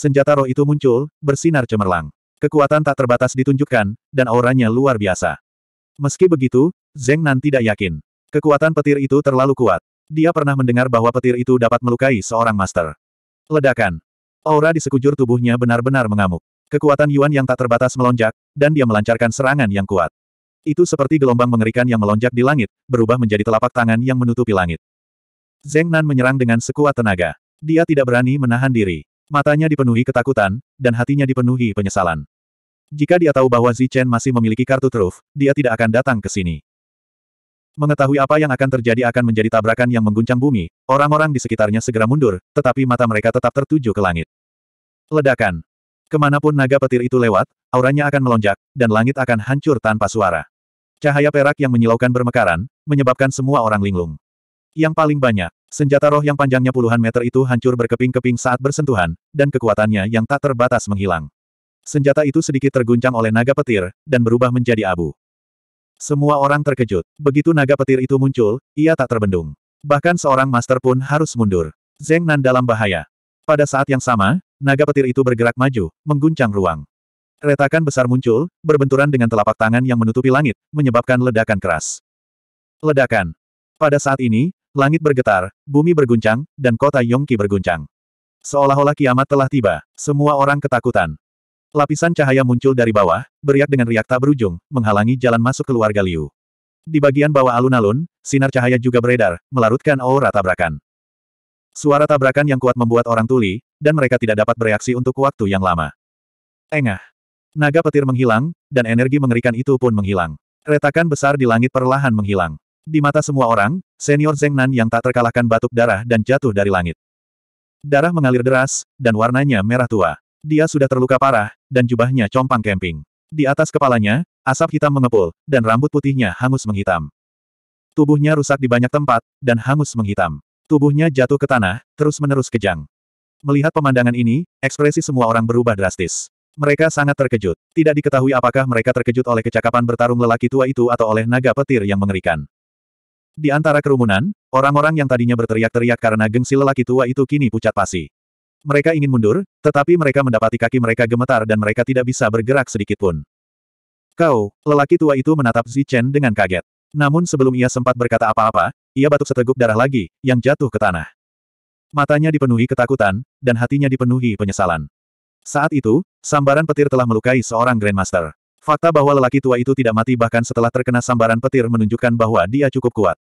senjata roh itu muncul, bersinar cemerlang. Kekuatan tak terbatas ditunjukkan, dan auranya luar biasa. Meski begitu, Zeng Nan tidak yakin. Kekuatan petir itu terlalu kuat. Dia pernah mendengar bahwa petir itu dapat melukai seorang master. Ledakan. Aura di sekujur tubuhnya benar-benar mengamuk. Kekuatan Yuan yang tak terbatas melonjak, dan dia melancarkan serangan yang kuat. Itu seperti gelombang mengerikan yang melonjak di langit, berubah menjadi telapak tangan yang menutupi langit. Zeng Nan menyerang dengan sekuat tenaga. Dia tidak berani menahan diri. Matanya dipenuhi ketakutan, dan hatinya dipenuhi penyesalan. Jika dia tahu bahwa Zichen masih memiliki kartu truf, dia tidak akan datang ke sini. Mengetahui apa yang akan terjadi akan menjadi tabrakan yang mengguncang bumi, orang-orang di sekitarnya segera mundur, tetapi mata mereka tetap tertuju ke langit. Ledakan. Kemanapun naga petir itu lewat, auranya akan melonjak, dan langit akan hancur tanpa suara. Cahaya perak yang menyilaukan bermekaran, menyebabkan semua orang linglung. Yang paling banyak, Senjata roh yang panjangnya puluhan meter itu hancur berkeping-keping saat bersentuhan, dan kekuatannya yang tak terbatas menghilang. Senjata itu sedikit terguncang oleh naga petir, dan berubah menjadi abu. Semua orang terkejut. Begitu naga petir itu muncul, ia tak terbendung. Bahkan seorang master pun harus mundur. Zeng Nan dalam bahaya. Pada saat yang sama, naga petir itu bergerak maju, mengguncang ruang. Retakan besar muncul, berbenturan dengan telapak tangan yang menutupi langit, menyebabkan ledakan keras. Ledakan. Pada saat ini, Langit bergetar, bumi berguncang, dan kota Yongki berguncang. Seolah-olah kiamat telah tiba, semua orang ketakutan. Lapisan cahaya muncul dari bawah, beriak dengan riak tak berujung, menghalangi jalan masuk keluarga Liu. Di bagian bawah alun-alun, sinar cahaya juga beredar, melarutkan aura tabrakan. Suara tabrakan yang kuat membuat orang tuli, dan mereka tidak dapat bereaksi untuk waktu yang lama. Engah. Naga petir menghilang, dan energi mengerikan itu pun menghilang. Retakan besar di langit perlahan menghilang. Di mata semua orang, senior Zeng Nan yang tak terkalahkan batuk darah dan jatuh dari langit. Darah mengalir deras, dan warnanya merah tua. Dia sudah terluka parah, dan jubahnya compang kemping. Di atas kepalanya, asap hitam mengepul, dan rambut putihnya hangus menghitam. Tubuhnya rusak di banyak tempat, dan hangus menghitam. Tubuhnya jatuh ke tanah, terus-menerus kejang. Melihat pemandangan ini, ekspresi semua orang berubah drastis. Mereka sangat terkejut. Tidak diketahui apakah mereka terkejut oleh kecakapan bertarung lelaki tua itu atau oleh naga petir yang mengerikan. Di antara kerumunan, orang-orang yang tadinya berteriak-teriak karena gengsi lelaki tua itu kini pucat pasi. Mereka ingin mundur, tetapi mereka mendapati kaki mereka gemetar dan mereka tidak bisa bergerak sedikitpun. Kau, lelaki tua itu menatap Zichen dengan kaget. Namun sebelum ia sempat berkata apa-apa, ia batuk seteguk darah lagi, yang jatuh ke tanah. Matanya dipenuhi ketakutan, dan hatinya dipenuhi penyesalan. Saat itu, sambaran petir telah melukai seorang Grandmaster. Fakta bahwa lelaki tua itu tidak mati bahkan setelah terkena sambaran petir menunjukkan bahwa dia cukup kuat.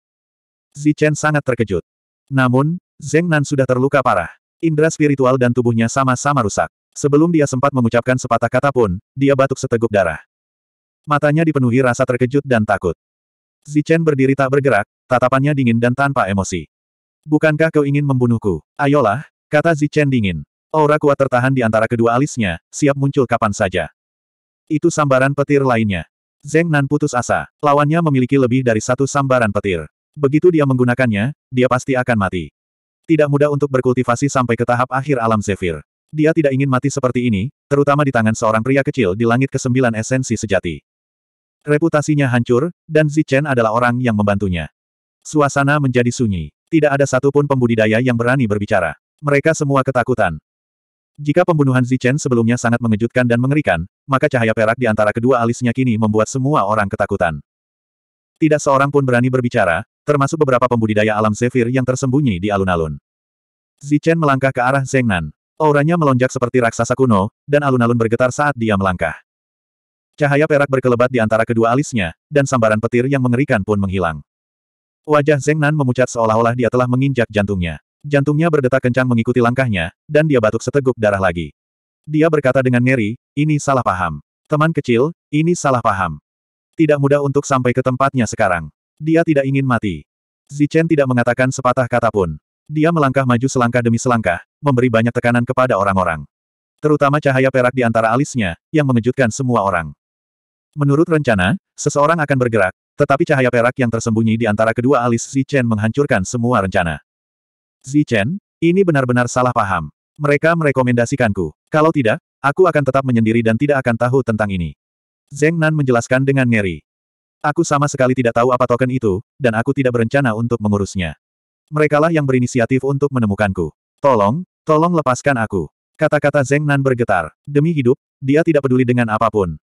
Zichen sangat terkejut. Namun, Zeng Nan sudah terluka parah. Indra spiritual dan tubuhnya sama-sama rusak. Sebelum dia sempat mengucapkan sepatah kata pun, dia batuk seteguk darah. Matanya dipenuhi rasa terkejut dan takut. Zichen berdiri tak bergerak, tatapannya dingin dan tanpa emosi. Bukankah kau ingin membunuhku? Ayolah, kata Zichen dingin. Aura kuat tertahan di antara kedua alisnya, siap muncul kapan saja. Itu sambaran petir lainnya. Zeng Nan putus asa. Lawannya memiliki lebih dari satu sambaran petir. Begitu dia menggunakannya, dia pasti akan mati. Tidak mudah untuk berkultivasi sampai ke tahap akhir alam Zephyr. Dia tidak ingin mati seperti ini, terutama di tangan seorang pria kecil di langit ke kesembilan esensi sejati. Reputasinya hancur, dan Zichen adalah orang yang membantunya. Suasana menjadi sunyi. Tidak ada satupun pembudidaya yang berani berbicara. Mereka semua ketakutan. Jika pembunuhan Zichen sebelumnya sangat mengejutkan dan mengerikan, maka cahaya perak di antara kedua alisnya kini membuat semua orang ketakutan. Tidak seorang pun berani berbicara, termasuk beberapa pembudidaya alam sefir yang tersembunyi di alun-alun. Zichen melangkah ke arah Zengnan. Auranya melonjak seperti raksasa kuno, dan alun-alun bergetar saat dia melangkah. Cahaya perak berkelebat di antara kedua alisnya, dan sambaran petir yang mengerikan pun menghilang. Wajah Zengnan memucat seolah-olah dia telah menginjak jantungnya. Jantungnya berdetak kencang mengikuti langkahnya, dan dia batuk seteguk darah lagi. Dia berkata dengan ngeri, ini salah paham. Teman kecil, ini salah paham. Tidak mudah untuk sampai ke tempatnya sekarang. Dia tidak ingin mati. Zichen tidak mengatakan sepatah kata pun. Dia melangkah maju selangkah demi selangkah, memberi banyak tekanan kepada orang-orang. Terutama cahaya perak di antara alisnya, yang mengejutkan semua orang. Menurut rencana, seseorang akan bergerak, tetapi cahaya perak yang tersembunyi di antara kedua alis Zichen menghancurkan semua rencana. Zichen, ini benar-benar salah paham. Mereka merekomendasikanku. Kalau tidak, aku akan tetap menyendiri dan tidak akan tahu tentang ini. Zheng Nan menjelaskan dengan ngeri. Aku sama sekali tidak tahu apa token itu, dan aku tidak berencana untuk mengurusnya. Merekalah yang berinisiatif untuk menemukanku. Tolong, tolong lepaskan aku. Kata-kata Zeng Nan bergetar. Demi hidup, dia tidak peduli dengan apapun.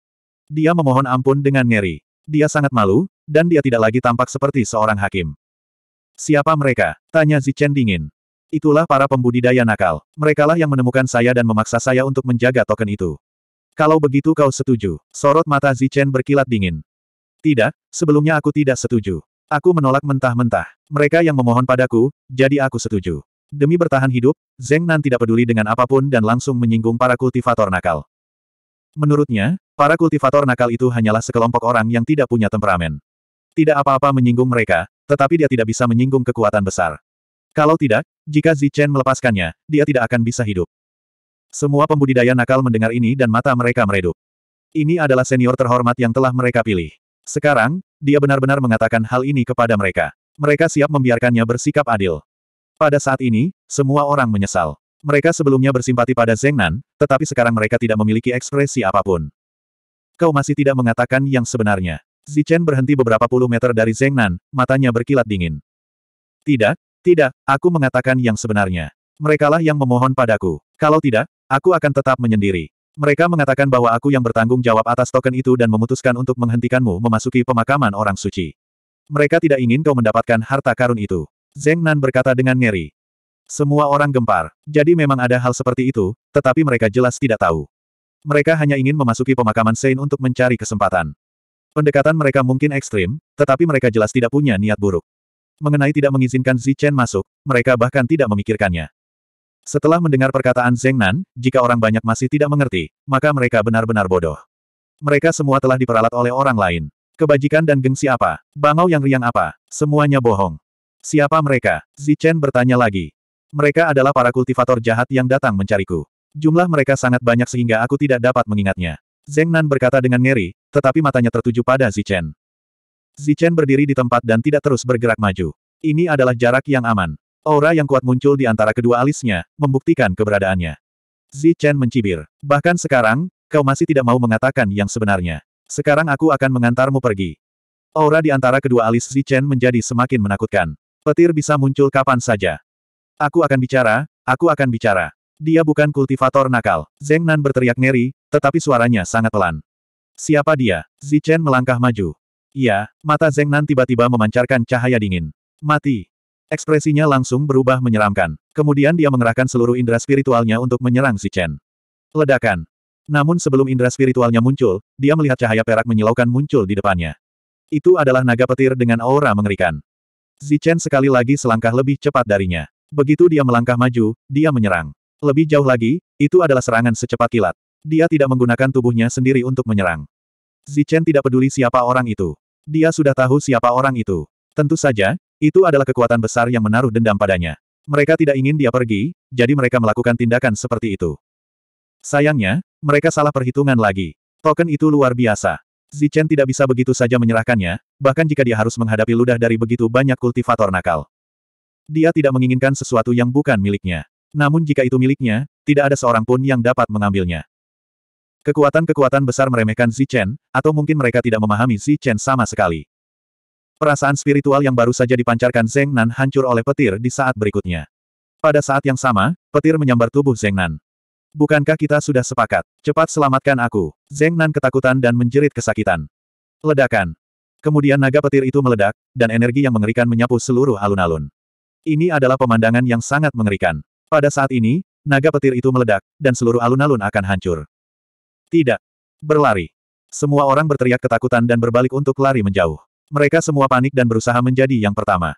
Dia memohon ampun dengan ngeri. Dia sangat malu, dan dia tidak lagi tampak seperti seorang hakim. Siapa mereka? Tanya Zichen dingin. Itulah para pembudidaya nakal. Merekalah yang menemukan saya dan memaksa saya untuk menjaga token itu. Kalau begitu kau setuju. Sorot mata Zichen berkilat dingin. Tidak, sebelumnya aku tidak setuju. Aku menolak mentah-mentah. Mereka yang memohon padaku, jadi aku setuju. Demi bertahan hidup, Zeng Nan tidak peduli dengan apapun dan langsung menyinggung para kultivator nakal. Menurutnya, para kultivator nakal itu hanyalah sekelompok orang yang tidak punya temperamen. Tidak apa-apa menyinggung mereka, tetapi dia tidak bisa menyinggung kekuatan besar. Kalau tidak, jika Zichen melepaskannya, dia tidak akan bisa hidup. Semua pembudidaya nakal mendengar ini dan mata mereka meredup. Ini adalah senior terhormat yang telah mereka pilih. Sekarang, dia benar-benar mengatakan hal ini kepada mereka. Mereka siap membiarkannya bersikap adil. Pada saat ini, semua orang menyesal. Mereka sebelumnya bersimpati pada Zeng Nan, tetapi sekarang mereka tidak memiliki ekspresi apapun. Kau masih tidak mengatakan yang sebenarnya. Zichen berhenti beberapa puluh meter dari Zeng Nan, matanya berkilat dingin. Tidak, tidak, aku mengatakan yang sebenarnya. Merekalah yang memohon padaku. Kalau tidak, aku akan tetap menyendiri. Mereka mengatakan bahwa aku yang bertanggung jawab atas token itu dan memutuskan untuk menghentikanmu memasuki pemakaman orang suci. Mereka tidak ingin kau mendapatkan harta karun itu. Zeng Nan berkata dengan ngeri. Semua orang gempar, jadi memang ada hal seperti itu, tetapi mereka jelas tidak tahu. Mereka hanya ingin memasuki pemakaman Sein untuk mencari kesempatan. Pendekatan mereka mungkin ekstrim, tetapi mereka jelas tidak punya niat buruk. Mengenai tidak mengizinkan Zichen masuk, mereka bahkan tidak memikirkannya. Setelah mendengar perkataan Zeng Nan, jika orang banyak masih tidak mengerti, maka mereka benar-benar bodoh. Mereka semua telah diperalat oleh orang lain. Kebajikan dan gengsi apa? Bangau yang riang apa? Semuanya bohong. Siapa mereka? Zichen bertanya lagi. Mereka adalah para kultivator jahat yang datang mencariku. Jumlah mereka sangat banyak sehingga aku tidak dapat mengingatnya. Zeng Nan berkata dengan ngeri, tetapi matanya tertuju pada Zichen. Zichen berdiri di tempat dan tidak terus bergerak maju. Ini adalah jarak yang aman. Aura yang kuat muncul di antara kedua alisnya, membuktikan keberadaannya. Zi Chen mencibir. Bahkan sekarang, kau masih tidak mau mengatakan yang sebenarnya. Sekarang aku akan mengantarmu pergi. Aura di antara kedua alis Zi Chen menjadi semakin menakutkan. Petir bisa muncul kapan saja. Aku akan bicara, aku akan bicara. Dia bukan kultivator nakal. Zeng Nan berteriak ngeri, tetapi suaranya sangat pelan. Siapa dia? Zi Chen melangkah maju. Iya, mata Zeng Nan tiba-tiba memancarkan cahaya dingin. Mati. Ekspresinya langsung berubah menyeramkan. Kemudian dia mengerahkan seluruh indera spiritualnya untuk menyerang si Chen. Ledakan. Namun sebelum indera spiritualnya muncul, dia melihat cahaya perak menyilaukan muncul di depannya. Itu adalah naga petir dengan aura mengerikan. Zichen sekali lagi selangkah lebih cepat darinya. Begitu dia melangkah maju, dia menyerang. Lebih jauh lagi, itu adalah serangan secepat kilat. Dia tidak menggunakan tubuhnya sendiri untuk menyerang. Zichen tidak peduli siapa orang itu. Dia sudah tahu siapa orang itu. Tentu saja, itu adalah kekuatan besar yang menaruh dendam padanya. Mereka tidak ingin dia pergi, jadi mereka melakukan tindakan seperti itu. Sayangnya, mereka salah perhitungan lagi. Token itu luar biasa. Zichen tidak bisa begitu saja menyerahkannya, bahkan jika dia harus menghadapi ludah dari begitu banyak kultivator nakal. Dia tidak menginginkan sesuatu yang bukan miliknya. Namun jika itu miliknya, tidak ada seorang pun yang dapat mengambilnya. Kekuatan-kekuatan besar meremehkan Zichen, atau mungkin mereka tidak memahami Zichen sama sekali. Perasaan spiritual yang baru saja dipancarkan Zeng Nan hancur oleh petir di saat berikutnya. Pada saat yang sama, petir menyambar tubuh Zeng Nan. Bukankah kita sudah sepakat? Cepat selamatkan aku. Zeng Nan ketakutan dan menjerit kesakitan. Ledakan. Kemudian naga petir itu meledak, dan energi yang mengerikan menyapu seluruh alun-alun. Ini adalah pemandangan yang sangat mengerikan. Pada saat ini, naga petir itu meledak, dan seluruh alun-alun akan hancur. Tidak. Berlari. Semua orang berteriak ketakutan dan berbalik untuk lari menjauh. Mereka semua panik dan berusaha menjadi yang pertama.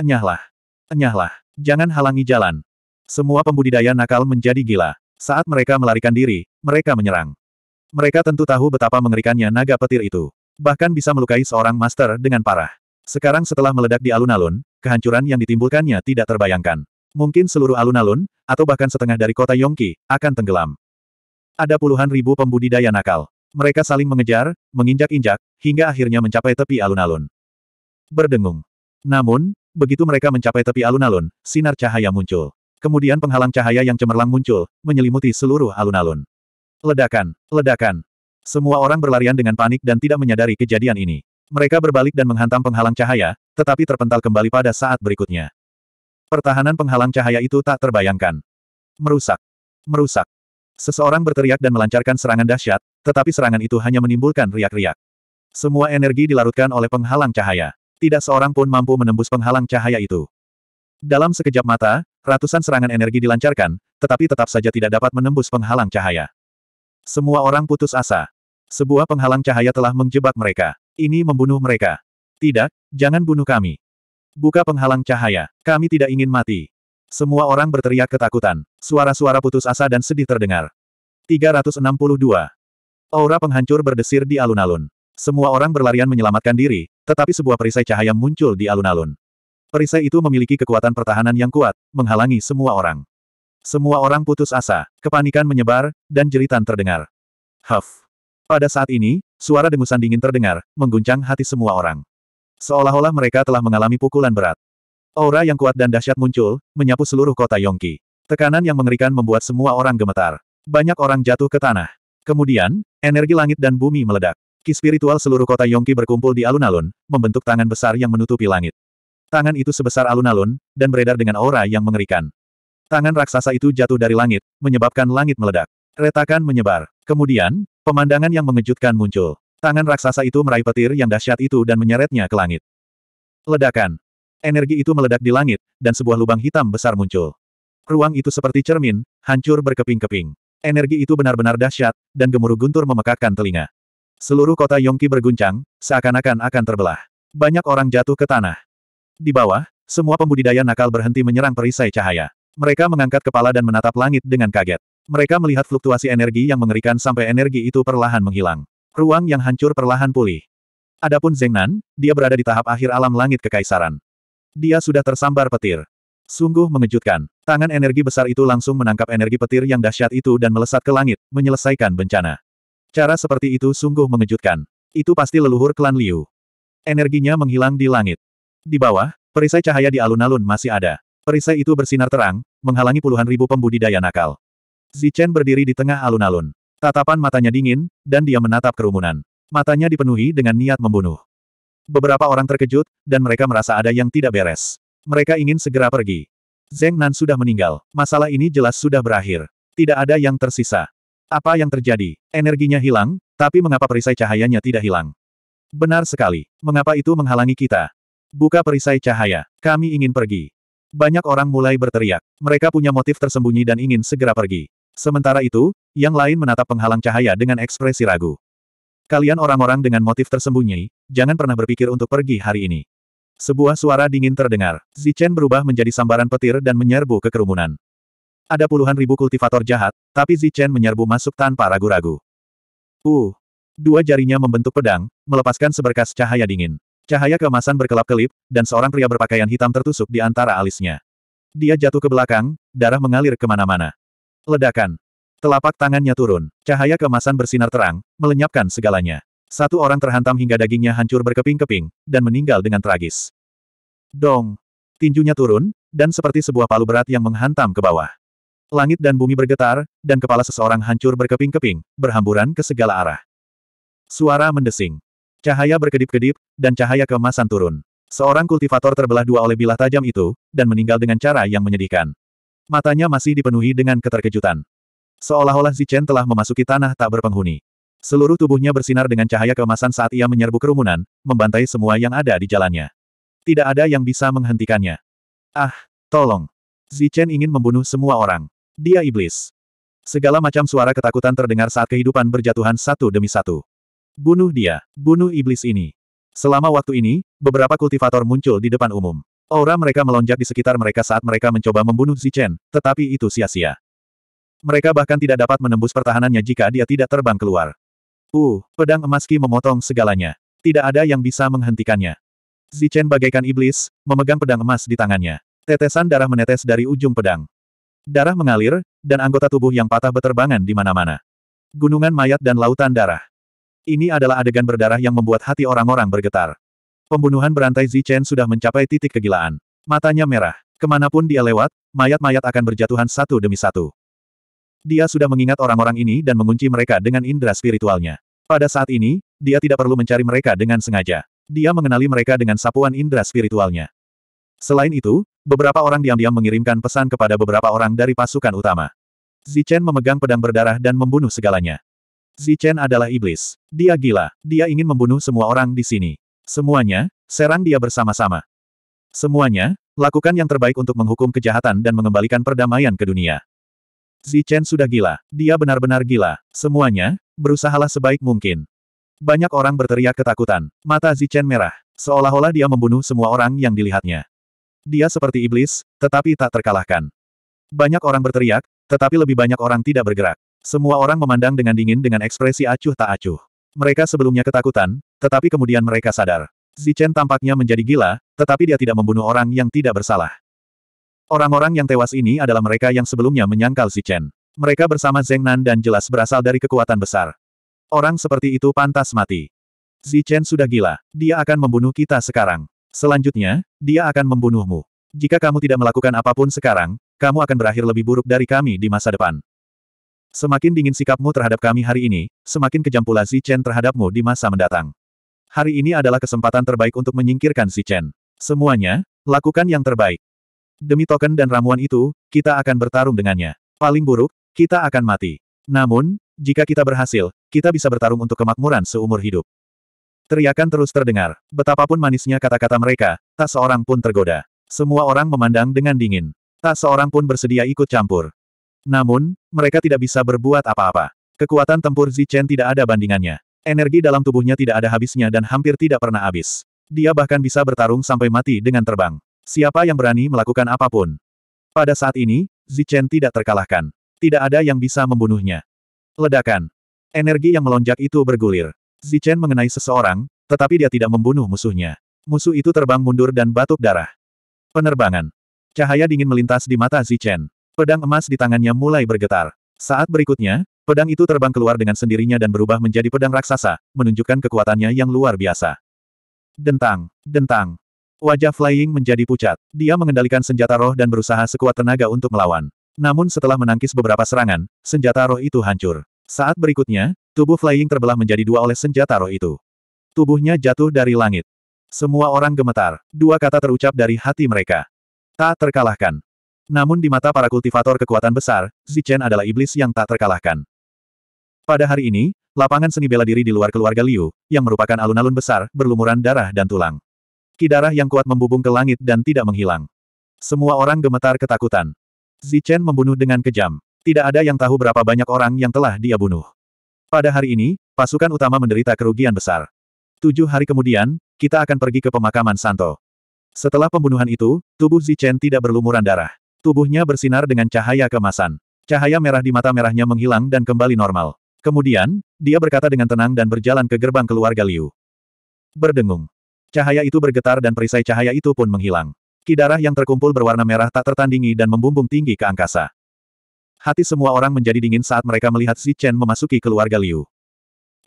Enyahlah. Enyahlah. Jangan halangi jalan. Semua pembudidaya nakal menjadi gila. Saat mereka melarikan diri, mereka menyerang. Mereka tentu tahu betapa mengerikannya naga petir itu. Bahkan bisa melukai seorang master dengan parah. Sekarang setelah meledak di alun-alun, kehancuran yang ditimbulkannya tidak terbayangkan. Mungkin seluruh alun-alun, atau bahkan setengah dari kota Yongki, akan tenggelam. Ada puluhan ribu pembudidaya nakal. Mereka saling mengejar, menginjak-injak, hingga akhirnya mencapai tepi alun-alun. Berdengung. Namun, begitu mereka mencapai tepi alun-alun, sinar cahaya muncul. Kemudian penghalang cahaya yang cemerlang muncul, menyelimuti seluruh alun-alun. Ledakan, ledakan. Semua orang berlarian dengan panik dan tidak menyadari kejadian ini. Mereka berbalik dan menghantam penghalang cahaya, tetapi terpental kembali pada saat berikutnya. Pertahanan penghalang cahaya itu tak terbayangkan. Merusak. Merusak. Seseorang berteriak dan melancarkan serangan dahsyat, tetapi serangan itu hanya menimbulkan riak-riak. Semua energi dilarutkan oleh penghalang cahaya. Tidak seorang pun mampu menembus penghalang cahaya itu. Dalam sekejap mata, ratusan serangan energi dilancarkan, tetapi tetap saja tidak dapat menembus penghalang cahaya. Semua orang putus asa. Sebuah penghalang cahaya telah menjebak mereka. Ini membunuh mereka. Tidak, jangan bunuh kami. Buka penghalang cahaya. Kami tidak ingin mati. Semua orang berteriak ketakutan. Suara-suara putus asa dan sedih terdengar. 362. Aura penghancur berdesir di alun-alun. Semua orang berlarian menyelamatkan diri, tetapi sebuah perisai cahaya muncul di alun-alun. Perisai itu memiliki kekuatan pertahanan yang kuat, menghalangi semua orang. Semua orang putus asa, kepanikan menyebar, dan jeritan terdengar. Huff. Pada saat ini, suara dengusan dingin terdengar, mengguncang hati semua orang. Seolah-olah mereka telah mengalami pukulan berat. Aura yang kuat dan dahsyat muncul, menyapu seluruh kota Yongki. Tekanan yang mengerikan membuat semua orang gemetar. Banyak orang jatuh ke tanah. Kemudian, energi langit dan bumi meledak. Ki spiritual seluruh kota Yongki berkumpul di alun-alun, membentuk tangan besar yang menutupi langit. Tangan itu sebesar alun-alun, dan beredar dengan aura yang mengerikan. Tangan raksasa itu jatuh dari langit, menyebabkan langit meledak. Retakan menyebar. Kemudian, pemandangan yang mengejutkan muncul. Tangan raksasa itu meraih petir yang dahsyat itu dan menyeretnya ke langit. Ledakan. Energi itu meledak di langit, dan sebuah lubang hitam besar muncul. Ruang itu seperti cermin, hancur berkeping-keping. Energi itu benar-benar dahsyat, dan gemuruh guntur memekakkan telinga. Seluruh kota Yongki berguncang, seakan-akan akan terbelah. Banyak orang jatuh ke tanah. Di bawah, semua pembudidaya nakal berhenti menyerang perisai cahaya. Mereka mengangkat kepala dan menatap langit dengan kaget. Mereka melihat fluktuasi energi yang mengerikan sampai energi itu perlahan menghilang. Ruang yang hancur perlahan pulih. Adapun Zengnan, dia berada di tahap akhir alam langit kekaisaran. Dia sudah tersambar petir. Sungguh mengejutkan. Tangan energi besar itu langsung menangkap energi petir yang dahsyat itu dan melesat ke langit, menyelesaikan bencana. Cara seperti itu sungguh mengejutkan. Itu pasti leluhur klan Liu. Energinya menghilang di langit. Di bawah, perisai cahaya di alun-alun masih ada. Perisai itu bersinar terang, menghalangi puluhan ribu pembudidaya nakal. Zichen berdiri di tengah alun-alun. Tatapan matanya dingin, dan dia menatap kerumunan. Matanya dipenuhi dengan niat membunuh. Beberapa orang terkejut, dan mereka merasa ada yang tidak beres. Mereka ingin segera pergi. Zeng Nan sudah meninggal. Masalah ini jelas sudah berakhir. Tidak ada yang tersisa. Apa yang terjadi? Energinya hilang, tapi mengapa perisai cahayanya tidak hilang? Benar sekali. Mengapa itu menghalangi kita? Buka perisai cahaya. Kami ingin pergi. Banyak orang mulai berteriak. Mereka punya motif tersembunyi dan ingin segera pergi. Sementara itu, yang lain menatap penghalang cahaya dengan ekspresi ragu. Kalian orang-orang dengan motif tersembunyi, jangan pernah berpikir untuk pergi hari ini. Sebuah suara dingin terdengar. Zichen berubah menjadi sambaran petir dan menyerbu ke kerumunan. Ada puluhan ribu kultivator jahat, tapi Zichen menyerbu masuk tanpa ragu-ragu. Uh! Dua jarinya membentuk pedang, melepaskan seberkas cahaya dingin. Cahaya keemasan berkelap-kelip, dan seorang pria berpakaian hitam tertusuk di antara alisnya. Dia jatuh ke belakang, darah mengalir kemana-mana. Ledakan. Telapak tangannya turun, cahaya keemasan bersinar terang, melenyapkan segalanya. Satu orang terhantam hingga dagingnya hancur berkeping-keping, dan meninggal dengan tragis. Dong! Tinjunya turun, dan seperti sebuah palu berat yang menghantam ke bawah. Langit dan bumi bergetar, dan kepala seseorang hancur berkeping-keping, berhamburan ke segala arah. Suara mendesing. Cahaya berkedip-kedip, dan cahaya kemasan turun. Seorang kultivator terbelah dua oleh bilah tajam itu, dan meninggal dengan cara yang menyedihkan. Matanya masih dipenuhi dengan keterkejutan. Seolah-olah Zichen telah memasuki tanah tak berpenghuni. Seluruh tubuhnya bersinar dengan cahaya keemasan saat ia menyerbu kerumunan, membantai semua yang ada di jalannya. Tidak ada yang bisa menghentikannya. Ah, tolong. Zichen ingin membunuh semua orang. Dia iblis. Segala macam suara ketakutan terdengar saat kehidupan berjatuhan satu demi satu. Bunuh dia, bunuh iblis ini. Selama waktu ini, beberapa kultivator muncul di depan umum. Aura mereka melonjak di sekitar mereka saat mereka mencoba membunuh Zichen, tetapi itu sia-sia. Mereka bahkan tidak dapat menembus pertahanannya jika dia tidak terbang keluar. Uh, pedang emas Ki memotong segalanya. Tidak ada yang bisa menghentikannya. Zichen bagaikan iblis, memegang pedang emas di tangannya. Tetesan darah menetes dari ujung pedang. Darah mengalir, dan anggota tubuh yang patah beterbangan di mana-mana. Gunungan mayat dan lautan darah. Ini adalah adegan berdarah yang membuat hati orang-orang bergetar. Pembunuhan berantai Zichen sudah mencapai titik kegilaan. Matanya merah. Kemanapun dia lewat, mayat-mayat akan berjatuhan satu demi satu. Dia sudah mengingat orang-orang ini dan mengunci mereka dengan indera spiritualnya. Pada saat ini, dia tidak perlu mencari mereka dengan sengaja. Dia mengenali mereka dengan sapuan indera spiritualnya. Selain itu, beberapa orang diam-diam mengirimkan pesan kepada beberapa orang dari pasukan utama. Zichen memegang pedang berdarah dan membunuh segalanya. Zichen adalah iblis. Dia gila. Dia ingin membunuh semua orang di sini. Semuanya, serang dia bersama-sama. Semuanya, lakukan yang terbaik untuk menghukum kejahatan dan mengembalikan perdamaian ke dunia. Zichen sudah gila. Dia benar-benar gila. Semuanya, berusahalah sebaik mungkin. Banyak orang berteriak ketakutan. Mata Zichen merah. Seolah-olah dia membunuh semua orang yang dilihatnya. Dia seperti iblis, tetapi tak terkalahkan. Banyak orang berteriak, tetapi lebih banyak orang tidak bergerak. Semua orang memandang dengan dingin dengan ekspresi acuh tak acuh. Mereka sebelumnya ketakutan, tetapi kemudian mereka sadar. Zichen tampaknya menjadi gila, tetapi dia tidak membunuh orang yang tidak bersalah. Orang-orang yang tewas ini adalah mereka yang sebelumnya menyangkal Si Chen. Mereka bersama Zeng Nan dan jelas berasal dari kekuatan besar. Orang seperti itu pantas mati. Si Chen sudah gila. Dia akan membunuh kita sekarang. Selanjutnya, dia akan membunuhmu. Jika kamu tidak melakukan apapun sekarang, kamu akan berakhir lebih buruk dari kami di masa depan. Semakin dingin sikapmu terhadap kami hari ini, semakin kejam pula Si Chen terhadapmu di masa mendatang. Hari ini adalah kesempatan terbaik untuk menyingkirkan Si Chen. Semuanya, lakukan yang terbaik. Demi token dan ramuan itu, kita akan bertarung dengannya. Paling buruk, kita akan mati. Namun, jika kita berhasil, kita bisa bertarung untuk kemakmuran seumur hidup. Teriakan terus terdengar. Betapapun manisnya kata-kata mereka, tak seorang pun tergoda. Semua orang memandang dengan dingin. Tak seorang pun bersedia ikut campur. Namun, mereka tidak bisa berbuat apa-apa. Kekuatan tempur Zichen tidak ada bandingannya. Energi dalam tubuhnya tidak ada habisnya dan hampir tidak pernah habis. Dia bahkan bisa bertarung sampai mati dengan terbang. Siapa yang berani melakukan apapun? Pada saat ini, Zichen tidak terkalahkan. Tidak ada yang bisa membunuhnya. Ledakan. Energi yang melonjak itu bergulir. Zichen mengenai seseorang, tetapi dia tidak membunuh musuhnya. Musuh itu terbang mundur dan batuk darah. Penerbangan. Cahaya dingin melintas di mata Zichen. Pedang emas di tangannya mulai bergetar. Saat berikutnya, pedang itu terbang keluar dengan sendirinya dan berubah menjadi pedang raksasa, menunjukkan kekuatannya yang luar biasa. Dentang, dentang. Wajah Flying menjadi pucat. Dia mengendalikan senjata roh dan berusaha sekuat tenaga untuk melawan. Namun setelah menangkis beberapa serangan, senjata roh itu hancur. Saat berikutnya, tubuh Flying terbelah menjadi dua oleh senjata roh itu. Tubuhnya jatuh dari langit. Semua orang gemetar. Dua kata terucap dari hati mereka. Tak terkalahkan. Namun di mata para kultivator kekuatan besar, Zichen adalah iblis yang tak terkalahkan. Pada hari ini, lapangan seni bela diri di luar keluarga Liu, yang merupakan alun-alun besar, berlumuran darah dan tulang. Kidarah yang kuat membubung ke langit dan tidak menghilang. Semua orang gemetar ketakutan. Zichen membunuh dengan kejam. Tidak ada yang tahu berapa banyak orang yang telah dia bunuh. Pada hari ini, pasukan utama menderita kerugian besar. Tujuh hari kemudian, kita akan pergi ke pemakaman Santo. Setelah pembunuhan itu, tubuh Zichen tidak berlumuran darah. Tubuhnya bersinar dengan cahaya kemasan. Cahaya merah di mata merahnya menghilang dan kembali normal. Kemudian, dia berkata dengan tenang dan berjalan ke gerbang keluarga Liu. Berdengung. Cahaya itu bergetar dan perisai cahaya itu pun menghilang. Kidarah yang terkumpul berwarna merah tak tertandingi dan membumbung tinggi ke angkasa. Hati semua orang menjadi dingin saat mereka melihat si Chen memasuki keluarga Liu.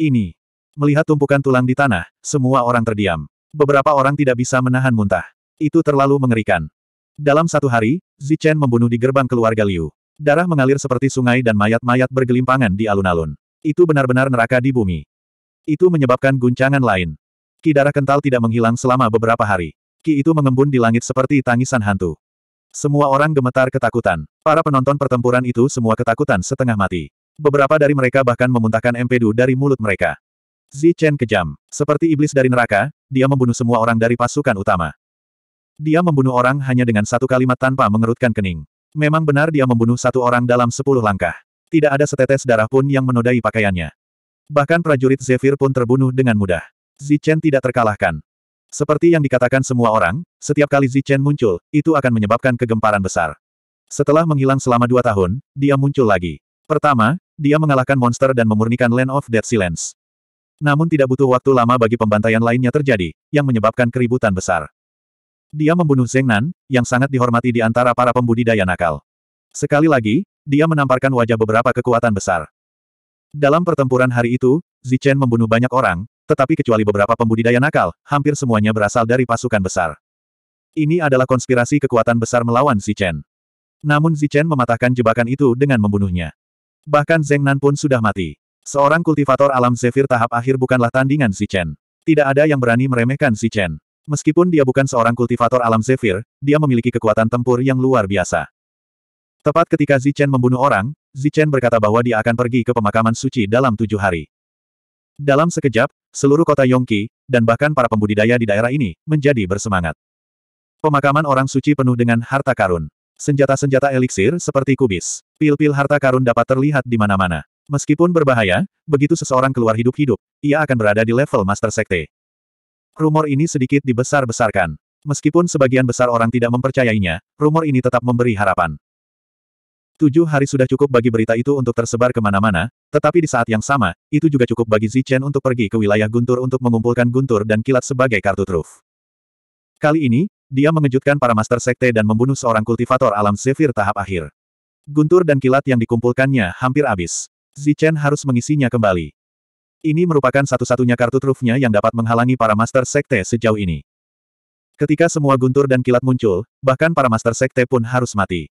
Ini. Melihat tumpukan tulang di tanah, semua orang terdiam. Beberapa orang tidak bisa menahan muntah. Itu terlalu mengerikan. Dalam satu hari, Zichen membunuh di gerbang keluarga Liu. Darah mengalir seperti sungai dan mayat-mayat bergelimpangan di alun-alun. Itu benar-benar neraka di bumi. Itu menyebabkan guncangan lain. Ki darah kental tidak menghilang selama beberapa hari. Ki itu mengembun di langit seperti tangisan hantu. Semua orang gemetar ketakutan. Para penonton pertempuran itu semua ketakutan setengah mati. Beberapa dari mereka bahkan memuntahkan empedu dari mulut mereka. Zi Chen kejam. Seperti iblis dari neraka, dia membunuh semua orang dari pasukan utama. Dia membunuh orang hanya dengan satu kalimat tanpa mengerutkan kening. Memang benar dia membunuh satu orang dalam sepuluh langkah. Tidak ada setetes darah pun yang menodai pakaiannya. Bahkan prajurit Zephyr pun terbunuh dengan mudah. Zichen tidak terkalahkan. Seperti yang dikatakan semua orang, setiap kali Zichen muncul, itu akan menyebabkan kegemparan besar. Setelah menghilang selama dua tahun, dia muncul lagi. Pertama, dia mengalahkan monster dan memurnikan Land of Dead Silence. Namun tidak butuh waktu lama bagi pembantaian lainnya terjadi, yang menyebabkan keributan besar. Dia membunuh Zengnan, yang sangat dihormati di antara para pembudidaya nakal. Sekali lagi, dia menamparkan wajah beberapa kekuatan besar. Dalam pertempuran hari itu, Zichen membunuh banyak orang, tetapi kecuali beberapa pembudidaya nakal, hampir semuanya berasal dari pasukan besar. Ini adalah konspirasi kekuatan besar melawan Zichen. Namun Zichen mematahkan jebakan itu dengan membunuhnya. Bahkan Zeng Nan pun sudah mati. Seorang kultivator alam Zephyr tahap akhir bukanlah tandingan Zichen. Tidak ada yang berani meremehkan Zichen. Meskipun dia bukan seorang kultivator alam Zephyr, dia memiliki kekuatan tempur yang luar biasa. Tepat ketika Zichen membunuh orang, Zichen berkata bahwa dia akan pergi ke pemakaman suci dalam tujuh hari. Dalam sekejap, seluruh kota Yongki, dan bahkan para pembudidaya di daerah ini, menjadi bersemangat. Pemakaman orang suci penuh dengan harta karun. Senjata-senjata eliksir seperti kubis. Pil-pil harta karun dapat terlihat di mana-mana. Meskipun berbahaya, begitu seseorang keluar hidup-hidup, ia akan berada di level Master Sekte. Rumor ini sedikit dibesar-besarkan. Meskipun sebagian besar orang tidak mempercayainya, rumor ini tetap memberi harapan. Tujuh hari sudah cukup bagi berita itu untuk tersebar kemana-mana, tetapi di saat yang sama, itu juga cukup bagi Zichen untuk pergi ke wilayah Guntur untuk mengumpulkan Guntur dan Kilat sebagai kartu truf. Kali ini, dia mengejutkan para Master Sekte dan membunuh seorang kultivator alam Zephyr tahap akhir. Guntur dan Kilat yang dikumpulkannya hampir habis. Zichen harus mengisinya kembali. Ini merupakan satu-satunya kartu trufnya yang dapat menghalangi para Master Sekte sejauh ini. Ketika semua Guntur dan Kilat muncul, bahkan para Master Sekte pun harus mati.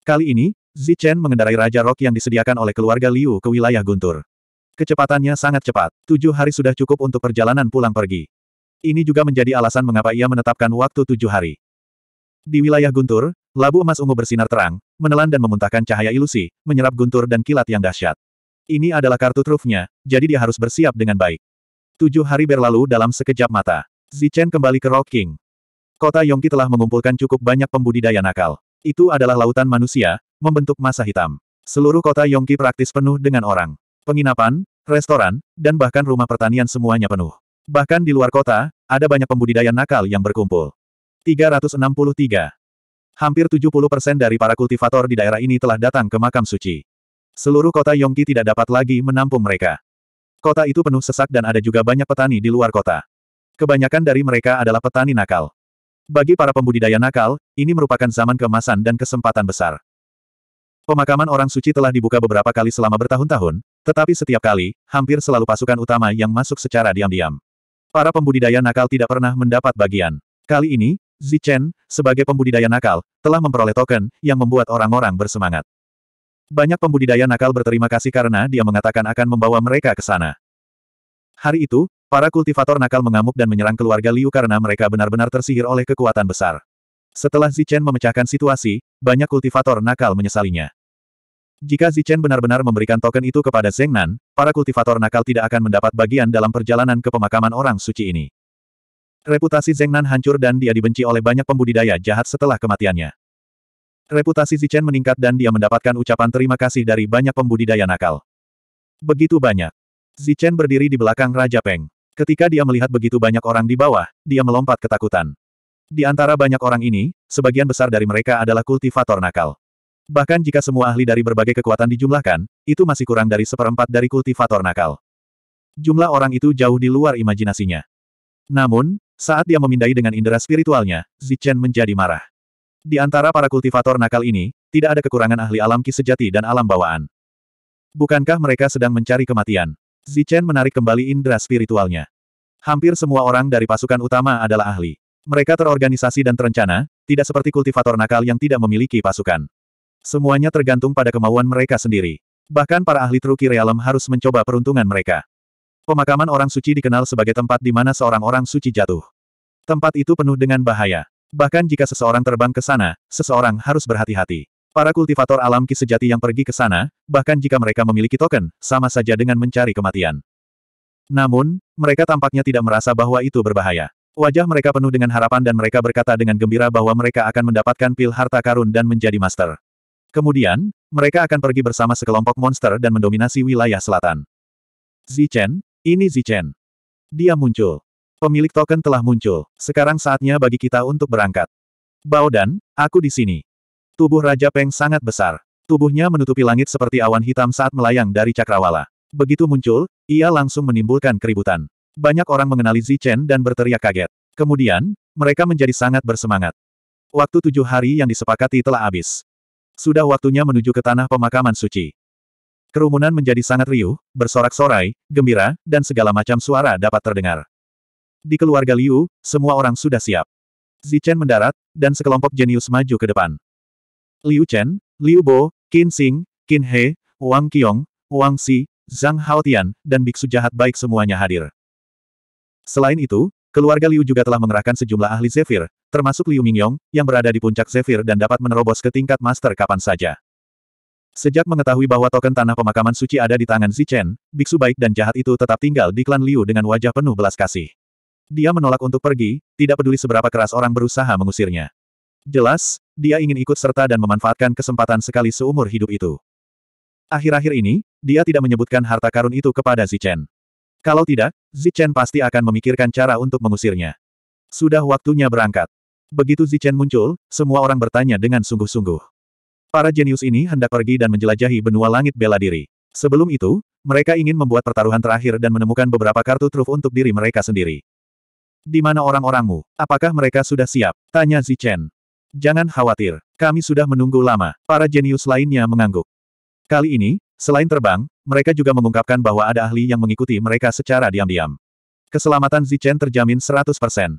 Kali ini, Zichen mengendarai Raja Rock yang disediakan oleh keluarga Liu ke wilayah Guntur. Kecepatannya sangat cepat, tujuh hari sudah cukup untuk perjalanan pulang pergi. Ini juga menjadi alasan mengapa ia menetapkan waktu tujuh hari. Di wilayah Guntur, labu emas ungu bersinar terang, menelan dan memuntahkan cahaya ilusi, menyerap guntur dan kilat yang dahsyat. Ini adalah kartu trufnya, jadi dia harus bersiap dengan baik. Tujuh hari berlalu dalam sekejap mata. Zichen kembali ke Rock King. Kota Yongki telah mengumpulkan cukup banyak pembudidaya nakal. Itu adalah lautan manusia, membentuk masa hitam. Seluruh kota Yongki praktis penuh dengan orang. Penginapan, restoran, dan bahkan rumah pertanian semuanya penuh. Bahkan di luar kota, ada banyak pembudidaya nakal yang berkumpul. 363. Hampir 70% dari para kultivator di daerah ini telah datang ke makam suci. Seluruh kota Yongki tidak dapat lagi menampung mereka. Kota itu penuh sesak dan ada juga banyak petani di luar kota. Kebanyakan dari mereka adalah petani nakal. Bagi para pembudidaya nakal, ini merupakan zaman keemasan dan kesempatan besar. Pemakaman orang suci telah dibuka beberapa kali selama bertahun-tahun, tetapi setiap kali, hampir selalu pasukan utama yang masuk secara diam-diam. Para pembudidaya nakal tidak pernah mendapat bagian. Kali ini, Zichen, sebagai pembudidaya nakal, telah memperoleh token, yang membuat orang-orang bersemangat. Banyak pembudidaya nakal berterima kasih karena dia mengatakan akan membawa mereka ke sana. Hari itu, Para kultivator nakal mengamuk dan menyerang keluarga Liu karena mereka benar-benar tersihir oleh kekuatan besar. Setelah Zichen memecahkan situasi, banyak kultivator nakal menyesalinya. Jika Zichen benar-benar memberikan token itu kepada Zheng Nan, para kultivator nakal tidak akan mendapat bagian dalam perjalanan ke pemakaman orang suci ini. Reputasi Zheng Nan hancur dan dia dibenci oleh banyak pembudidaya jahat setelah kematiannya. Reputasi Zichen meningkat dan dia mendapatkan ucapan terima kasih dari banyak pembudidaya nakal. Begitu banyak. Zichen berdiri di belakang Raja Peng. Ketika dia melihat begitu banyak orang di bawah, dia melompat ketakutan. Di antara banyak orang ini, sebagian besar dari mereka adalah kultivator nakal. Bahkan jika semua ahli dari berbagai kekuatan dijumlahkan, itu masih kurang dari seperempat dari kultivator nakal. Jumlah orang itu jauh di luar imajinasinya. Namun, saat dia memindai dengan indera spiritualnya, Zichen menjadi marah. Di antara para kultivator nakal ini, tidak ada kekurangan ahli alam ki sejati dan alam bawaan. Bukankah mereka sedang mencari kematian? Zichen menarik kembali indera spiritualnya. Hampir semua orang dari pasukan utama adalah ahli. Mereka terorganisasi dan terencana, tidak seperti kultivator nakal yang tidak memiliki pasukan. Semuanya tergantung pada kemauan mereka sendiri. Bahkan para ahli truki realem harus mencoba peruntungan mereka. Pemakaman orang suci dikenal sebagai tempat di mana seorang orang suci jatuh. Tempat itu penuh dengan bahaya. Bahkan jika seseorang terbang ke sana, seseorang harus berhati-hati. Para kultivator alam ki sejati yang pergi ke sana, bahkan jika mereka memiliki token, sama saja dengan mencari kematian. Namun, mereka tampaknya tidak merasa bahwa itu berbahaya. Wajah mereka penuh dengan harapan dan mereka berkata dengan gembira bahwa mereka akan mendapatkan pil harta karun dan menjadi master. Kemudian, mereka akan pergi bersama sekelompok monster dan mendominasi wilayah selatan. Zichen, ini Zichen. Dia muncul. Pemilik token telah muncul. Sekarang saatnya bagi kita untuk berangkat. Bao dan, aku di sini. Tubuh Raja Peng sangat besar. Tubuhnya menutupi langit seperti awan hitam saat melayang dari cakrawala. Begitu muncul, ia langsung menimbulkan keributan. Banyak orang mengenali Zichen dan berteriak kaget. Kemudian, mereka menjadi sangat bersemangat. Waktu tujuh hari yang disepakati telah habis. Sudah waktunya menuju ke tanah pemakaman suci. Kerumunan menjadi sangat riuh, bersorak-sorai, gembira, dan segala macam suara dapat terdengar. Di keluarga Liu, semua orang sudah siap. Zichen mendarat, dan sekelompok jenius maju ke depan. Liu Chen, Liu Bo, Qin Xing, Qin He, Wang Qiong, Wang Xi, Zhang Haotian, dan biksu jahat baik semuanya hadir. Selain itu, keluarga Liu juga telah mengerahkan sejumlah ahli Zephyr, termasuk Liu Mingyong, yang berada di puncak Zephyr dan dapat menerobos ke tingkat master kapan saja. Sejak mengetahui bahwa token tanah pemakaman suci ada di tangan Zichen, biksu baik dan jahat itu tetap tinggal di klan Liu dengan wajah penuh belas kasih. Dia menolak untuk pergi, tidak peduli seberapa keras orang berusaha mengusirnya. Jelas, dia ingin ikut serta dan memanfaatkan kesempatan sekali seumur hidup itu. Akhir-akhir ini, dia tidak menyebutkan harta karun itu kepada Zichen. Kalau tidak, Zichen pasti akan memikirkan cara untuk mengusirnya. Sudah waktunya berangkat. Begitu Zichen muncul, semua orang bertanya dengan sungguh-sungguh. Para jenius ini hendak pergi dan menjelajahi benua langit bela diri. Sebelum itu, mereka ingin membuat pertaruhan terakhir dan menemukan beberapa kartu truf untuk diri mereka sendiri. Di mana orang-orangmu? Apakah mereka sudah siap? Tanya Zichen. Jangan khawatir, kami sudah menunggu lama. Para jenius lainnya mengangguk. Kali ini, selain terbang, mereka juga mengungkapkan bahwa ada ahli yang mengikuti mereka secara diam-diam. Keselamatan Zichen terjamin 100%.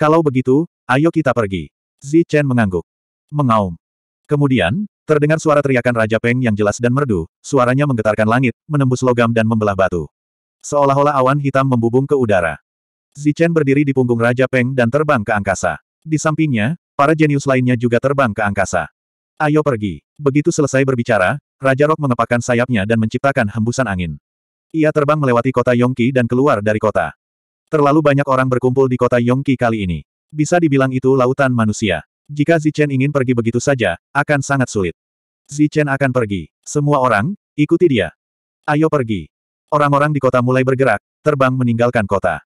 Kalau begitu, ayo kita pergi. Zichen mengangguk. Mengaum. Kemudian, terdengar suara teriakan Raja Peng yang jelas dan merdu, suaranya menggetarkan langit, menembus logam dan membelah batu. Seolah-olah awan hitam membubung ke udara. Zichen berdiri di punggung Raja Peng dan terbang ke angkasa. Di sampingnya, Para jenius lainnya juga terbang ke angkasa. Ayo pergi. Begitu selesai berbicara, Raja Rok mengepakkan sayapnya dan menciptakan hembusan angin. Ia terbang melewati kota Yongki dan keluar dari kota. Terlalu banyak orang berkumpul di kota Yongki kali ini. Bisa dibilang itu lautan manusia. Jika Zichen ingin pergi begitu saja, akan sangat sulit. Zichen akan pergi. Semua orang, ikuti dia. Ayo pergi. Orang-orang di kota mulai bergerak, terbang meninggalkan kota.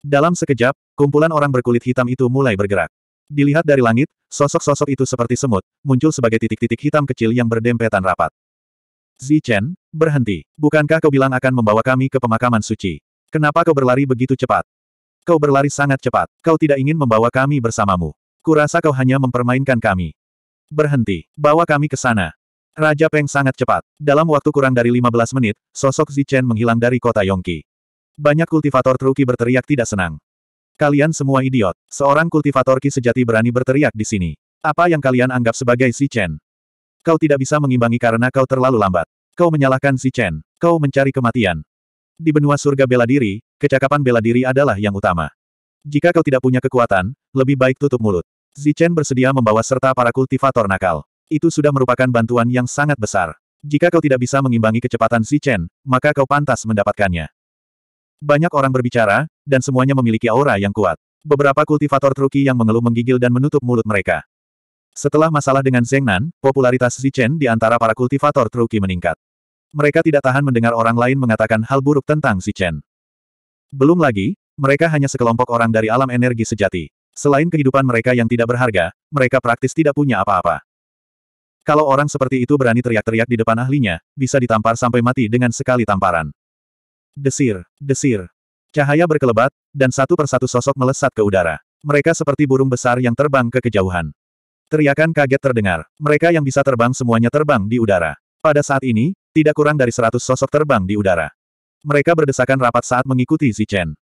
Dalam sekejap, kumpulan orang berkulit hitam itu mulai bergerak. Dilihat dari langit, sosok-sosok itu seperti semut, muncul sebagai titik-titik hitam kecil yang berdempetan rapat. Zi Chen, berhenti. Bukankah kau bilang akan membawa kami ke pemakaman suci? Kenapa kau berlari begitu cepat? Kau berlari sangat cepat. Kau tidak ingin membawa kami bersamamu. Kurasa kau hanya mempermainkan kami. Berhenti. Bawa kami ke sana. Raja Peng sangat cepat. Dalam waktu kurang dari 15 menit, sosok Zi Chen menghilang dari kota Yongki. Banyak kultivator Truki berteriak tidak senang. Kalian semua idiot. Seorang kultivator Ki sejati berani berteriak di sini. Apa yang kalian anggap sebagai Si Chen? Kau tidak bisa mengimbangi karena kau terlalu lambat. Kau menyalahkan Si Chen. Kau mencari kematian. Di benua surga bela diri, kecakapan bela diri adalah yang utama. Jika kau tidak punya kekuatan, lebih baik tutup mulut. Si Chen bersedia membawa serta para kultivator nakal. Itu sudah merupakan bantuan yang sangat besar. Jika kau tidak bisa mengimbangi kecepatan Si Chen, maka kau pantas mendapatkannya. Banyak orang berbicara, dan semuanya memiliki aura yang kuat. Beberapa kultivator truki yang mengeluh menggigil dan menutup mulut mereka. Setelah masalah dengan Zengnan, popularitas Zichen di antara para kultivator truki meningkat. Mereka tidak tahan mendengar orang lain mengatakan hal buruk tentang Zichen. Belum lagi, mereka hanya sekelompok orang dari alam energi sejati. Selain kehidupan mereka yang tidak berharga, mereka praktis tidak punya apa-apa. Kalau orang seperti itu berani teriak-teriak di depan ahlinya, bisa ditampar sampai mati dengan sekali tamparan. Desir, desir. Cahaya berkelebat, dan satu persatu sosok melesat ke udara. Mereka seperti burung besar yang terbang ke kejauhan. Teriakan kaget terdengar. Mereka yang bisa terbang semuanya terbang di udara. Pada saat ini, tidak kurang dari seratus sosok terbang di udara. Mereka berdesakan rapat saat mengikuti Zichen.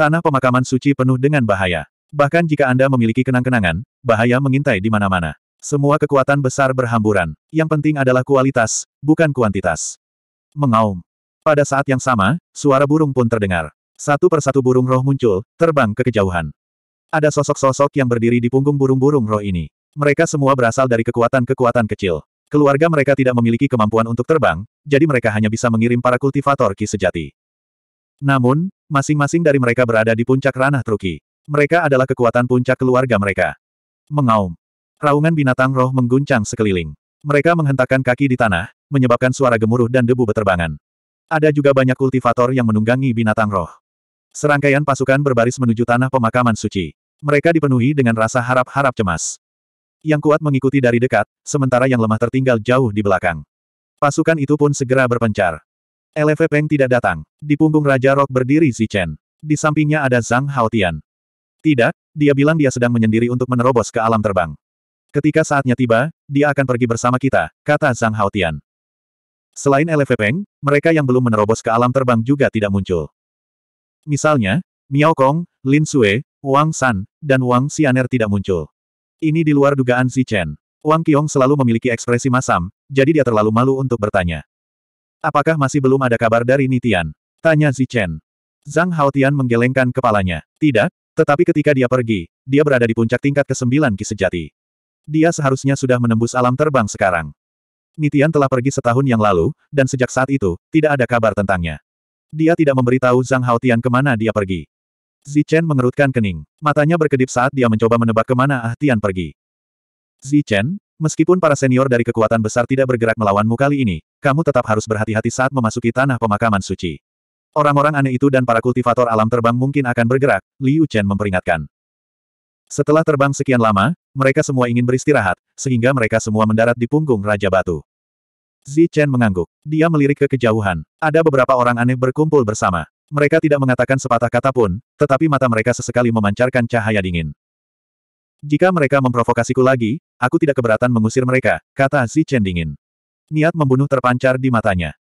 Tanah pemakaman suci penuh dengan bahaya. Bahkan jika Anda memiliki kenang-kenangan, bahaya mengintai di mana-mana. Semua kekuatan besar berhamburan. Yang penting adalah kualitas, bukan kuantitas. Mengaum. Pada saat yang sama, suara burung pun terdengar. Satu persatu burung roh muncul, terbang ke kejauhan. Ada sosok-sosok yang berdiri di punggung burung-burung roh ini. Mereka semua berasal dari kekuatan-kekuatan kecil. Keluarga mereka tidak memiliki kemampuan untuk terbang, jadi mereka hanya bisa mengirim para kultivator ki sejati. Namun, masing-masing dari mereka berada di puncak ranah truki. Mereka adalah kekuatan puncak keluarga mereka. Mengaum. Raungan binatang roh mengguncang sekeliling. Mereka menghentakkan kaki di tanah, menyebabkan suara gemuruh dan debu beterbangan. Ada juga banyak kultivator yang menunggangi binatang roh. Serangkaian pasukan berbaris menuju tanah pemakaman suci. Mereka dipenuhi dengan rasa harap-harap cemas. Yang kuat mengikuti dari dekat, sementara yang lemah tertinggal jauh di belakang. Pasukan itu pun segera berpencar. LV Peng tidak datang. Di punggung Raja Rok berdiri Zichen. Chen. Di sampingnya ada Zhang Haotian. Tidak, dia bilang dia sedang menyendiri untuk menerobos ke alam terbang. Ketika saatnya tiba, dia akan pergi bersama kita, kata Zhang Haotian. Selain LV Peng, mereka yang belum menerobos ke alam terbang juga tidak muncul. Misalnya, Miao Kong, Lin Sue, Wang San, dan Wang Xianer tidak muncul. Ini di luar dugaan Si Chen. Wang Qiong selalu memiliki ekspresi masam, jadi dia terlalu malu untuk bertanya. Apakah masih belum ada kabar dari Nitian? Tanya Si Chen. Zhang Haotian menggelengkan kepalanya. Tidak, tetapi ketika dia pergi, dia berada di puncak tingkat ke-9 Ki Sejati. Dia seharusnya sudah menembus alam terbang sekarang. Nitian telah pergi setahun yang lalu, dan sejak saat itu, tidak ada kabar tentangnya. Dia tidak memberitahu Zhang Haotian kemana dia pergi. Zichen mengerutkan kening. Matanya berkedip saat dia mencoba menebak kemana Ah Tian pergi. Zichen, meskipun para senior dari kekuatan besar tidak bergerak melawanmu kali ini, kamu tetap harus berhati-hati saat memasuki tanah pemakaman suci. Orang-orang aneh itu dan para kultivator alam terbang mungkin akan bergerak, Liu Chen memperingatkan. Setelah terbang sekian lama, mereka semua ingin beristirahat, sehingga mereka semua mendarat di punggung Raja Batu. Zi Chen mengangguk. Dia melirik ke kejauhan. Ada beberapa orang aneh berkumpul bersama. Mereka tidak mengatakan sepatah kata pun, tetapi mata mereka sesekali memancarkan cahaya dingin. Jika mereka memprovokasiku lagi, aku tidak keberatan mengusir mereka, kata Zi Chen dingin. Niat membunuh terpancar di matanya.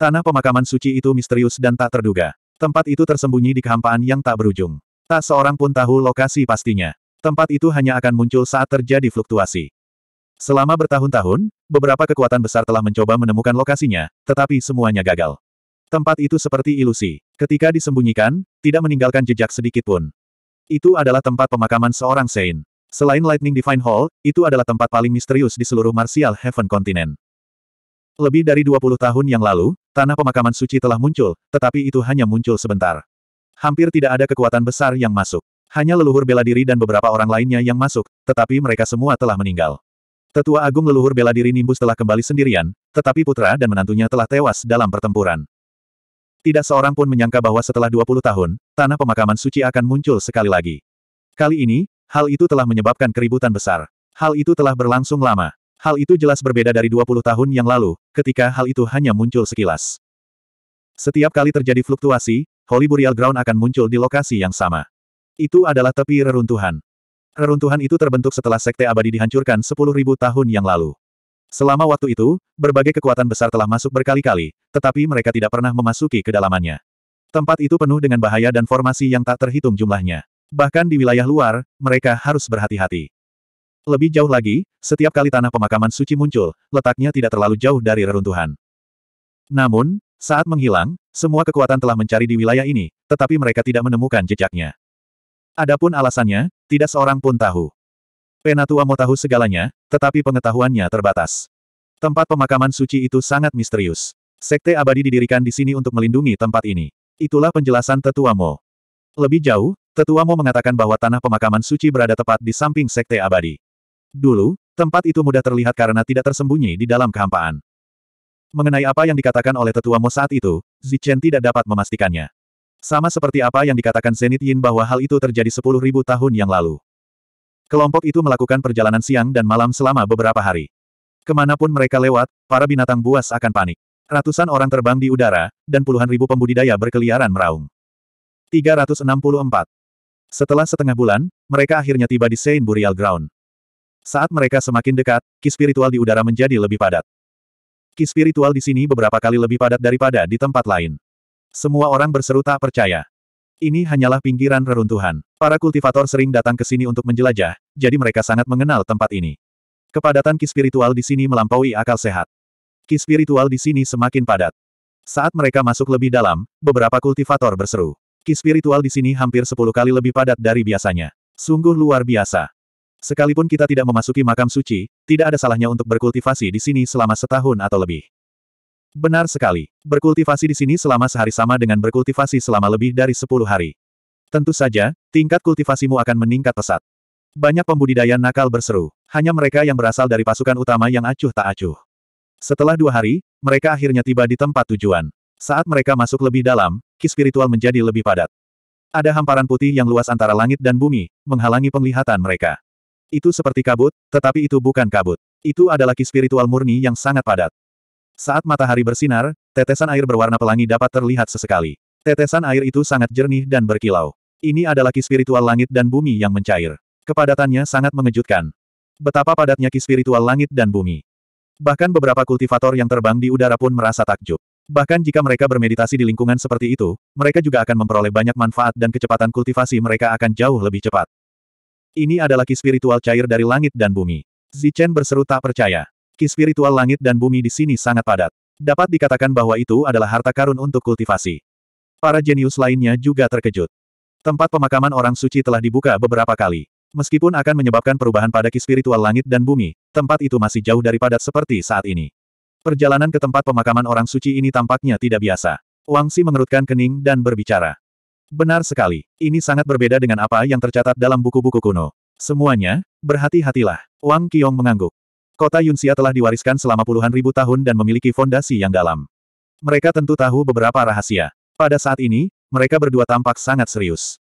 Tanah pemakaman suci itu misterius dan tak terduga. Tempat itu tersembunyi di kehampaan yang tak berujung. Tak seorang pun tahu lokasi pastinya tempat itu hanya akan muncul saat terjadi fluktuasi. Selama bertahun-tahun, beberapa kekuatan besar telah mencoba menemukan lokasinya, tetapi semuanya gagal. Tempat itu seperti ilusi. Ketika disembunyikan, tidak meninggalkan jejak sedikit pun. Itu adalah tempat pemakaman seorang Sein. Selain Lightning Divine Hall, itu adalah tempat paling misterius di seluruh Martial Heaven Continent. Lebih dari 20 tahun yang lalu, tanah pemakaman suci telah muncul, tetapi itu hanya muncul sebentar. Hampir tidak ada kekuatan besar yang masuk. Hanya leluhur bela diri dan beberapa orang lainnya yang masuk, tetapi mereka semua telah meninggal. Tetua Agung leluhur bela diri Nimbus telah kembali sendirian, tetapi putra dan menantunya telah tewas dalam pertempuran. Tidak seorang pun menyangka bahwa setelah 20 tahun, tanah pemakaman suci akan muncul sekali lagi. Kali ini, hal itu telah menyebabkan keributan besar. Hal itu telah berlangsung lama. Hal itu jelas berbeda dari 20 tahun yang lalu, ketika hal itu hanya muncul sekilas. Setiap kali terjadi fluktuasi, Holy Burial Ground akan muncul di lokasi yang sama. Itu adalah tepi reruntuhan. Reruntuhan itu terbentuk setelah Sekte Abadi dihancurkan 10.000 tahun yang lalu. Selama waktu itu, berbagai kekuatan besar telah masuk berkali-kali, tetapi mereka tidak pernah memasuki kedalamannya. Tempat itu penuh dengan bahaya dan formasi yang tak terhitung jumlahnya. Bahkan di wilayah luar, mereka harus berhati-hati. Lebih jauh lagi, setiap kali tanah pemakaman suci muncul, letaknya tidak terlalu jauh dari reruntuhan. Namun, saat menghilang, semua kekuatan telah mencari di wilayah ini, tetapi mereka tidak menemukan jejaknya. Adapun alasannya, tidak seorang pun tahu. Penatua mau tahu segalanya, tetapi pengetahuannya terbatas. Tempat pemakaman suci itu sangat misterius. Sekte abadi didirikan di sini untuk melindungi tempat ini. Itulah penjelasan Tetua Mo. Lebih jauh, Tetua Mo mengatakan bahwa tanah pemakaman suci berada tepat di samping Sekte Abadi. Dulu, tempat itu mudah terlihat karena tidak tersembunyi di dalam kehampaan. Mengenai apa yang dikatakan oleh Tetua Mo saat itu, Zichen tidak dapat memastikannya. Sama seperti apa yang dikatakan Zenit Yin bahwa hal itu terjadi sepuluh ribu tahun yang lalu. Kelompok itu melakukan perjalanan siang dan malam selama beberapa hari. Kemanapun mereka lewat, para binatang buas akan panik. Ratusan orang terbang di udara, dan puluhan ribu pembudidaya berkeliaran meraung. 364. Setelah setengah bulan, mereka akhirnya tiba di Saint Burial Ground. Saat mereka semakin dekat, ki spiritual di udara menjadi lebih padat. Ki spiritual di sini beberapa kali lebih padat daripada di tempat lain. Semua orang berseru tak percaya. Ini hanyalah pinggiran reruntuhan. Para kultivator sering datang ke sini untuk menjelajah, jadi mereka sangat mengenal tempat ini. Kepadatan ki spiritual di sini melampaui akal sehat. Ki spiritual di sini semakin padat. Saat mereka masuk lebih dalam, beberapa kultivator berseru. Ki spiritual di sini hampir sepuluh kali lebih padat dari biasanya. Sungguh luar biasa. Sekalipun kita tidak memasuki makam suci, tidak ada salahnya untuk berkultivasi di sini selama setahun atau lebih. Benar sekali. Berkultivasi di sini selama sehari sama dengan berkultivasi selama lebih dari 10 hari. Tentu saja, tingkat kultivasimu akan meningkat pesat. Banyak pembudidaya nakal berseru. Hanya mereka yang berasal dari pasukan utama yang acuh tak acuh. Setelah dua hari, mereka akhirnya tiba di tempat tujuan. Saat mereka masuk lebih dalam, ki spiritual menjadi lebih padat. Ada hamparan putih yang luas antara langit dan bumi, menghalangi penglihatan mereka. Itu seperti kabut, tetapi itu bukan kabut. Itu adalah ki spiritual murni yang sangat padat. Saat matahari bersinar, tetesan air berwarna pelangi dapat terlihat sesekali. Tetesan air itu sangat jernih dan berkilau. Ini adalah ki spiritual langit dan bumi yang mencair. Kepadatannya sangat mengejutkan. Betapa padatnya ki spiritual langit dan bumi. Bahkan beberapa kultivator yang terbang di udara pun merasa takjub. Bahkan jika mereka bermeditasi di lingkungan seperti itu, mereka juga akan memperoleh banyak manfaat dan kecepatan kultivasi mereka akan jauh lebih cepat. Ini adalah ki spiritual cair dari langit dan bumi. Zichen berseru tak percaya ki spiritual langit dan bumi di sini sangat padat. Dapat dikatakan bahwa itu adalah harta karun untuk kultivasi. Para jenius lainnya juga terkejut. Tempat pemakaman orang suci telah dibuka beberapa kali. Meskipun akan menyebabkan perubahan pada ki spiritual langit dan bumi, tempat itu masih jauh dari padat seperti saat ini. Perjalanan ke tempat pemakaman orang suci ini tampaknya tidak biasa. Wang Si mengerutkan kening dan berbicara. Benar sekali, ini sangat berbeda dengan apa yang tercatat dalam buku-buku kuno. Semuanya, berhati-hatilah. Wang Qiong mengangguk. Kota Yunxia telah diwariskan selama puluhan ribu tahun dan memiliki fondasi yang dalam. Mereka tentu tahu beberapa rahasia. Pada saat ini, mereka berdua tampak sangat serius.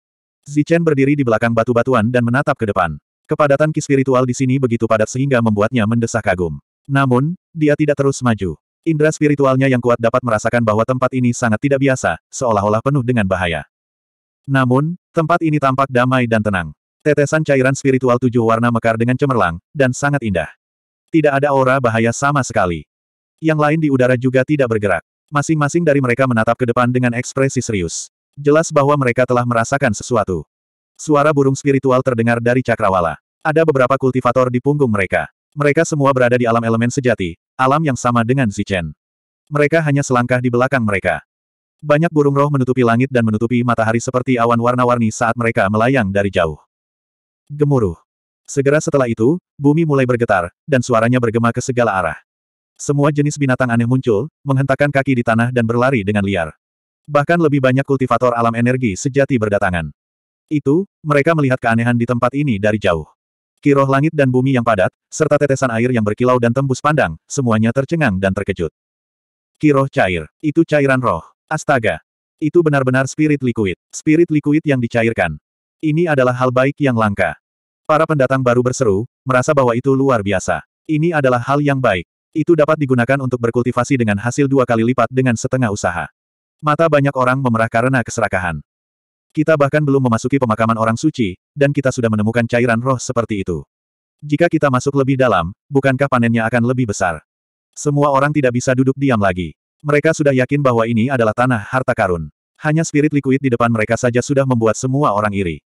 Zichen berdiri di belakang batu-batuan dan menatap ke depan. Kepadatan ki spiritual di sini begitu padat sehingga membuatnya mendesah kagum. Namun, dia tidak terus maju. Indra spiritualnya yang kuat dapat merasakan bahwa tempat ini sangat tidak biasa, seolah-olah penuh dengan bahaya. Namun, tempat ini tampak damai dan tenang. Tetesan cairan spiritual tujuh warna mekar dengan cemerlang, dan sangat indah. Tidak ada aura bahaya sama sekali. Yang lain di udara juga tidak bergerak. Masing-masing dari mereka menatap ke depan dengan ekspresi serius. Jelas bahwa mereka telah merasakan sesuatu. Suara burung spiritual terdengar dari cakrawala. Ada beberapa kultivator di punggung mereka. Mereka semua berada di alam elemen sejati, alam yang sama dengan Zichen. Mereka hanya selangkah di belakang mereka. Banyak burung roh menutupi langit dan menutupi matahari seperti awan warna-warni saat mereka melayang dari jauh. Gemuruh. Segera setelah itu, bumi mulai bergetar, dan suaranya bergema ke segala arah. Semua jenis binatang aneh muncul, menghentakkan kaki di tanah dan berlari dengan liar. Bahkan lebih banyak kultivator alam energi sejati berdatangan. Itu, mereka melihat keanehan di tempat ini dari jauh. Kiroh langit dan bumi yang padat, serta tetesan air yang berkilau dan tembus pandang, semuanya tercengang dan terkejut. Kiroh cair, itu cairan roh. Astaga, itu benar-benar spirit liquid. Spirit liquid yang dicairkan. Ini adalah hal baik yang langka. Para pendatang baru berseru, merasa bahwa itu luar biasa. Ini adalah hal yang baik. Itu dapat digunakan untuk berkultivasi dengan hasil dua kali lipat dengan setengah usaha. Mata banyak orang memerah karena keserakahan. Kita bahkan belum memasuki pemakaman orang suci, dan kita sudah menemukan cairan roh seperti itu. Jika kita masuk lebih dalam, bukankah panennya akan lebih besar? Semua orang tidak bisa duduk diam lagi. Mereka sudah yakin bahwa ini adalah tanah harta karun. Hanya spirit likuid di depan mereka saja sudah membuat semua orang iri.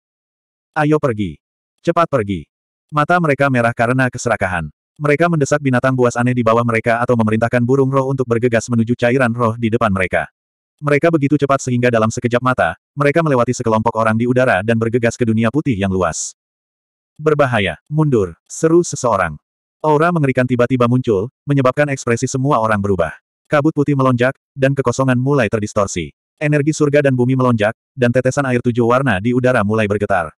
Ayo pergi. Cepat pergi. Mata mereka merah karena keserakahan. Mereka mendesak binatang buas aneh di bawah mereka atau memerintahkan burung roh untuk bergegas menuju cairan roh di depan mereka. Mereka begitu cepat sehingga dalam sekejap mata, mereka melewati sekelompok orang di udara dan bergegas ke dunia putih yang luas. Berbahaya, mundur, seru seseorang. Aura mengerikan tiba-tiba muncul, menyebabkan ekspresi semua orang berubah. Kabut putih melonjak, dan kekosongan mulai terdistorsi. Energi surga dan bumi melonjak, dan tetesan air tujuh warna di udara mulai bergetar.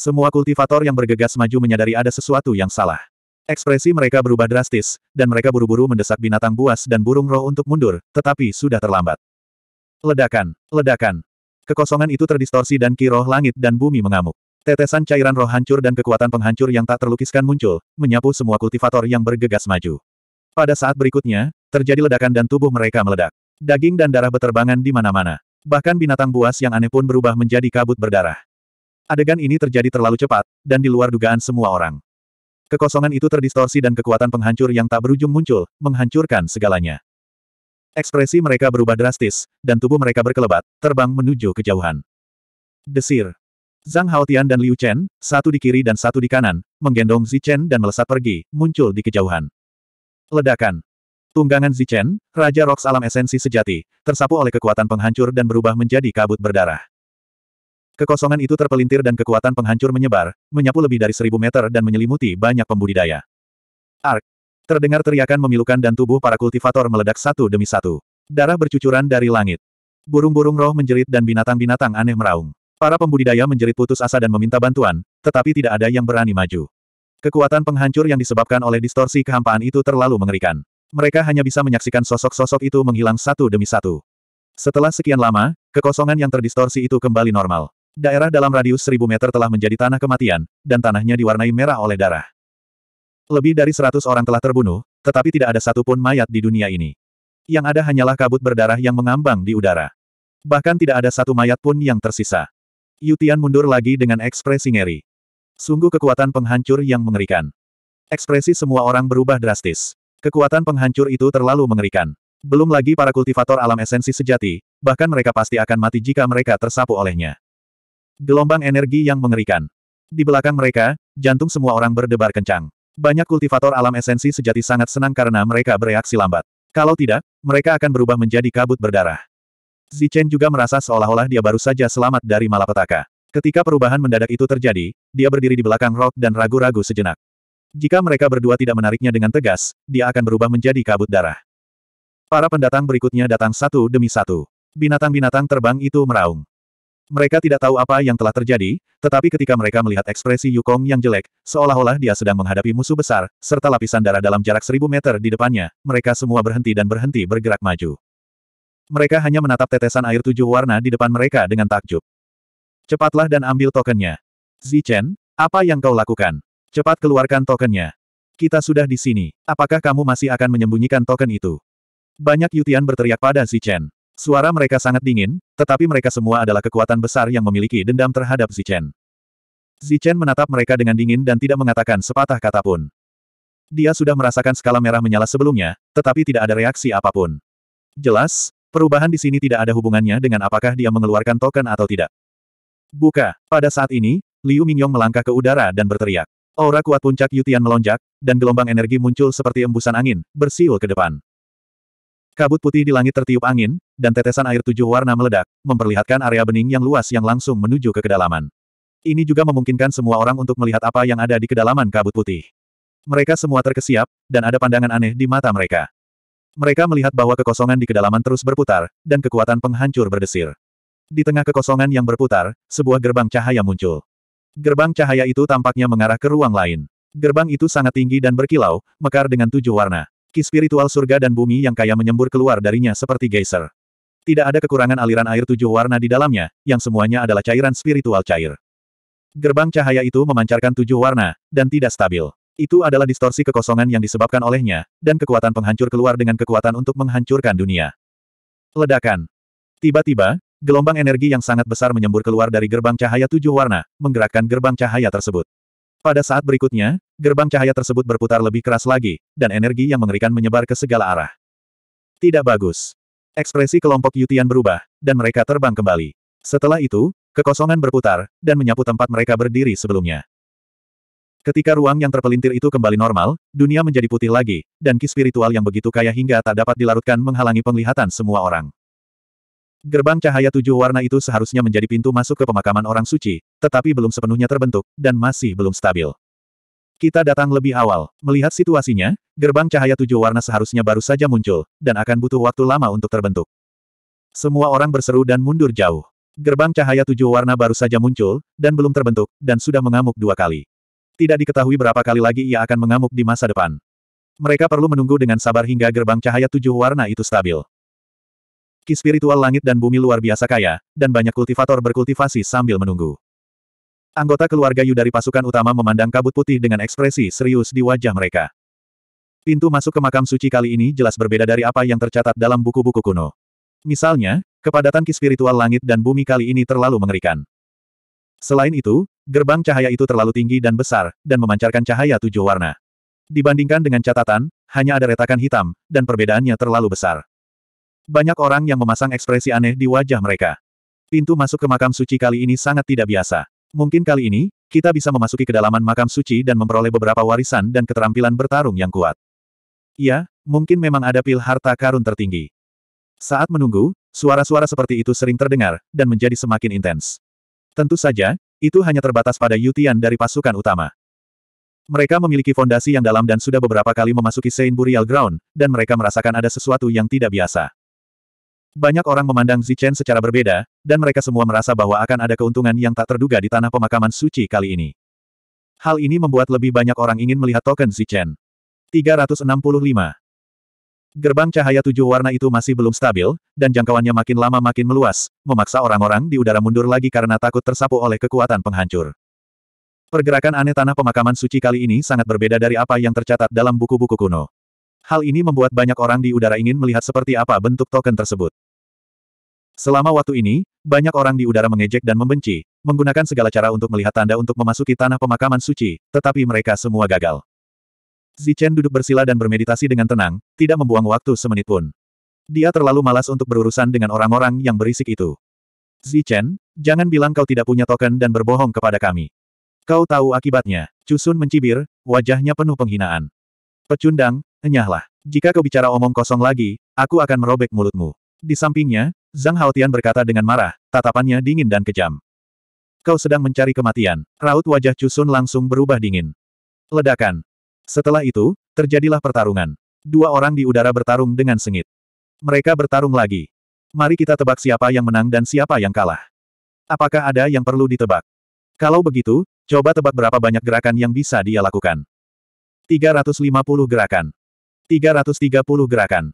Semua kultivator yang bergegas maju menyadari ada sesuatu yang salah. Ekspresi mereka berubah drastis, dan mereka buru-buru mendesak binatang buas dan burung roh untuk mundur, tetapi sudah terlambat. Ledakan, ledakan. Kekosongan itu terdistorsi dan ki roh langit dan bumi mengamuk. Tetesan cairan roh hancur dan kekuatan penghancur yang tak terlukiskan muncul, menyapu semua kultivator yang bergegas maju. Pada saat berikutnya, terjadi ledakan dan tubuh mereka meledak. Daging dan darah beterbangan di mana-mana. Bahkan binatang buas yang aneh pun berubah menjadi kabut berdarah. Adegan ini terjadi terlalu cepat, dan di luar dugaan semua orang. Kekosongan itu terdistorsi dan kekuatan penghancur yang tak berujung muncul, menghancurkan segalanya. Ekspresi mereka berubah drastis, dan tubuh mereka berkelebat, terbang menuju kejauhan. Desir. Zhang Haotian dan Liu Chen, satu di kiri dan satu di kanan, menggendong Zichen dan melesat pergi, muncul di kejauhan. Ledakan. Tunggangan Zichen, Raja Roks alam esensi sejati, tersapu oleh kekuatan penghancur dan berubah menjadi kabut berdarah. Kekosongan itu terpelintir dan kekuatan penghancur menyebar, menyapu lebih dari seribu meter dan menyelimuti banyak pembudidaya. Ark! Terdengar teriakan memilukan dan tubuh para kultivator meledak satu demi satu. Darah bercucuran dari langit. Burung-burung roh menjerit dan binatang-binatang aneh meraung. Para pembudidaya menjerit putus asa dan meminta bantuan, tetapi tidak ada yang berani maju. Kekuatan penghancur yang disebabkan oleh distorsi kehampaan itu terlalu mengerikan. Mereka hanya bisa menyaksikan sosok-sosok itu menghilang satu demi satu. Setelah sekian lama, kekosongan yang terdistorsi itu kembali normal. Daerah dalam radius 1000 meter telah menjadi tanah kematian, dan tanahnya diwarnai merah oleh darah. Lebih dari seratus orang telah terbunuh, tetapi tidak ada satupun mayat di dunia ini. Yang ada hanyalah kabut berdarah yang mengambang di udara. Bahkan tidak ada satu mayat pun yang tersisa. Yutian mundur lagi dengan ekspresi ngeri. Sungguh kekuatan penghancur yang mengerikan. Ekspresi semua orang berubah drastis. Kekuatan penghancur itu terlalu mengerikan. Belum lagi para kultivator alam esensi sejati, bahkan mereka pasti akan mati jika mereka tersapu olehnya. Gelombang energi yang mengerikan. Di belakang mereka, jantung semua orang berdebar kencang. Banyak kultivator alam esensi sejati sangat senang karena mereka bereaksi lambat. Kalau tidak, mereka akan berubah menjadi kabut berdarah. Zichen juga merasa seolah-olah dia baru saja selamat dari malapetaka. Ketika perubahan mendadak itu terjadi, dia berdiri di belakang Rock dan ragu-ragu sejenak. Jika mereka berdua tidak menariknya dengan tegas, dia akan berubah menjadi kabut darah. Para pendatang berikutnya datang satu demi satu. Binatang-binatang terbang itu meraung. Mereka tidak tahu apa yang telah terjadi, tetapi ketika mereka melihat ekspresi Yukong yang jelek, seolah-olah dia sedang menghadapi musuh besar, serta lapisan darah dalam jarak seribu meter di depannya, mereka semua berhenti dan berhenti bergerak maju. Mereka hanya menatap tetesan air tujuh warna di depan mereka dengan takjub. Cepatlah dan ambil tokennya. Zichen, apa yang kau lakukan? Cepat keluarkan tokennya. Kita sudah di sini. Apakah kamu masih akan menyembunyikan token itu? Banyak Yutian berteriak pada Zichen. Suara mereka sangat dingin, tetapi mereka semua adalah kekuatan besar yang memiliki dendam terhadap Zichen. Zichen menatap mereka dengan dingin dan tidak mengatakan sepatah kata pun. Dia sudah merasakan skala merah menyala sebelumnya, tetapi tidak ada reaksi apapun. Jelas, perubahan di sini tidak ada hubungannya dengan apakah dia mengeluarkan token atau tidak. Buka. Pada saat ini, Liu Mingyong melangkah ke udara dan berteriak. Aura kuat puncak Yutian melonjak, dan gelombang energi muncul seperti embusan angin, bersiul ke depan. Kabut putih di langit tertiup angin, dan tetesan air tujuh warna meledak, memperlihatkan area bening yang luas yang langsung menuju ke kedalaman. Ini juga memungkinkan semua orang untuk melihat apa yang ada di kedalaman kabut putih. Mereka semua terkesiap, dan ada pandangan aneh di mata mereka. Mereka melihat bahwa kekosongan di kedalaman terus berputar, dan kekuatan penghancur berdesir. Di tengah kekosongan yang berputar, sebuah gerbang cahaya muncul. Gerbang cahaya itu tampaknya mengarah ke ruang lain. Gerbang itu sangat tinggi dan berkilau, mekar dengan tujuh warna. Ki spiritual surga dan bumi yang kaya menyembur keluar darinya seperti geyser. Tidak ada kekurangan aliran air tujuh warna di dalamnya, yang semuanya adalah cairan spiritual cair. Gerbang cahaya itu memancarkan tujuh warna, dan tidak stabil. Itu adalah distorsi kekosongan yang disebabkan olehnya, dan kekuatan penghancur keluar dengan kekuatan untuk menghancurkan dunia. Ledakan. Tiba-tiba, Gelombang energi yang sangat besar menyembur keluar dari gerbang cahaya tujuh warna, menggerakkan gerbang cahaya tersebut. Pada saat berikutnya, gerbang cahaya tersebut berputar lebih keras lagi, dan energi yang mengerikan menyebar ke segala arah. Tidak bagus. Ekspresi kelompok Yutian berubah, dan mereka terbang kembali. Setelah itu, kekosongan berputar, dan menyapu tempat mereka berdiri sebelumnya. Ketika ruang yang terpelintir itu kembali normal, dunia menjadi putih lagi, dan ki spiritual yang begitu kaya hingga tak dapat dilarutkan menghalangi penglihatan semua orang. Gerbang cahaya tujuh warna itu seharusnya menjadi pintu masuk ke pemakaman orang suci, tetapi belum sepenuhnya terbentuk, dan masih belum stabil. Kita datang lebih awal. Melihat situasinya, gerbang cahaya tujuh warna seharusnya baru saja muncul, dan akan butuh waktu lama untuk terbentuk. Semua orang berseru dan mundur jauh. Gerbang cahaya tujuh warna baru saja muncul, dan belum terbentuk, dan sudah mengamuk dua kali. Tidak diketahui berapa kali lagi ia akan mengamuk di masa depan. Mereka perlu menunggu dengan sabar hingga gerbang cahaya tujuh warna itu stabil memiliki spiritual langit dan bumi luar biasa kaya, dan banyak kultivator berkultivasi sambil menunggu. Anggota keluarga Yu dari pasukan utama memandang kabut putih dengan ekspresi serius di wajah mereka. Pintu masuk ke makam suci kali ini jelas berbeda dari apa yang tercatat dalam buku-buku kuno. Misalnya, kepadatan ki spiritual langit dan bumi kali ini terlalu mengerikan. Selain itu, gerbang cahaya itu terlalu tinggi dan besar, dan memancarkan cahaya tujuh warna. Dibandingkan dengan catatan, hanya ada retakan hitam, dan perbedaannya terlalu besar. Banyak orang yang memasang ekspresi aneh di wajah mereka. Pintu masuk ke makam suci kali ini sangat tidak biasa. Mungkin kali ini, kita bisa memasuki kedalaman makam suci dan memperoleh beberapa warisan dan keterampilan bertarung yang kuat. Ya, mungkin memang ada pil harta karun tertinggi. Saat menunggu, suara-suara seperti itu sering terdengar, dan menjadi semakin intens. Tentu saja, itu hanya terbatas pada Yutian dari pasukan utama. Mereka memiliki fondasi yang dalam dan sudah beberapa kali memasuki Saint Burial Ground, dan mereka merasakan ada sesuatu yang tidak biasa. Banyak orang memandang Zichen secara berbeda, dan mereka semua merasa bahwa akan ada keuntungan yang tak terduga di tanah pemakaman suci kali ini. Hal ini membuat lebih banyak orang ingin melihat token Zichen. 365. Gerbang cahaya tujuh warna itu masih belum stabil, dan jangkauannya makin lama makin meluas, memaksa orang-orang di udara mundur lagi karena takut tersapu oleh kekuatan penghancur. Pergerakan aneh tanah pemakaman suci kali ini sangat berbeda dari apa yang tercatat dalam buku-buku kuno. Hal ini membuat banyak orang di udara ingin melihat seperti apa bentuk token tersebut. Selama waktu ini, banyak orang di udara mengejek dan membenci, menggunakan segala cara untuk melihat tanda untuk memasuki tanah pemakaman suci, tetapi mereka semua gagal. Zichen duduk bersila dan bermeditasi dengan tenang, tidak membuang waktu semenit pun. Dia terlalu malas untuk berurusan dengan orang-orang yang berisik itu. Zichen, jangan bilang kau tidak punya token dan berbohong kepada kami. Kau tahu akibatnya. Cusun mencibir, wajahnya penuh penghinaan. Pecundang, enyahlah. Jika kau bicara omong kosong lagi, aku akan merobek mulutmu. Di sampingnya, Zhang Haotian berkata dengan marah, tatapannya dingin dan kejam. Kau sedang mencari kematian. Raut wajah Chusun langsung berubah dingin. Ledakan. Setelah itu, terjadilah pertarungan. Dua orang di udara bertarung dengan sengit. Mereka bertarung lagi. Mari kita tebak siapa yang menang dan siapa yang kalah. Apakah ada yang perlu ditebak? Kalau begitu, coba tebak berapa banyak gerakan yang bisa dia lakukan. 350 gerakan. 330 gerakan.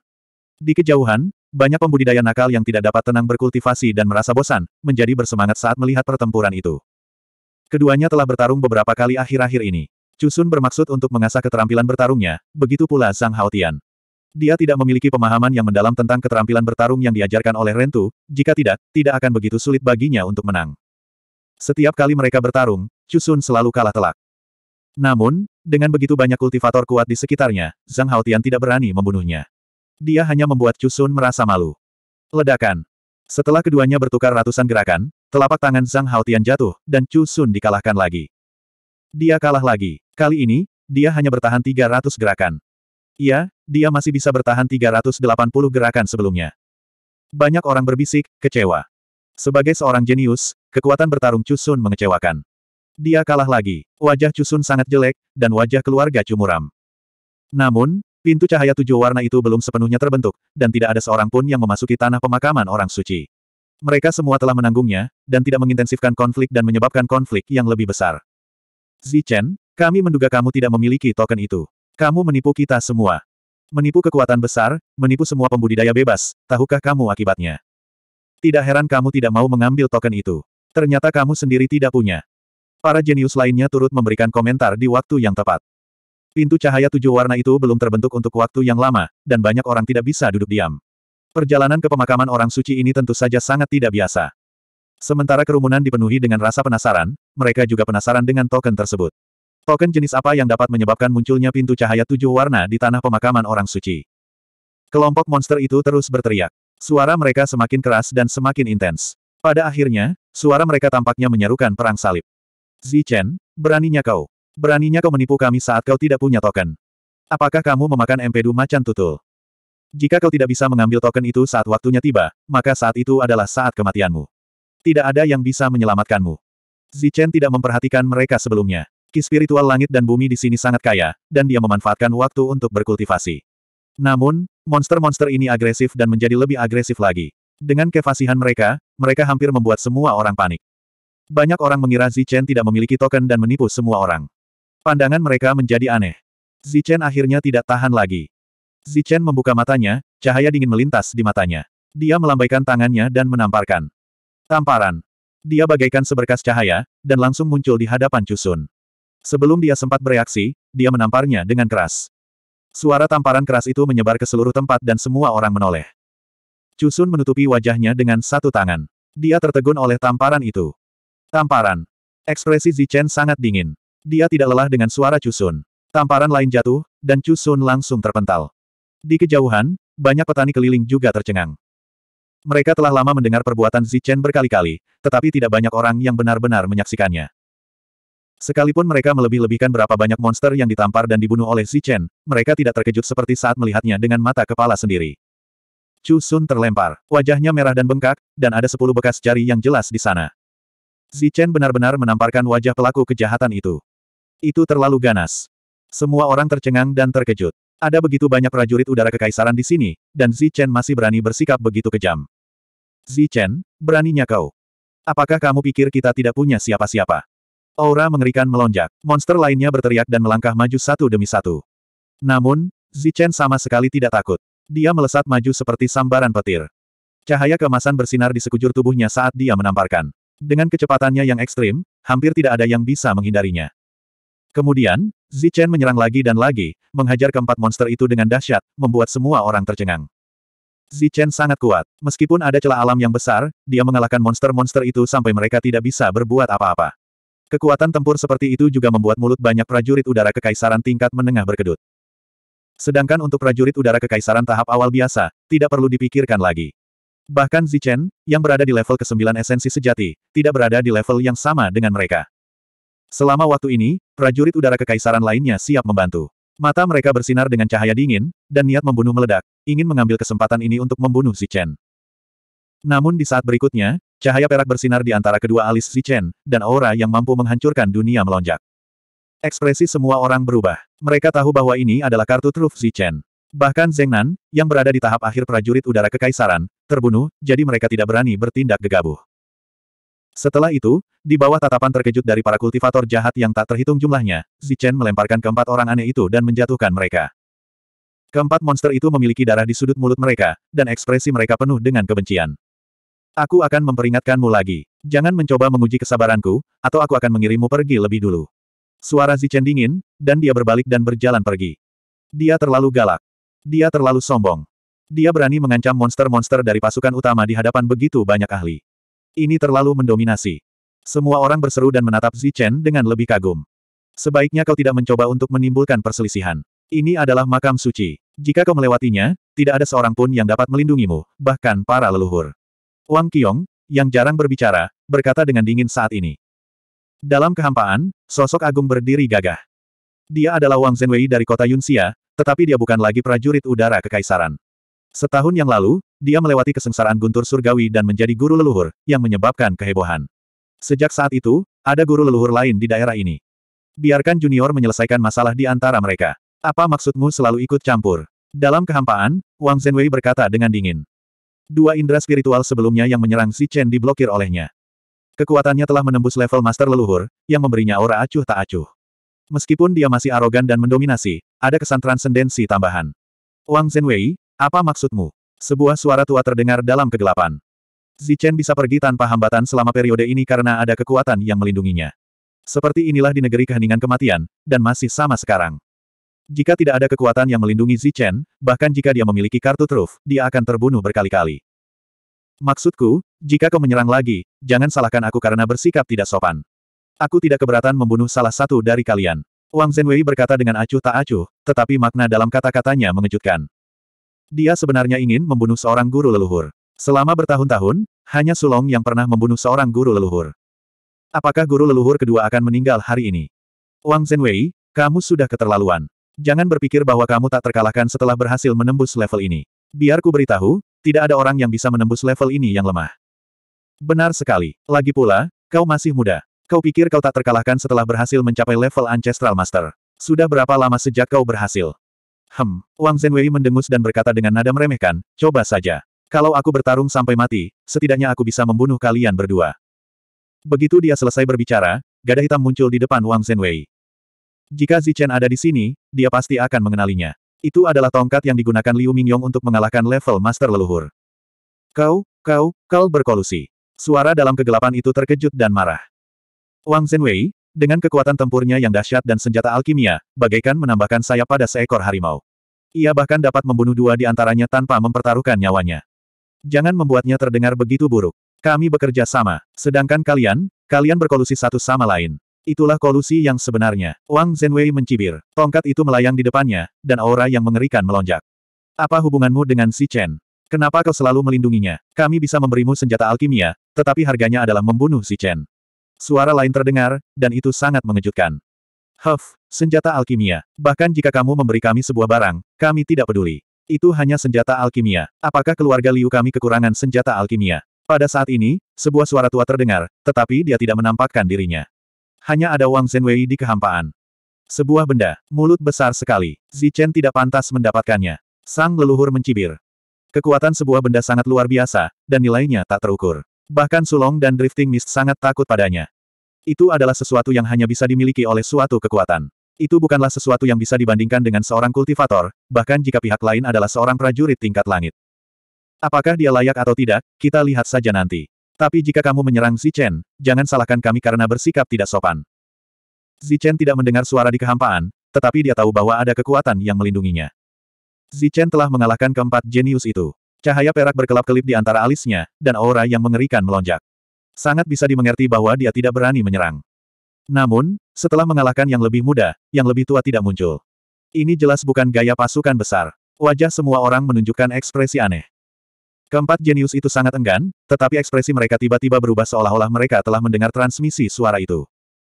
Di kejauhan, banyak pembudidaya nakal yang tidak dapat tenang berkultivasi dan merasa bosan, menjadi bersemangat saat melihat pertempuran itu. Keduanya telah bertarung beberapa kali akhir-akhir ini. Chusun bermaksud untuk mengasah keterampilan bertarungnya, begitu pula Zhang Haotian. Dia tidak memiliki pemahaman yang mendalam tentang keterampilan bertarung yang diajarkan oleh Rentu, jika tidak, tidak akan begitu sulit baginya untuk menang. Setiap kali mereka bertarung, Chusun selalu kalah telak. Namun, dengan begitu banyak kultivator kuat di sekitarnya, Zhang Haotian tidak berani membunuhnya. Dia hanya membuat Cusun merasa malu. Ledakan. Setelah keduanya bertukar ratusan gerakan, telapak tangan Zhang Haotian jatuh, dan Cusun dikalahkan lagi. Dia kalah lagi. Kali ini, dia hanya bertahan 300 gerakan. Iya, dia masih bisa bertahan 380 gerakan sebelumnya. Banyak orang berbisik, kecewa. Sebagai seorang jenius, kekuatan bertarung Cusun mengecewakan. Dia kalah lagi. Wajah Cusun sangat jelek, dan wajah keluarga cumuram. Namun, Pintu cahaya tujuh warna itu belum sepenuhnya terbentuk, dan tidak ada seorang pun yang memasuki tanah pemakaman orang suci. Mereka semua telah menanggungnya, dan tidak mengintensifkan konflik dan menyebabkan konflik yang lebih besar. Zichen, kami menduga kamu tidak memiliki token itu. Kamu menipu kita semua. Menipu kekuatan besar, menipu semua pembudidaya bebas, tahukah kamu akibatnya? Tidak heran kamu tidak mau mengambil token itu. Ternyata kamu sendiri tidak punya. Para jenius lainnya turut memberikan komentar di waktu yang tepat. Pintu cahaya tujuh warna itu belum terbentuk untuk waktu yang lama, dan banyak orang tidak bisa duduk diam. Perjalanan ke pemakaman orang suci ini tentu saja sangat tidak biasa. Sementara kerumunan dipenuhi dengan rasa penasaran, mereka juga penasaran dengan token tersebut. Token jenis apa yang dapat menyebabkan munculnya pintu cahaya tujuh warna di tanah pemakaman orang suci? Kelompok monster itu terus berteriak. Suara mereka semakin keras dan semakin intens. Pada akhirnya, suara mereka tampaknya menyerukan perang salib. Zichen, beraninya kau. Beraninya kau menipu kami saat kau tidak punya token. Apakah kamu memakan empedu macan tutul? Jika kau tidak bisa mengambil token itu saat waktunya tiba, maka saat itu adalah saat kematianmu. Tidak ada yang bisa menyelamatkanmu. Zichen tidak memperhatikan mereka sebelumnya. Ki spiritual langit dan bumi di sini sangat kaya, dan dia memanfaatkan waktu untuk berkultivasi. Namun, monster-monster ini agresif dan menjadi lebih agresif lagi. Dengan kefasihan mereka, mereka hampir membuat semua orang panik. Banyak orang mengira Zichen tidak memiliki token dan menipu semua orang. Pandangan mereka menjadi aneh. Zichen akhirnya tidak tahan lagi. Zichen membuka matanya, cahaya dingin melintas di matanya. Dia melambaikan tangannya dan menamparkan. Tamparan. Dia bagaikan seberkas cahaya, dan langsung muncul di hadapan Chusun. Sebelum dia sempat bereaksi, dia menamparnya dengan keras. Suara tamparan keras itu menyebar ke seluruh tempat dan semua orang menoleh. Chusun menutupi wajahnya dengan satu tangan. Dia tertegun oleh tamparan itu. Tamparan. Ekspresi Zichen sangat dingin. Dia tidak lelah dengan suara Cusun. Tamparan lain jatuh, dan Cusun langsung terpental. Di kejauhan, banyak petani keliling juga tercengang. Mereka telah lama mendengar perbuatan Zichen berkali-kali, tetapi tidak banyak orang yang benar-benar menyaksikannya. Sekalipun mereka melebih-lebihkan berapa banyak monster yang ditampar dan dibunuh oleh Zichen, mereka tidak terkejut seperti saat melihatnya dengan mata kepala sendiri. Chu Sun terlempar, wajahnya merah dan bengkak, dan ada sepuluh bekas jari yang jelas di sana. Zichen benar-benar menamparkan wajah pelaku kejahatan itu. Itu terlalu ganas. Semua orang tercengang dan terkejut. Ada begitu banyak prajurit udara kekaisaran di sini, dan Zi Chen masih berani bersikap begitu kejam. Zi Chen, beraninya kau. Apakah kamu pikir kita tidak punya siapa-siapa? Aura mengerikan melonjak. Monster lainnya berteriak dan melangkah maju satu demi satu. Namun, Zi Chen sama sekali tidak takut. Dia melesat maju seperti sambaran petir. Cahaya kemasan bersinar di sekujur tubuhnya saat dia menamparkan. Dengan kecepatannya yang ekstrim, hampir tidak ada yang bisa menghindarinya. Kemudian, Zichen menyerang lagi dan lagi, menghajar keempat monster itu dengan dahsyat, membuat semua orang tercengang. Zichen sangat kuat. Meskipun ada celah alam yang besar, dia mengalahkan monster-monster itu sampai mereka tidak bisa berbuat apa-apa. Kekuatan tempur seperti itu juga membuat mulut banyak prajurit udara kekaisaran tingkat menengah berkedut. Sedangkan untuk prajurit udara kekaisaran tahap awal biasa, tidak perlu dipikirkan lagi. Bahkan Zichen, yang berada di level ke-9 esensi sejati, tidak berada di level yang sama dengan mereka. Selama waktu ini, prajurit udara kekaisaran lainnya siap membantu. Mata mereka bersinar dengan cahaya dingin, dan niat membunuh meledak, ingin mengambil kesempatan ini untuk membunuh Zichen. Namun di saat berikutnya, cahaya perak bersinar di antara kedua alis Zichen, dan aura yang mampu menghancurkan dunia melonjak. Ekspresi semua orang berubah. Mereka tahu bahwa ini adalah kartu truf Zichen. Bahkan Zeng Nan, yang berada di tahap akhir prajurit udara kekaisaran, terbunuh, jadi mereka tidak berani bertindak gegabah. Setelah itu, di bawah tatapan terkejut dari para kultivator jahat yang tak terhitung jumlahnya, Zichen melemparkan keempat orang aneh itu dan menjatuhkan mereka. Keempat monster itu memiliki darah di sudut mulut mereka, dan ekspresi mereka penuh dengan kebencian. Aku akan memperingatkanmu lagi. Jangan mencoba menguji kesabaranku, atau aku akan mengirimmu pergi lebih dulu. Suara Zichen dingin, dan dia berbalik dan berjalan pergi. Dia terlalu galak. Dia terlalu sombong. Dia berani mengancam monster-monster dari pasukan utama di hadapan begitu banyak ahli. Ini terlalu mendominasi. Semua orang berseru dan menatap Zichen dengan lebih kagum. Sebaiknya kau tidak mencoba untuk menimbulkan perselisihan. Ini adalah makam suci. Jika kau melewatinya, tidak ada seorang pun yang dapat melindungimu, bahkan para leluhur. Wang Qiong, yang jarang berbicara, berkata dengan dingin saat ini. Dalam kehampaan, sosok agung berdiri gagah. Dia adalah Wang Zhenwei dari kota Yunxia, tetapi dia bukan lagi prajurit udara kekaisaran. Setahun yang lalu, dia melewati kesengsaraan guntur surgawi dan menjadi guru leluhur, yang menyebabkan kehebohan. Sejak saat itu, ada guru leluhur lain di daerah ini. Biarkan junior menyelesaikan masalah di antara mereka. Apa maksudmu selalu ikut campur? Dalam kehampaan, Wang Zhenwei berkata dengan dingin. Dua indera spiritual sebelumnya yang menyerang Si Chen diblokir olehnya. Kekuatannya telah menembus level master leluhur, yang memberinya aura acuh tak acuh. Meskipun dia masih arogan dan mendominasi, ada kesan transendensi tambahan. Wang Zhenwei, apa maksudmu? Sebuah suara tua terdengar dalam kegelapan. Zichen bisa pergi tanpa hambatan selama periode ini karena ada kekuatan yang melindunginya. Seperti inilah di negeri keheningan kematian, dan masih sama sekarang. Jika tidak ada kekuatan yang melindungi Zichen, bahkan jika dia memiliki kartu truf, dia akan terbunuh berkali-kali. Maksudku, jika kau menyerang lagi, jangan salahkan aku karena bersikap tidak sopan. Aku tidak keberatan membunuh salah satu dari kalian. Wang Zhenwei berkata dengan acuh tak acuh, tetapi makna dalam kata-katanya mengejutkan. Dia sebenarnya ingin membunuh seorang guru leluhur. Selama bertahun-tahun, hanya Sulong yang pernah membunuh seorang guru leluhur. Apakah guru leluhur kedua akan meninggal hari ini? Wang Zhenwei, kamu sudah keterlaluan. Jangan berpikir bahwa kamu tak terkalahkan setelah berhasil menembus level ini. Biarku beritahu, tidak ada orang yang bisa menembus level ini yang lemah. Benar sekali. Lagi pula, kau masih muda. Kau pikir kau tak terkalahkan setelah berhasil mencapai level Ancestral Master. Sudah berapa lama sejak kau berhasil? Hem, Wang Zhenwei mendengus dan berkata dengan nada meremehkan, coba saja. Kalau aku bertarung sampai mati, setidaknya aku bisa membunuh kalian berdua. Begitu dia selesai berbicara, gada hitam muncul di depan Wang Zhenwei. Jika Zichen ada di sini, dia pasti akan mengenalinya. Itu adalah tongkat yang digunakan Liu Mingyong untuk mengalahkan level master leluhur. Kau, kau, kau berkolusi. Suara dalam kegelapan itu terkejut dan marah. Wang Zhenwei, dengan kekuatan tempurnya yang dahsyat dan senjata alkimia, bagaikan menambahkan sayap pada seekor harimau. Ia bahkan dapat membunuh dua di antaranya tanpa mempertaruhkan nyawanya. Jangan membuatnya terdengar begitu buruk. Kami bekerja sama, sedangkan kalian, kalian berkolusi satu sama lain. Itulah kolusi yang sebenarnya. Wang Zhenwei mencibir. Tongkat itu melayang di depannya, dan aura yang mengerikan melonjak. Apa hubunganmu dengan si Chen? Kenapa kau selalu melindunginya? Kami bisa memberimu senjata alkimia, tetapi harganya adalah membunuh si Chen. Suara lain terdengar, dan itu sangat mengejutkan. Huff, senjata alkimia. Bahkan jika kamu memberi kami sebuah barang, kami tidak peduli. Itu hanya senjata alkimia. Apakah keluarga Liu kami kekurangan senjata alkimia? Pada saat ini, sebuah suara tua terdengar, tetapi dia tidak menampakkan dirinya. Hanya ada Wang Zhenwei di kehampaan. Sebuah benda, mulut besar sekali. Zichen tidak pantas mendapatkannya. Sang leluhur mencibir. Kekuatan sebuah benda sangat luar biasa, dan nilainya tak terukur. Bahkan Sulong dan Drifting Mist sangat takut padanya. Itu adalah sesuatu yang hanya bisa dimiliki oleh suatu kekuatan. Itu bukanlah sesuatu yang bisa dibandingkan dengan seorang kultivator, bahkan jika pihak lain adalah seorang prajurit tingkat langit. Apakah dia layak atau tidak, kita lihat saja nanti. Tapi jika kamu menyerang Zichen, jangan salahkan kami karena bersikap tidak sopan. Zichen tidak mendengar suara di kehampaan, tetapi dia tahu bahwa ada kekuatan yang melindunginya. Zichen telah mengalahkan keempat jenius itu. Cahaya perak berkelap-kelip di antara alisnya, dan aura yang mengerikan melonjak. Sangat bisa dimengerti bahwa dia tidak berani menyerang. Namun, setelah mengalahkan yang lebih muda, yang lebih tua tidak muncul. Ini jelas bukan gaya pasukan besar. Wajah semua orang menunjukkan ekspresi aneh. Keempat jenius itu sangat enggan, tetapi ekspresi mereka tiba-tiba berubah seolah-olah mereka telah mendengar transmisi suara itu.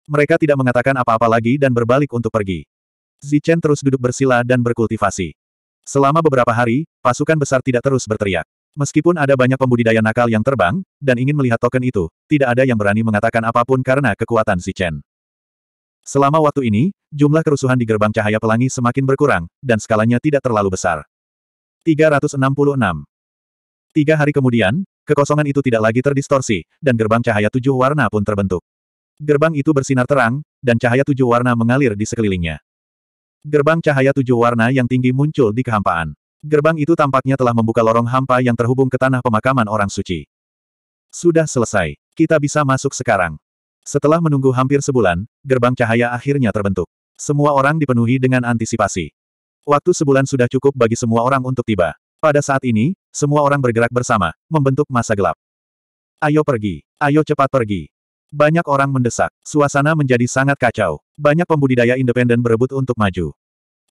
Mereka tidak mengatakan apa-apa lagi dan berbalik untuk pergi. Zichen terus duduk bersila dan berkultivasi. Selama beberapa hari, Pasukan besar tidak terus berteriak. Meskipun ada banyak pembudidaya nakal yang terbang, dan ingin melihat token itu, tidak ada yang berani mengatakan apapun karena kekuatan si Chen. Selama waktu ini, jumlah kerusuhan di gerbang cahaya pelangi semakin berkurang, dan skalanya tidak terlalu besar. 366. Tiga hari kemudian, kekosongan itu tidak lagi terdistorsi, dan gerbang cahaya tujuh warna pun terbentuk. Gerbang itu bersinar terang, dan cahaya tujuh warna mengalir di sekelilingnya. Gerbang cahaya tujuh warna yang tinggi muncul di kehampaan. Gerbang itu tampaknya telah membuka lorong hampa yang terhubung ke tanah pemakaman orang suci. Sudah selesai. Kita bisa masuk sekarang. Setelah menunggu hampir sebulan, gerbang cahaya akhirnya terbentuk. Semua orang dipenuhi dengan antisipasi. Waktu sebulan sudah cukup bagi semua orang untuk tiba. Pada saat ini, semua orang bergerak bersama, membentuk masa gelap. Ayo pergi, ayo cepat pergi. Banyak orang mendesak, suasana menjadi sangat kacau. Banyak pembudidaya independen berebut untuk maju.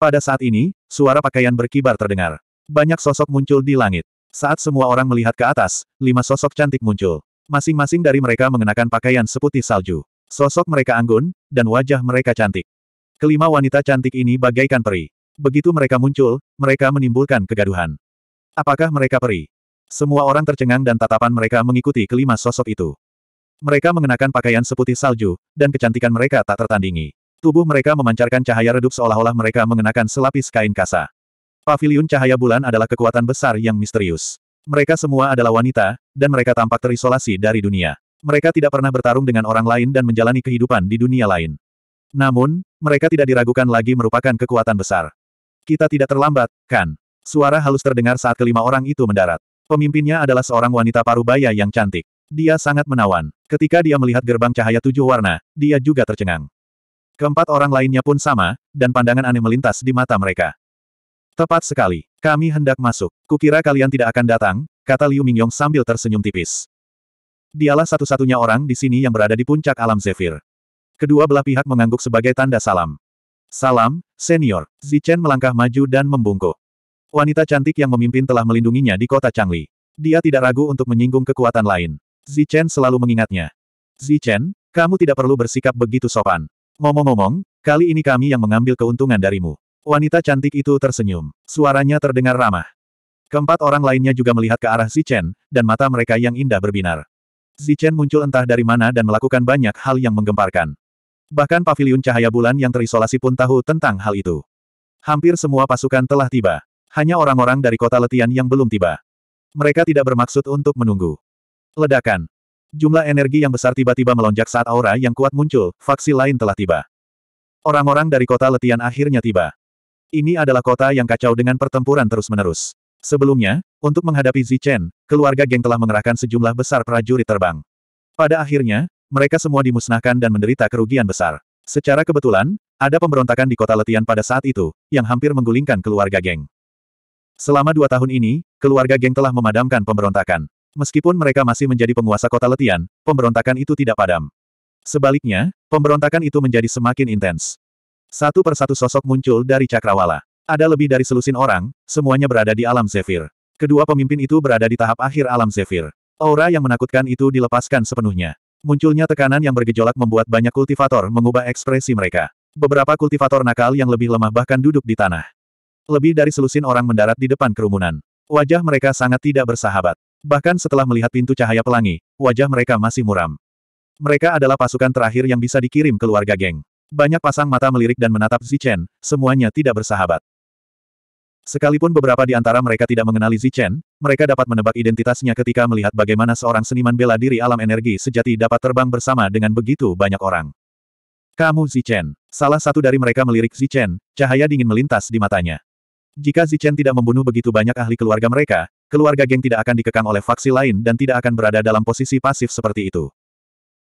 Pada saat ini, suara pakaian berkibar terdengar. Banyak sosok muncul di langit. Saat semua orang melihat ke atas, lima sosok cantik muncul. Masing-masing dari mereka mengenakan pakaian seputih salju. Sosok mereka anggun, dan wajah mereka cantik. Kelima wanita cantik ini bagaikan peri. Begitu mereka muncul, mereka menimbulkan kegaduhan. Apakah mereka peri? Semua orang tercengang dan tatapan mereka mengikuti kelima sosok itu. Mereka mengenakan pakaian seputih salju, dan kecantikan mereka tak tertandingi. Tubuh mereka memancarkan cahaya redup seolah-olah mereka mengenakan selapis kain kasa. Pavilion cahaya bulan adalah kekuatan besar yang misterius. Mereka semua adalah wanita, dan mereka tampak terisolasi dari dunia. Mereka tidak pernah bertarung dengan orang lain dan menjalani kehidupan di dunia lain. Namun, mereka tidak diragukan lagi merupakan kekuatan besar. Kita tidak terlambat, kan? Suara halus terdengar saat kelima orang itu mendarat. Pemimpinnya adalah seorang wanita parubaya yang cantik. Dia sangat menawan. Ketika dia melihat gerbang cahaya tujuh warna, dia juga tercengang. Keempat orang lainnya pun sama, dan pandangan aneh melintas di mata mereka. Tepat sekali, kami hendak masuk. Kukira kalian tidak akan datang, kata Liu Mingyong sambil tersenyum tipis. Dialah satu-satunya orang di sini yang berada di puncak alam Zephyr. Kedua belah pihak mengangguk sebagai tanda salam. Salam, senior. Zichen melangkah maju dan membungkuk. Wanita cantik yang memimpin telah melindunginya di kota Changli. Dia tidak ragu untuk menyinggung kekuatan lain. Zichen selalu mengingatnya. Zichen, kamu tidak perlu bersikap begitu sopan. Ngomong-ngomong, kali ini kami yang mengambil keuntungan darimu. Wanita cantik itu tersenyum. Suaranya terdengar ramah. Keempat orang lainnya juga melihat ke arah Zichen, dan mata mereka yang indah berbinar. Zichen muncul entah dari mana dan melakukan banyak hal yang menggemparkan. Bahkan paviliun cahaya bulan yang terisolasi pun tahu tentang hal itu. Hampir semua pasukan telah tiba. Hanya orang-orang dari kota Letian yang belum tiba. Mereka tidak bermaksud untuk menunggu. Ledakan. Jumlah energi yang besar tiba-tiba melonjak saat aura yang kuat muncul, faksi lain telah tiba. Orang-orang dari kota Letian akhirnya tiba. Ini adalah kota yang kacau dengan pertempuran terus-menerus. Sebelumnya, untuk menghadapi Zichen, keluarga geng telah mengerahkan sejumlah besar prajurit terbang. Pada akhirnya, mereka semua dimusnahkan dan menderita kerugian besar. Secara kebetulan, ada pemberontakan di kota Letian pada saat itu, yang hampir menggulingkan keluarga geng. Selama dua tahun ini, keluarga geng telah memadamkan pemberontakan. Meskipun mereka masih menjadi penguasa kota Letian, pemberontakan itu tidak padam. Sebaliknya, pemberontakan itu menjadi semakin intens. Satu persatu sosok muncul dari Cakrawala. Ada lebih dari selusin orang, semuanya berada di alam Zephyr. Kedua pemimpin itu berada di tahap akhir alam Zephyr. Aura yang menakutkan itu dilepaskan sepenuhnya. Munculnya tekanan yang bergejolak membuat banyak kultivator mengubah ekspresi mereka. Beberapa kultivator nakal yang lebih lemah bahkan duduk di tanah. Lebih dari selusin orang mendarat di depan kerumunan. Wajah mereka sangat tidak bersahabat. Bahkan setelah melihat pintu cahaya pelangi, wajah mereka masih muram. Mereka adalah pasukan terakhir yang bisa dikirim keluarga geng. Banyak pasang mata melirik dan menatap Zichen, semuanya tidak bersahabat. Sekalipun beberapa di antara mereka tidak mengenali Zichen, mereka dapat menebak identitasnya ketika melihat bagaimana seorang seniman bela diri alam energi sejati dapat terbang bersama dengan begitu banyak orang. Kamu Zichen. Salah satu dari mereka melirik Zichen, cahaya dingin melintas di matanya. Jika Zichen tidak membunuh begitu banyak ahli keluarga mereka, keluarga geng tidak akan dikekang oleh faksi lain dan tidak akan berada dalam posisi pasif seperti itu.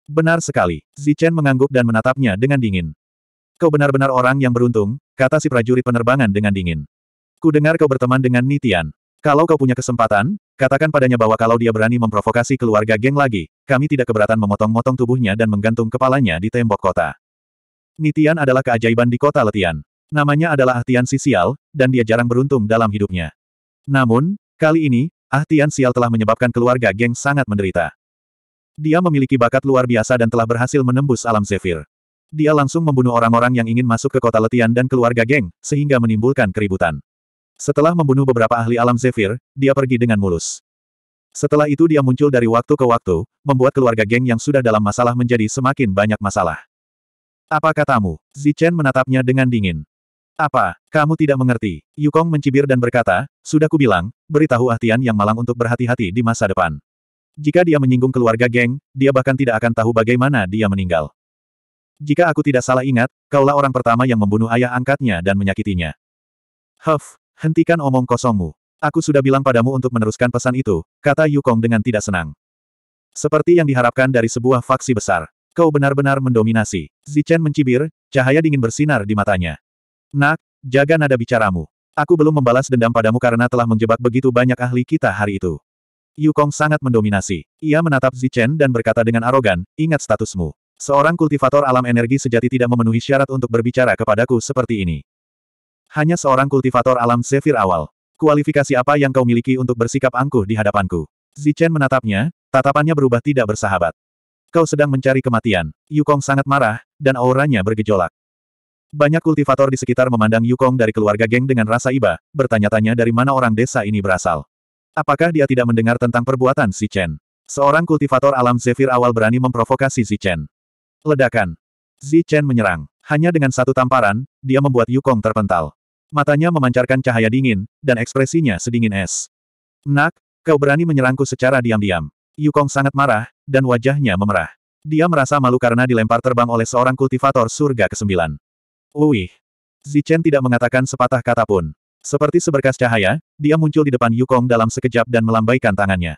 Benar sekali, Zichen mengangguk dan menatapnya dengan dingin. Kau benar-benar orang yang beruntung, kata si prajurit penerbangan dengan dingin. Ku dengar kau berteman dengan Nitian. Kalau kau punya kesempatan, katakan padanya bahwa kalau dia berani memprovokasi keluarga geng lagi, kami tidak keberatan memotong-motong tubuhnya dan menggantung kepalanya di tembok kota. Nitian adalah keajaiban di kota Letian. Namanya adalah Ahtian Sisial, dan dia jarang beruntung dalam hidupnya. Namun, kali ini, Ahtian Sial telah menyebabkan keluarga geng sangat menderita. Dia memiliki bakat luar biasa dan telah berhasil menembus alam Zephyr. Dia langsung membunuh orang-orang yang ingin masuk ke kota Letian dan keluarga geng, sehingga menimbulkan keributan. Setelah membunuh beberapa ahli alam Zephyr, dia pergi dengan mulus. Setelah itu dia muncul dari waktu ke waktu, membuat keluarga geng yang sudah dalam masalah menjadi semakin banyak masalah. Apa katamu? Zichen menatapnya dengan dingin. Apa, kamu tidak mengerti? Yukong mencibir dan berkata, sudah kubilang, beritahu Ahtian yang malang untuk berhati-hati di masa depan. Jika dia menyinggung keluarga geng, dia bahkan tidak akan tahu bagaimana dia meninggal. Jika aku tidak salah ingat, kaulah orang pertama yang membunuh ayah angkatnya dan menyakitinya. Huff, hentikan omong kosongmu. Aku sudah bilang padamu untuk meneruskan pesan itu, kata Yukong dengan tidak senang. Seperti yang diharapkan dari sebuah faksi besar. Kau benar-benar mendominasi. Zichen mencibir, cahaya dingin bersinar di matanya. Nak, jaga nada bicaramu. Aku belum membalas dendam padamu karena telah menjebak begitu banyak ahli kita hari itu. Yukong sangat mendominasi. Ia menatap Zichen dan berkata dengan arogan, ingat statusmu. Seorang kultivator alam energi sejati tidak memenuhi syarat untuk berbicara kepadaku seperti ini. Hanya seorang kultivator alam sefir awal. Kualifikasi apa yang kau miliki untuk bersikap angkuh di hadapanku? Zichen menatapnya, tatapannya berubah tidak bersahabat. Kau sedang mencari kematian. Yukong sangat marah, dan auranya bergejolak. Banyak kultivator di sekitar memandang Yukong dari keluarga geng dengan rasa iba, bertanya-tanya dari mana orang desa ini berasal. Apakah dia tidak mendengar tentang perbuatan si Chen? Seorang kultivator alam Zephyr awal berani memprovokasi si Chen. Ledakan. Si Chen menyerang. Hanya dengan satu tamparan, dia membuat Yukong terpental. Matanya memancarkan cahaya dingin, dan ekspresinya sedingin es. Nak, kau berani menyerangku secara diam-diam. Yukong sangat marah, dan wajahnya memerah. Dia merasa malu karena dilempar terbang oleh seorang kultivator surga ke-9. Uih, Zichen tidak mengatakan sepatah kata pun. Seperti seberkas cahaya, dia muncul di depan Yukong dalam sekejap dan melambaikan tangannya.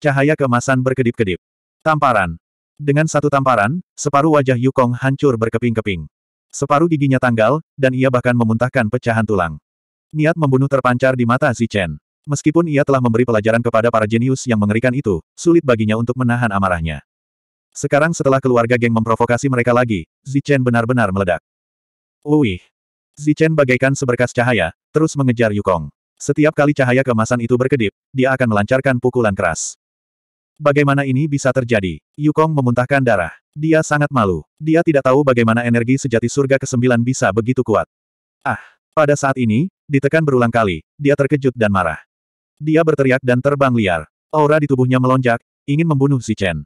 Cahaya kemasan berkedip-kedip. Tamparan. Dengan satu tamparan, separuh wajah Yukong hancur berkeping-keping. Separuh giginya tanggal, dan ia bahkan memuntahkan pecahan tulang. Niat membunuh terpancar di mata Zichen. Meskipun ia telah memberi pelajaran kepada para jenius yang mengerikan itu, sulit baginya untuk menahan amarahnya. Sekarang setelah keluarga geng memprovokasi mereka lagi, Zichen benar-benar meledak. Wih! Zichen bagaikan seberkas cahaya, terus mengejar Yukong. Setiap kali cahaya kemasan itu berkedip, dia akan melancarkan pukulan keras. Bagaimana ini bisa terjadi? Yukong memuntahkan darah. Dia sangat malu. Dia tidak tahu bagaimana energi sejati surga ke-9 bisa begitu kuat. Ah! Pada saat ini, ditekan berulang kali, dia terkejut dan marah. Dia berteriak dan terbang liar. Aura di tubuhnya melonjak, ingin membunuh Zichen.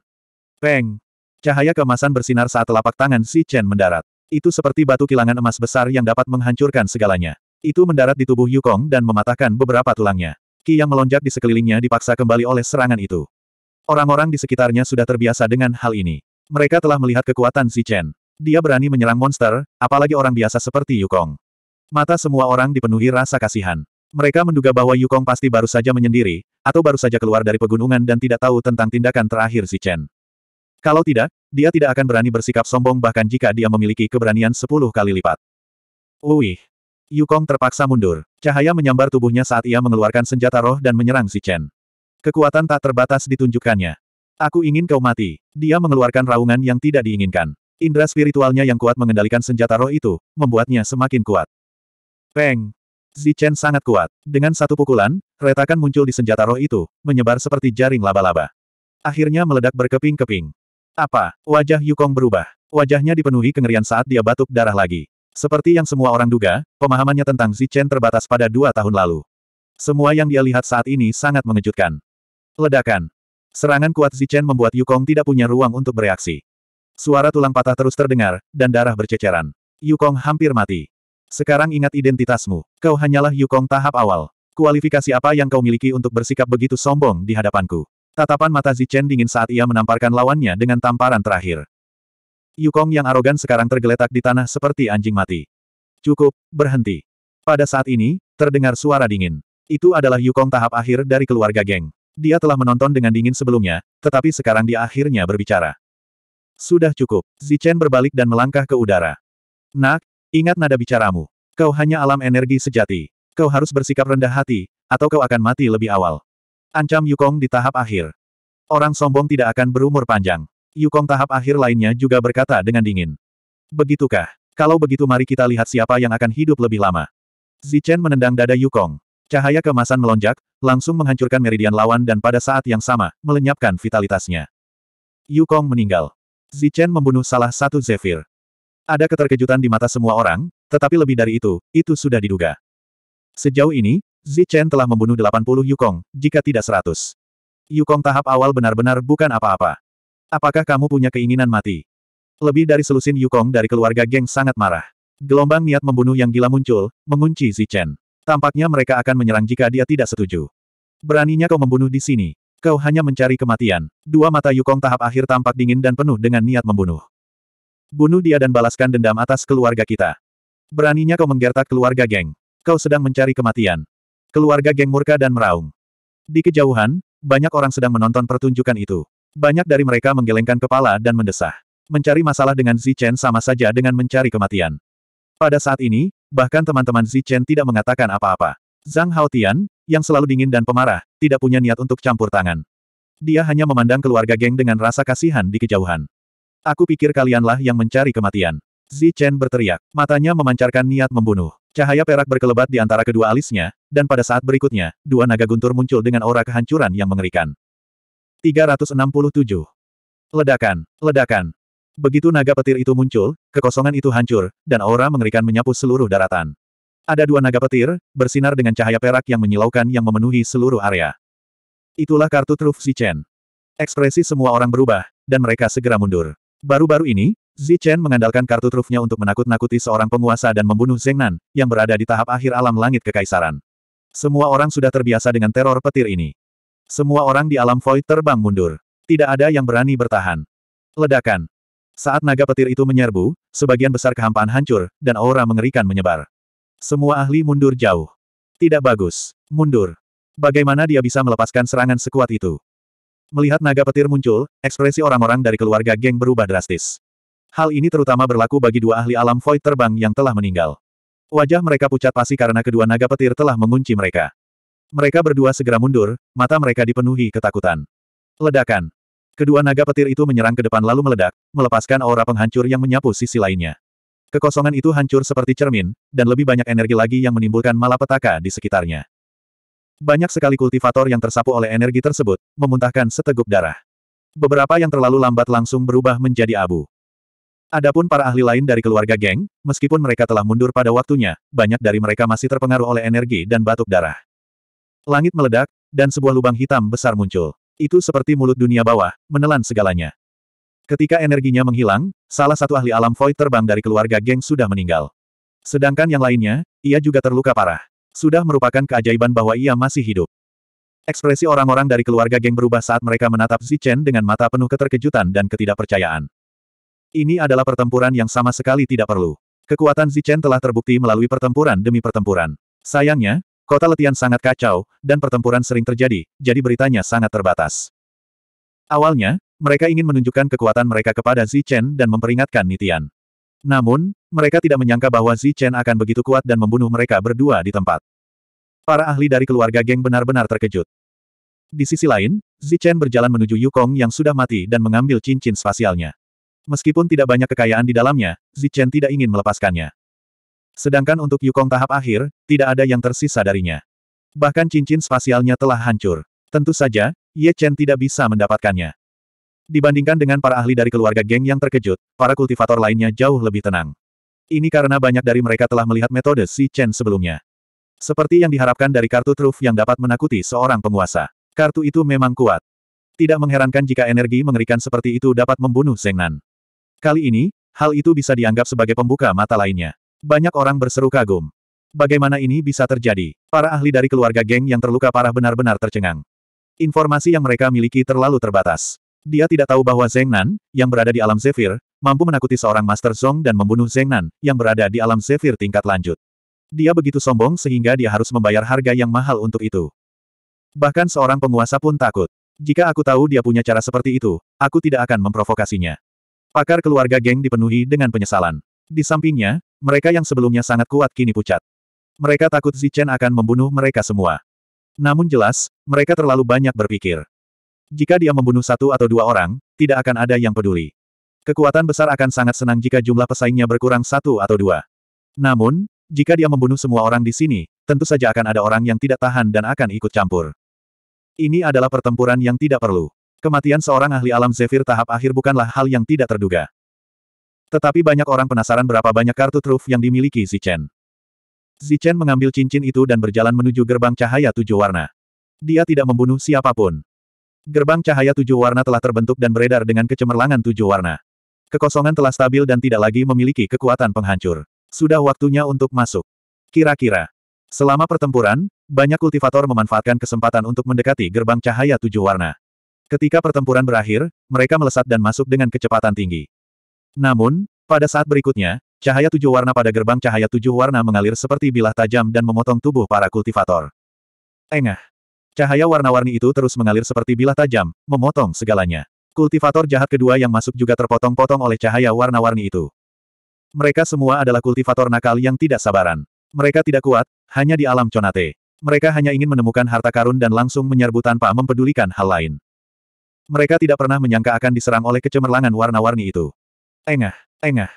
Peng! Cahaya kemasan bersinar saat telapak tangan si Chen mendarat. Itu seperti batu kilangan emas besar yang dapat menghancurkan segalanya. Itu mendarat di tubuh Yukong dan mematahkan beberapa tulangnya. Ki yang melonjak di sekelilingnya dipaksa kembali oleh serangan itu. Orang-orang di sekitarnya sudah terbiasa dengan hal ini. Mereka telah melihat kekuatan Si Chen. Dia berani menyerang monster, apalagi orang biasa seperti Yukong. Mata semua orang dipenuhi rasa kasihan. Mereka menduga bahwa Yukong pasti baru saja menyendiri, atau baru saja keluar dari pegunungan dan tidak tahu tentang tindakan terakhir Si Chen. Kalau tidak, dia tidak akan berani bersikap sombong bahkan jika dia memiliki keberanian sepuluh kali lipat. Uih! Yukong terpaksa mundur. Cahaya menyambar tubuhnya saat ia mengeluarkan senjata roh dan menyerang si Chen. Kekuatan tak terbatas ditunjukkannya. Aku ingin kau mati. Dia mengeluarkan raungan yang tidak diinginkan. Indra spiritualnya yang kuat mengendalikan senjata roh itu, membuatnya semakin kuat. Peng! Zichen sangat kuat. Dengan satu pukulan, retakan muncul di senjata roh itu, menyebar seperti jaring laba-laba. Akhirnya meledak berkeping-keping. Apa? Wajah Yukong berubah. Wajahnya dipenuhi kengerian saat dia batuk darah lagi. Seperti yang semua orang duga, pemahamannya tentang Zichen terbatas pada dua tahun lalu. Semua yang dia lihat saat ini sangat mengejutkan. Ledakan. Serangan kuat Zichen membuat Yukong tidak punya ruang untuk bereaksi. Suara tulang patah terus terdengar, dan darah berceceran. Yukong hampir mati. Sekarang ingat identitasmu. Kau hanyalah Yukong tahap awal. Kualifikasi apa yang kau miliki untuk bersikap begitu sombong di hadapanku? Tatapan mata Zichen dingin saat ia menamparkan lawannya dengan tamparan terakhir. Yukong yang arogan sekarang tergeletak di tanah seperti anjing mati. Cukup, berhenti. Pada saat ini, terdengar suara dingin. Itu adalah Yukong tahap akhir dari keluarga geng. Dia telah menonton dengan dingin sebelumnya, tetapi sekarang dia akhirnya berbicara. Sudah cukup. Zichen berbalik dan melangkah ke udara. Nak, ingat nada bicaramu. Kau hanya alam energi sejati. Kau harus bersikap rendah hati, atau kau akan mati lebih awal. Ancam Yukong di tahap akhir. Orang sombong tidak akan berumur panjang. Yukong tahap akhir lainnya juga berkata dengan dingin. Begitukah? Kalau begitu mari kita lihat siapa yang akan hidup lebih lama. Zichen menendang dada Yukong. Cahaya kemasan melonjak, langsung menghancurkan meridian lawan dan pada saat yang sama, melenyapkan vitalitasnya. Yukong meninggal. Zichen membunuh salah satu Zephyr. Ada keterkejutan di mata semua orang, tetapi lebih dari itu, itu sudah diduga. Sejauh ini, Zichen telah membunuh 80 Yukong, jika tidak 100. Yukong tahap awal benar-benar bukan apa-apa. Apakah kamu punya keinginan mati? Lebih dari selusin Yukong dari keluarga geng sangat marah. Gelombang niat membunuh yang gila muncul, mengunci Zichen. Tampaknya mereka akan menyerang jika dia tidak setuju. Beraninya kau membunuh di sini. Kau hanya mencari kematian. Dua mata Yukong tahap akhir tampak dingin dan penuh dengan niat membunuh. Bunuh dia dan balaskan dendam atas keluarga kita. Beraninya kau menggertak keluarga geng. Kau sedang mencari kematian. Keluarga geng murka dan meraung. Di kejauhan, banyak orang sedang menonton pertunjukan itu. Banyak dari mereka menggelengkan kepala dan mendesah. Mencari masalah dengan Zichen sama saja dengan mencari kematian. Pada saat ini, bahkan teman-teman Zichen tidak mengatakan apa-apa. Zhang Haotian, yang selalu dingin dan pemarah, tidak punya niat untuk campur tangan. Dia hanya memandang keluarga geng dengan rasa kasihan di kejauhan. Aku pikir kalianlah yang mencari kematian. Zi Chen berteriak. Matanya memancarkan niat membunuh. Cahaya perak berkelebat di antara kedua alisnya, dan pada saat berikutnya, dua naga guntur muncul dengan aura kehancuran yang mengerikan. 367. Ledakan, ledakan. Begitu naga petir itu muncul, kekosongan itu hancur, dan aura mengerikan menyapu seluruh daratan. Ada dua naga petir, bersinar dengan cahaya perak yang menyilaukan yang memenuhi seluruh area. Itulah kartu truf Zichen. Ekspresi semua orang berubah, dan mereka segera mundur. Baru-baru ini, Zichen mengandalkan kartu trufnya untuk menakut-nakuti seorang penguasa dan membunuh Zengnan, yang berada di tahap akhir alam langit kekaisaran. Semua orang sudah terbiasa dengan teror petir ini. Semua orang di alam void terbang mundur. Tidak ada yang berani bertahan. Ledakan. Saat naga petir itu menyerbu, sebagian besar kehampaan hancur, dan aura mengerikan menyebar. Semua ahli mundur jauh. Tidak bagus. Mundur. Bagaimana dia bisa melepaskan serangan sekuat itu? Melihat naga petir muncul, ekspresi orang-orang dari keluarga geng berubah drastis. Hal ini terutama berlaku bagi dua ahli alam void terbang yang telah meninggal. Wajah mereka pucat pasi karena kedua naga petir telah mengunci mereka. Mereka berdua segera mundur, mata mereka dipenuhi ketakutan. Ledakan. Kedua naga petir itu menyerang ke depan lalu meledak, melepaskan aura penghancur yang menyapu sisi lainnya. Kekosongan itu hancur seperti cermin, dan lebih banyak energi lagi yang menimbulkan malapetaka di sekitarnya. Banyak sekali kultivator yang tersapu oleh energi tersebut, memuntahkan seteguk darah. Beberapa yang terlalu lambat langsung berubah menjadi abu. Adapun para ahli lain dari keluarga geng, meskipun mereka telah mundur pada waktunya, banyak dari mereka masih terpengaruh oleh energi dan batuk darah. Langit meledak, dan sebuah lubang hitam besar muncul. Itu seperti mulut dunia bawah, menelan segalanya. Ketika energinya menghilang, salah satu ahli alam void terbang dari keluarga geng sudah meninggal. Sedangkan yang lainnya, ia juga terluka parah. Sudah merupakan keajaiban bahwa ia masih hidup. Ekspresi orang-orang dari keluarga geng berubah saat mereka menatap Zichen dengan mata penuh keterkejutan dan ketidakpercayaan. Ini adalah pertempuran yang sama sekali tidak perlu. Kekuatan Zichen telah terbukti melalui pertempuran demi pertempuran. Sayangnya, kota Letian sangat kacau, dan pertempuran sering terjadi, jadi beritanya sangat terbatas. Awalnya, mereka ingin menunjukkan kekuatan mereka kepada Zichen dan memperingatkan Nitian. Namun, mereka tidak menyangka bahwa Zichen akan begitu kuat dan membunuh mereka berdua di tempat. Para ahli dari keluarga geng benar-benar terkejut. Di sisi lain, Zichen berjalan menuju Yukong yang sudah mati dan mengambil cincin spasialnya. Meskipun tidak banyak kekayaan di dalamnya, Zichen tidak ingin melepaskannya. Sedangkan untuk Yukong tahap akhir, tidak ada yang tersisa darinya. Bahkan cincin spasialnya telah hancur. Tentu saja, Ye Chen tidak bisa mendapatkannya. Dibandingkan dengan para ahli dari keluarga geng yang terkejut, para kultivator lainnya jauh lebih tenang. Ini karena banyak dari mereka telah melihat metode Si Chen sebelumnya. Seperti yang diharapkan dari kartu truf yang dapat menakuti seorang penguasa. Kartu itu memang kuat. Tidak mengherankan jika energi mengerikan seperti itu dapat membunuh Zeng Nan. Kali ini, hal itu bisa dianggap sebagai pembuka mata lainnya. Banyak orang berseru kagum. Bagaimana ini bisa terjadi? Para ahli dari keluarga geng yang terluka parah benar-benar tercengang. Informasi yang mereka miliki terlalu terbatas. Dia tidak tahu bahwa Zeng Nan, yang berada di alam Zephyr, mampu menakuti seorang Master Zong dan membunuh Zeng Nan, yang berada di alam Zephyr tingkat lanjut. Dia begitu sombong sehingga dia harus membayar harga yang mahal untuk itu. Bahkan seorang penguasa pun takut. Jika aku tahu dia punya cara seperti itu, aku tidak akan memprovokasinya. Pakar keluarga geng dipenuhi dengan penyesalan. Di sampingnya, mereka yang sebelumnya sangat kuat kini pucat. Mereka takut Zichen akan membunuh mereka semua. Namun jelas, mereka terlalu banyak berpikir. Jika dia membunuh satu atau dua orang, tidak akan ada yang peduli. Kekuatan besar akan sangat senang jika jumlah pesaingnya berkurang satu atau dua. Namun, jika dia membunuh semua orang di sini, tentu saja akan ada orang yang tidak tahan dan akan ikut campur. Ini adalah pertempuran yang tidak perlu. Kematian seorang ahli alam Zephyr tahap akhir bukanlah hal yang tidak terduga. Tetapi banyak orang penasaran berapa banyak kartu truf yang dimiliki Zichen. Zichen mengambil cincin itu dan berjalan menuju gerbang cahaya tujuh warna. Dia tidak membunuh siapapun. Gerbang cahaya tujuh warna telah terbentuk dan beredar dengan kecemerlangan tujuh warna. Kekosongan telah stabil dan tidak lagi memiliki kekuatan penghancur. Sudah waktunya untuk masuk. Kira-kira. Selama pertempuran, banyak kultivator memanfaatkan kesempatan untuk mendekati gerbang cahaya tujuh warna. Ketika pertempuran berakhir, mereka melesat dan masuk dengan kecepatan tinggi. Namun, pada saat berikutnya, cahaya tujuh warna pada gerbang cahaya tujuh warna mengalir seperti bilah tajam dan memotong tubuh para kultivator. Engah. Cahaya warna-warni itu terus mengalir seperti bilah tajam, memotong segalanya. Kultivator jahat kedua yang masuk juga terpotong-potong oleh cahaya warna-warni itu. Mereka semua adalah kultivator nakal yang tidak sabaran. Mereka tidak kuat, hanya di alam conate. Mereka hanya ingin menemukan harta karun dan langsung menyerbu tanpa mempedulikan hal lain. Mereka tidak pernah menyangka akan diserang oleh kecemerlangan warna-warni itu. Engah, engah.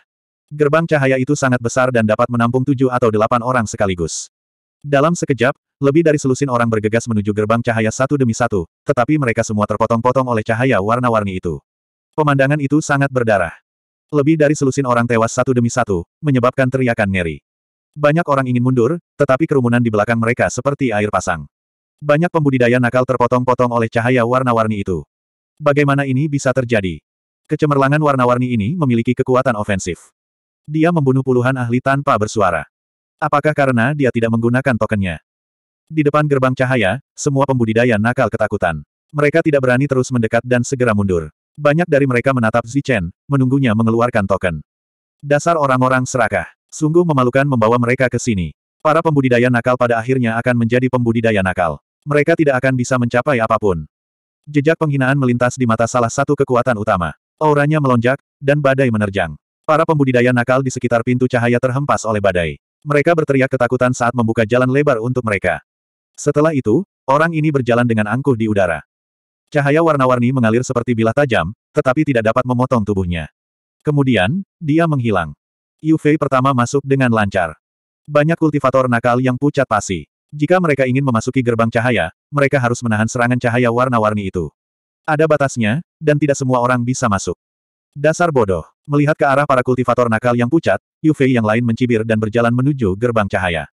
Gerbang cahaya itu sangat besar dan dapat menampung tujuh atau delapan orang sekaligus. Dalam sekejap, lebih dari selusin orang bergegas menuju gerbang cahaya satu demi satu, tetapi mereka semua terpotong-potong oleh cahaya warna-warni itu. Pemandangan itu sangat berdarah. Lebih dari selusin orang tewas satu demi satu, menyebabkan teriakan ngeri. Banyak orang ingin mundur, tetapi kerumunan di belakang mereka seperti air pasang. Banyak pembudidaya nakal terpotong-potong oleh cahaya warna-warni itu. Bagaimana ini bisa terjadi? Kecemerlangan warna-warni ini memiliki kekuatan ofensif. Dia membunuh puluhan ahli tanpa bersuara. Apakah karena dia tidak menggunakan tokennya? Di depan gerbang cahaya, semua pembudidaya nakal ketakutan. Mereka tidak berani terus mendekat dan segera mundur. Banyak dari mereka menatap Zichen, menunggunya mengeluarkan token. Dasar orang-orang serakah. Sungguh memalukan membawa mereka ke sini. Para pembudidaya nakal pada akhirnya akan menjadi pembudidaya nakal. Mereka tidak akan bisa mencapai apapun. Jejak penghinaan melintas di mata salah satu kekuatan utama. Auranya melonjak, dan badai menerjang. Para pembudidaya nakal di sekitar pintu cahaya terhempas oleh badai. Mereka berteriak ketakutan saat membuka jalan lebar untuk mereka. Setelah itu, orang ini berjalan dengan angkuh di udara. Cahaya warna-warni mengalir seperti bilah tajam, tetapi tidak dapat memotong tubuhnya. Kemudian, dia menghilang. UV pertama masuk dengan lancar. Banyak kultivator nakal yang pucat pasi. Jika mereka ingin memasuki gerbang cahaya, mereka harus menahan serangan cahaya warna-warni itu. Ada batasnya, dan tidak semua orang bisa masuk. Dasar bodoh. Melihat ke arah para kultivator nakal yang pucat, Yufei yang lain mencibir dan berjalan menuju gerbang cahaya.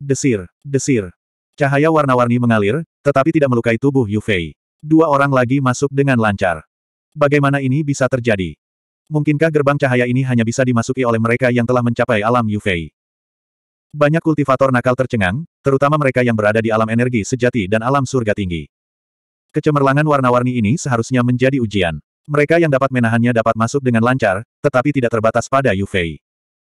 Desir, desir. Cahaya warna-warni mengalir, tetapi tidak melukai tubuh Yufei. Dua orang lagi masuk dengan lancar. Bagaimana ini bisa terjadi? Mungkinkah gerbang cahaya ini hanya bisa dimasuki oleh mereka yang telah mencapai alam Yufei? Banyak kultivator nakal tercengang, terutama mereka yang berada di alam energi sejati dan alam surga tinggi. Kecemerlangan warna-warni ini seharusnya menjadi ujian. Mereka yang dapat menahannya dapat masuk dengan lancar, tetapi tidak terbatas pada Yufei.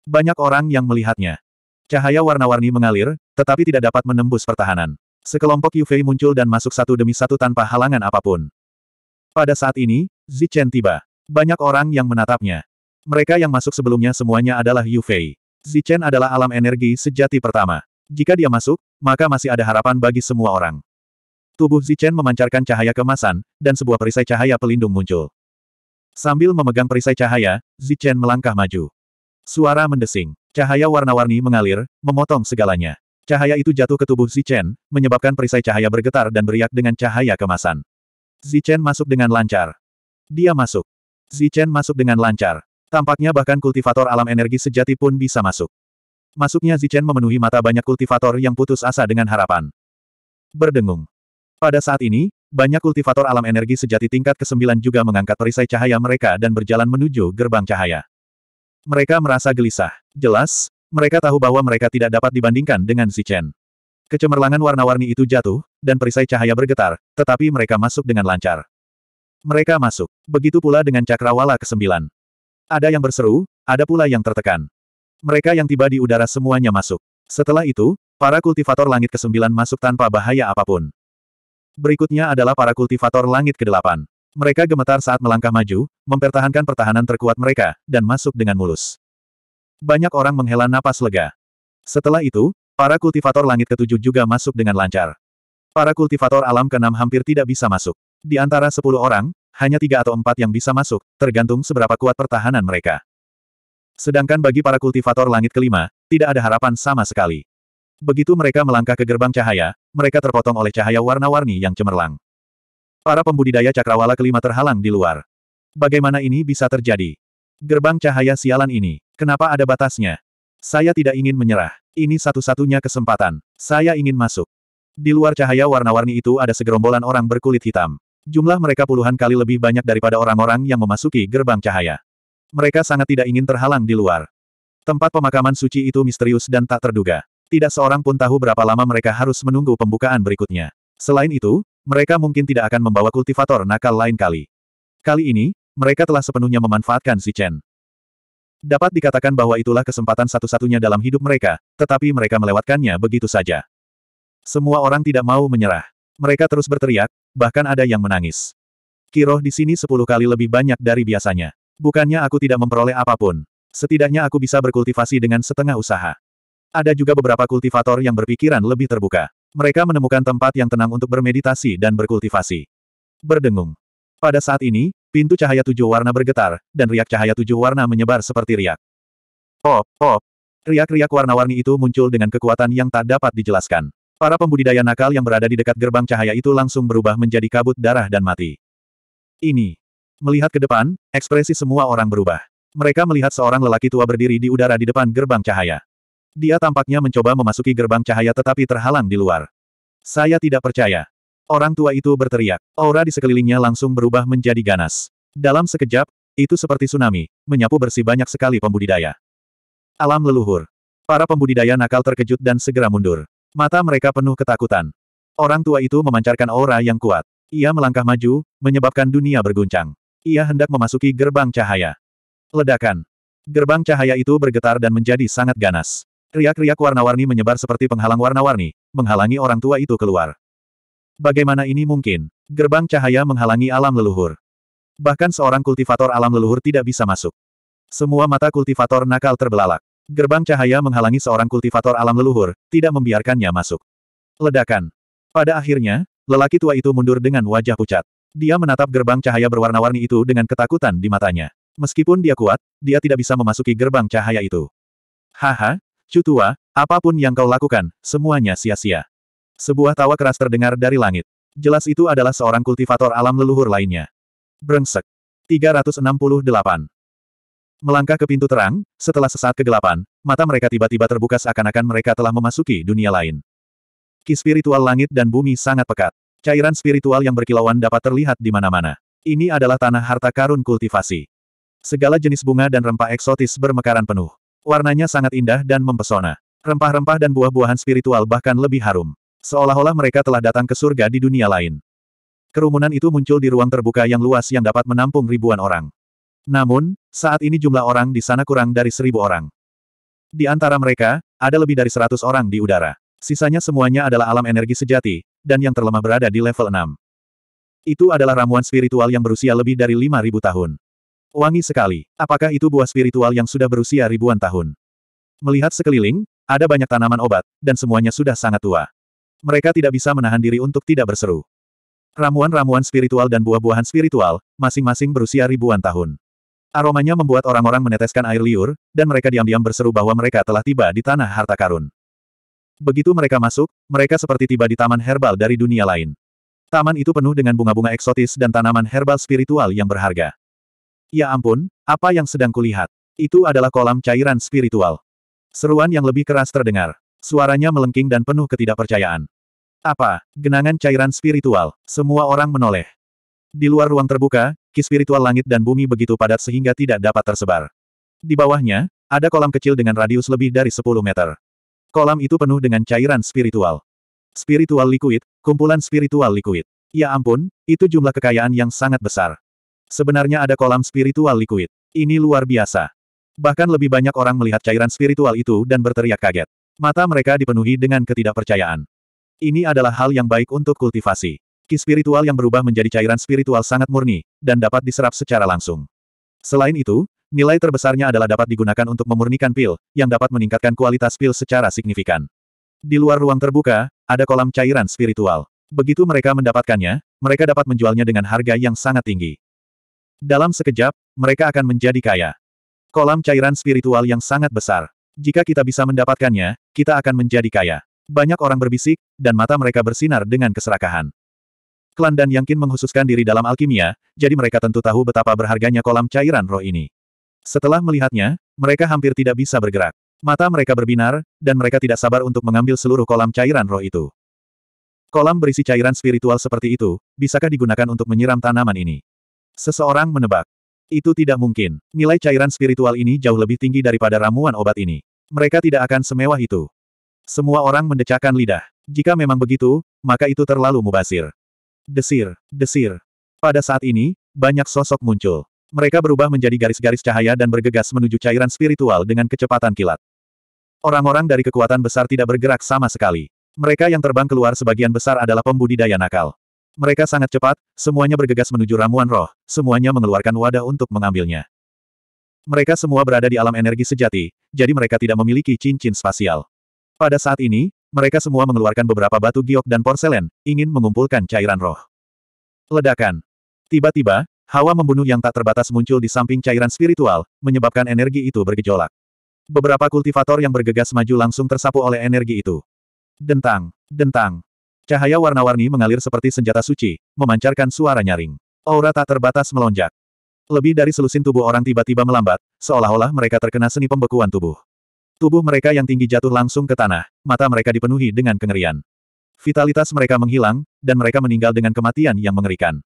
Banyak orang yang melihatnya. Cahaya warna-warni mengalir, tetapi tidak dapat menembus pertahanan. Sekelompok Yufei muncul dan masuk satu demi satu tanpa halangan apapun. Pada saat ini, Zichen tiba. Banyak orang yang menatapnya. Mereka yang masuk sebelumnya semuanya adalah Yufei. Zichen adalah alam energi sejati pertama. Jika dia masuk, maka masih ada harapan bagi semua orang. Tubuh Zichen memancarkan cahaya kemasan, dan sebuah perisai cahaya pelindung muncul. Sambil memegang perisai cahaya, Zichen melangkah maju. Suara mendesing. Cahaya warna-warni mengalir, memotong segalanya. Cahaya itu jatuh ke tubuh Zichen, menyebabkan perisai cahaya bergetar dan beriak dengan cahaya kemasan. Zichen masuk dengan lancar. Dia masuk. Zichen masuk dengan lancar. Tampaknya bahkan kultivator alam energi sejati pun bisa masuk. Masuknya Zichen memenuhi mata banyak kultivator yang putus asa dengan harapan. Berdengung. Pada saat ini, banyak kultivator alam energi sejati tingkat ke-9 juga mengangkat perisai cahaya mereka dan berjalan menuju gerbang cahaya. Mereka merasa gelisah. Jelas, mereka tahu bahwa mereka tidak dapat dibandingkan dengan Zichen. Kecemerlangan warna-warni itu jatuh, dan perisai cahaya bergetar, tetapi mereka masuk dengan lancar. Mereka masuk. Begitu pula dengan cakrawala ke-9. Ada yang berseru, ada pula yang tertekan. Mereka yang tiba di udara semuanya masuk. Setelah itu, para kultivator langit ke-9 masuk tanpa bahaya apapun. Berikutnya adalah para kultivator langit ke-8. Mereka gemetar saat melangkah maju, mempertahankan pertahanan terkuat mereka, dan masuk dengan mulus. Banyak orang menghela napas lega. Setelah itu, para kultivator langit ketujuh juga masuk dengan lancar. Para kultivator alam keenam hampir tidak bisa masuk. Di antara sepuluh orang, hanya tiga atau empat yang bisa masuk, tergantung seberapa kuat pertahanan mereka. Sedangkan bagi para kultivator langit kelima, tidak ada harapan sama sekali. Begitu mereka melangkah ke gerbang cahaya, mereka terpotong oleh cahaya warna-warni yang cemerlang. Para pembudidaya cakrawala kelima terhalang di luar. Bagaimana ini bisa terjadi? Gerbang cahaya sialan ini, kenapa ada batasnya? Saya tidak ingin menyerah. Ini satu-satunya kesempatan. Saya ingin masuk. Di luar cahaya warna-warni itu ada segerombolan orang berkulit hitam. Jumlah mereka puluhan kali lebih banyak daripada orang-orang yang memasuki gerbang cahaya. Mereka sangat tidak ingin terhalang di luar. Tempat pemakaman suci itu misterius dan tak terduga. Tidak seorang pun tahu berapa lama mereka harus menunggu pembukaan berikutnya. Selain itu, mereka mungkin tidak akan membawa kultivator nakal lain kali. Kali ini, mereka telah sepenuhnya memanfaatkan si Chen. Dapat dikatakan bahwa itulah kesempatan satu-satunya dalam hidup mereka, tetapi mereka melewatkannya begitu saja. Semua orang tidak mau menyerah. Mereka terus berteriak, bahkan ada yang menangis. Kiroh di sini sepuluh kali lebih banyak dari biasanya. Bukannya aku tidak memperoleh apapun. Setidaknya aku bisa berkultivasi dengan setengah usaha. Ada juga beberapa kultivator yang berpikiran lebih terbuka. Mereka menemukan tempat yang tenang untuk bermeditasi dan berkultivasi. Berdengung. Pada saat ini, pintu cahaya tujuh warna bergetar, dan riak cahaya tujuh warna menyebar seperti riak. Op op. Riak-riak warna-warni itu muncul dengan kekuatan yang tak dapat dijelaskan. Para pembudidaya nakal yang berada di dekat gerbang cahaya itu langsung berubah menjadi kabut darah dan mati. Ini. Melihat ke depan, ekspresi semua orang berubah. Mereka melihat seorang lelaki tua berdiri di udara di depan gerbang cahaya. Dia tampaknya mencoba memasuki gerbang cahaya tetapi terhalang di luar. Saya tidak percaya. Orang tua itu berteriak. Aura di sekelilingnya langsung berubah menjadi ganas. Dalam sekejap, itu seperti tsunami, menyapu bersih banyak sekali pembudidaya. Alam leluhur. Para pembudidaya nakal terkejut dan segera mundur. Mata mereka penuh ketakutan. Orang tua itu memancarkan aura yang kuat. Ia melangkah maju, menyebabkan dunia berguncang. Ia hendak memasuki gerbang cahaya. Ledakan. Gerbang cahaya itu bergetar dan menjadi sangat ganas. Riak-riak warna-warni menyebar seperti penghalang warna-warni, menghalangi orang tua itu keluar. Bagaimana ini mungkin? Gerbang cahaya menghalangi alam leluhur. Bahkan seorang kultivator alam leluhur tidak bisa masuk. Semua mata kultivator nakal terbelalak. Gerbang cahaya menghalangi seorang kultivator alam leluhur, tidak membiarkannya masuk. Ledakan. Pada akhirnya, lelaki tua itu mundur dengan wajah pucat. Dia menatap gerbang cahaya berwarna-warni itu dengan ketakutan di matanya. Meskipun dia kuat, dia tidak bisa memasuki gerbang cahaya itu. Haha, cutua, apapun yang kau lakukan, semuanya sia-sia. Sebuah tawa keras terdengar dari langit. Jelas itu adalah seorang kultivator alam leluhur lainnya. Brengsek. 368. Melangkah ke pintu terang, setelah sesaat kegelapan, mata mereka tiba-tiba terbuka seakan-akan mereka telah memasuki dunia lain. Ki spiritual langit dan bumi sangat pekat. Cairan spiritual yang berkilauan dapat terlihat di mana-mana. Ini adalah tanah harta karun kultivasi. Segala jenis bunga dan rempah eksotis bermekaran penuh. Warnanya sangat indah dan mempesona. Rempah-rempah dan buah-buahan spiritual bahkan lebih harum. Seolah-olah mereka telah datang ke surga di dunia lain. Kerumunan itu muncul di ruang terbuka yang luas yang dapat menampung ribuan orang. Namun, saat ini jumlah orang di sana kurang dari seribu orang. Di antara mereka, ada lebih dari seratus orang di udara. Sisanya semuanya adalah alam energi sejati, dan yang terlemah berada di level 6. Itu adalah ramuan spiritual yang berusia lebih dari lima ribu tahun. Wangi sekali. Apakah itu buah spiritual yang sudah berusia ribuan tahun? Melihat sekeliling, ada banyak tanaman obat, dan semuanya sudah sangat tua. Mereka tidak bisa menahan diri untuk tidak berseru. Ramuan-ramuan spiritual dan buah-buahan spiritual, masing-masing berusia ribuan tahun. Aromanya membuat orang-orang meneteskan air liur, dan mereka diam-diam berseru bahwa mereka telah tiba di tanah harta karun. Begitu mereka masuk, mereka seperti tiba di taman herbal dari dunia lain. Taman itu penuh dengan bunga-bunga eksotis dan tanaman herbal spiritual yang berharga. Ya ampun, apa yang sedang kulihat? Itu adalah kolam cairan spiritual. Seruan yang lebih keras terdengar. Suaranya melengking dan penuh ketidakpercayaan. Apa? Genangan cairan spiritual. Semua orang menoleh. Di luar ruang terbuka, ki spiritual langit dan bumi begitu padat sehingga tidak dapat tersebar. Di bawahnya, ada kolam kecil dengan radius lebih dari 10 meter. Kolam itu penuh dengan cairan spiritual. Spiritual liquid, kumpulan spiritual liquid. Ya ampun, itu jumlah kekayaan yang sangat besar. Sebenarnya ada kolam spiritual liquid. Ini luar biasa. Bahkan lebih banyak orang melihat cairan spiritual itu dan berteriak kaget. Mata mereka dipenuhi dengan ketidakpercayaan. Ini adalah hal yang baik untuk kultivasi. Ki spiritual yang berubah menjadi cairan spiritual sangat murni, dan dapat diserap secara langsung. Selain itu, nilai terbesarnya adalah dapat digunakan untuk memurnikan pil, yang dapat meningkatkan kualitas pil secara signifikan. Di luar ruang terbuka, ada kolam cairan spiritual. Begitu mereka mendapatkannya, mereka dapat menjualnya dengan harga yang sangat tinggi. Dalam sekejap, mereka akan menjadi kaya. Kolam cairan spiritual yang sangat besar. Jika kita bisa mendapatkannya, kita akan menjadi kaya. Banyak orang berbisik, dan mata mereka bersinar dengan keserakahan. Klan dan Yangkin menghususkan diri dalam alkimia, jadi mereka tentu tahu betapa berharganya kolam cairan roh ini. Setelah melihatnya, mereka hampir tidak bisa bergerak. Mata mereka berbinar, dan mereka tidak sabar untuk mengambil seluruh kolam cairan roh itu. Kolam berisi cairan spiritual seperti itu, bisakah digunakan untuk menyiram tanaman ini? Seseorang menebak. Itu tidak mungkin. Nilai cairan spiritual ini jauh lebih tinggi daripada ramuan obat ini. Mereka tidak akan semewah itu. Semua orang mendecakkan lidah. Jika memang begitu, maka itu terlalu mubasir. Desir, desir. Pada saat ini, banyak sosok muncul. Mereka berubah menjadi garis-garis cahaya dan bergegas menuju cairan spiritual dengan kecepatan kilat. Orang-orang dari kekuatan besar tidak bergerak sama sekali. Mereka yang terbang keluar sebagian besar adalah pembudidaya nakal. Mereka sangat cepat, semuanya bergegas menuju ramuan roh, semuanya mengeluarkan wadah untuk mengambilnya. Mereka semua berada di alam energi sejati, jadi mereka tidak memiliki cincin spasial. Pada saat ini, mereka semua mengeluarkan beberapa batu giok dan porselen, ingin mengumpulkan cairan roh. Ledakan. Tiba-tiba, hawa membunuh yang tak terbatas muncul di samping cairan spiritual, menyebabkan energi itu bergejolak. Beberapa kultivator yang bergegas maju langsung tersapu oleh energi itu. Dentang, dentang. Cahaya warna-warni mengalir seperti senjata suci, memancarkan suara nyaring. Aura tak terbatas melonjak. Lebih dari selusin tubuh orang tiba-tiba melambat, seolah-olah mereka terkena seni pembekuan tubuh. Tubuh mereka yang tinggi jatuh langsung ke tanah, mata mereka dipenuhi dengan kengerian. Vitalitas mereka menghilang, dan mereka meninggal dengan kematian yang mengerikan.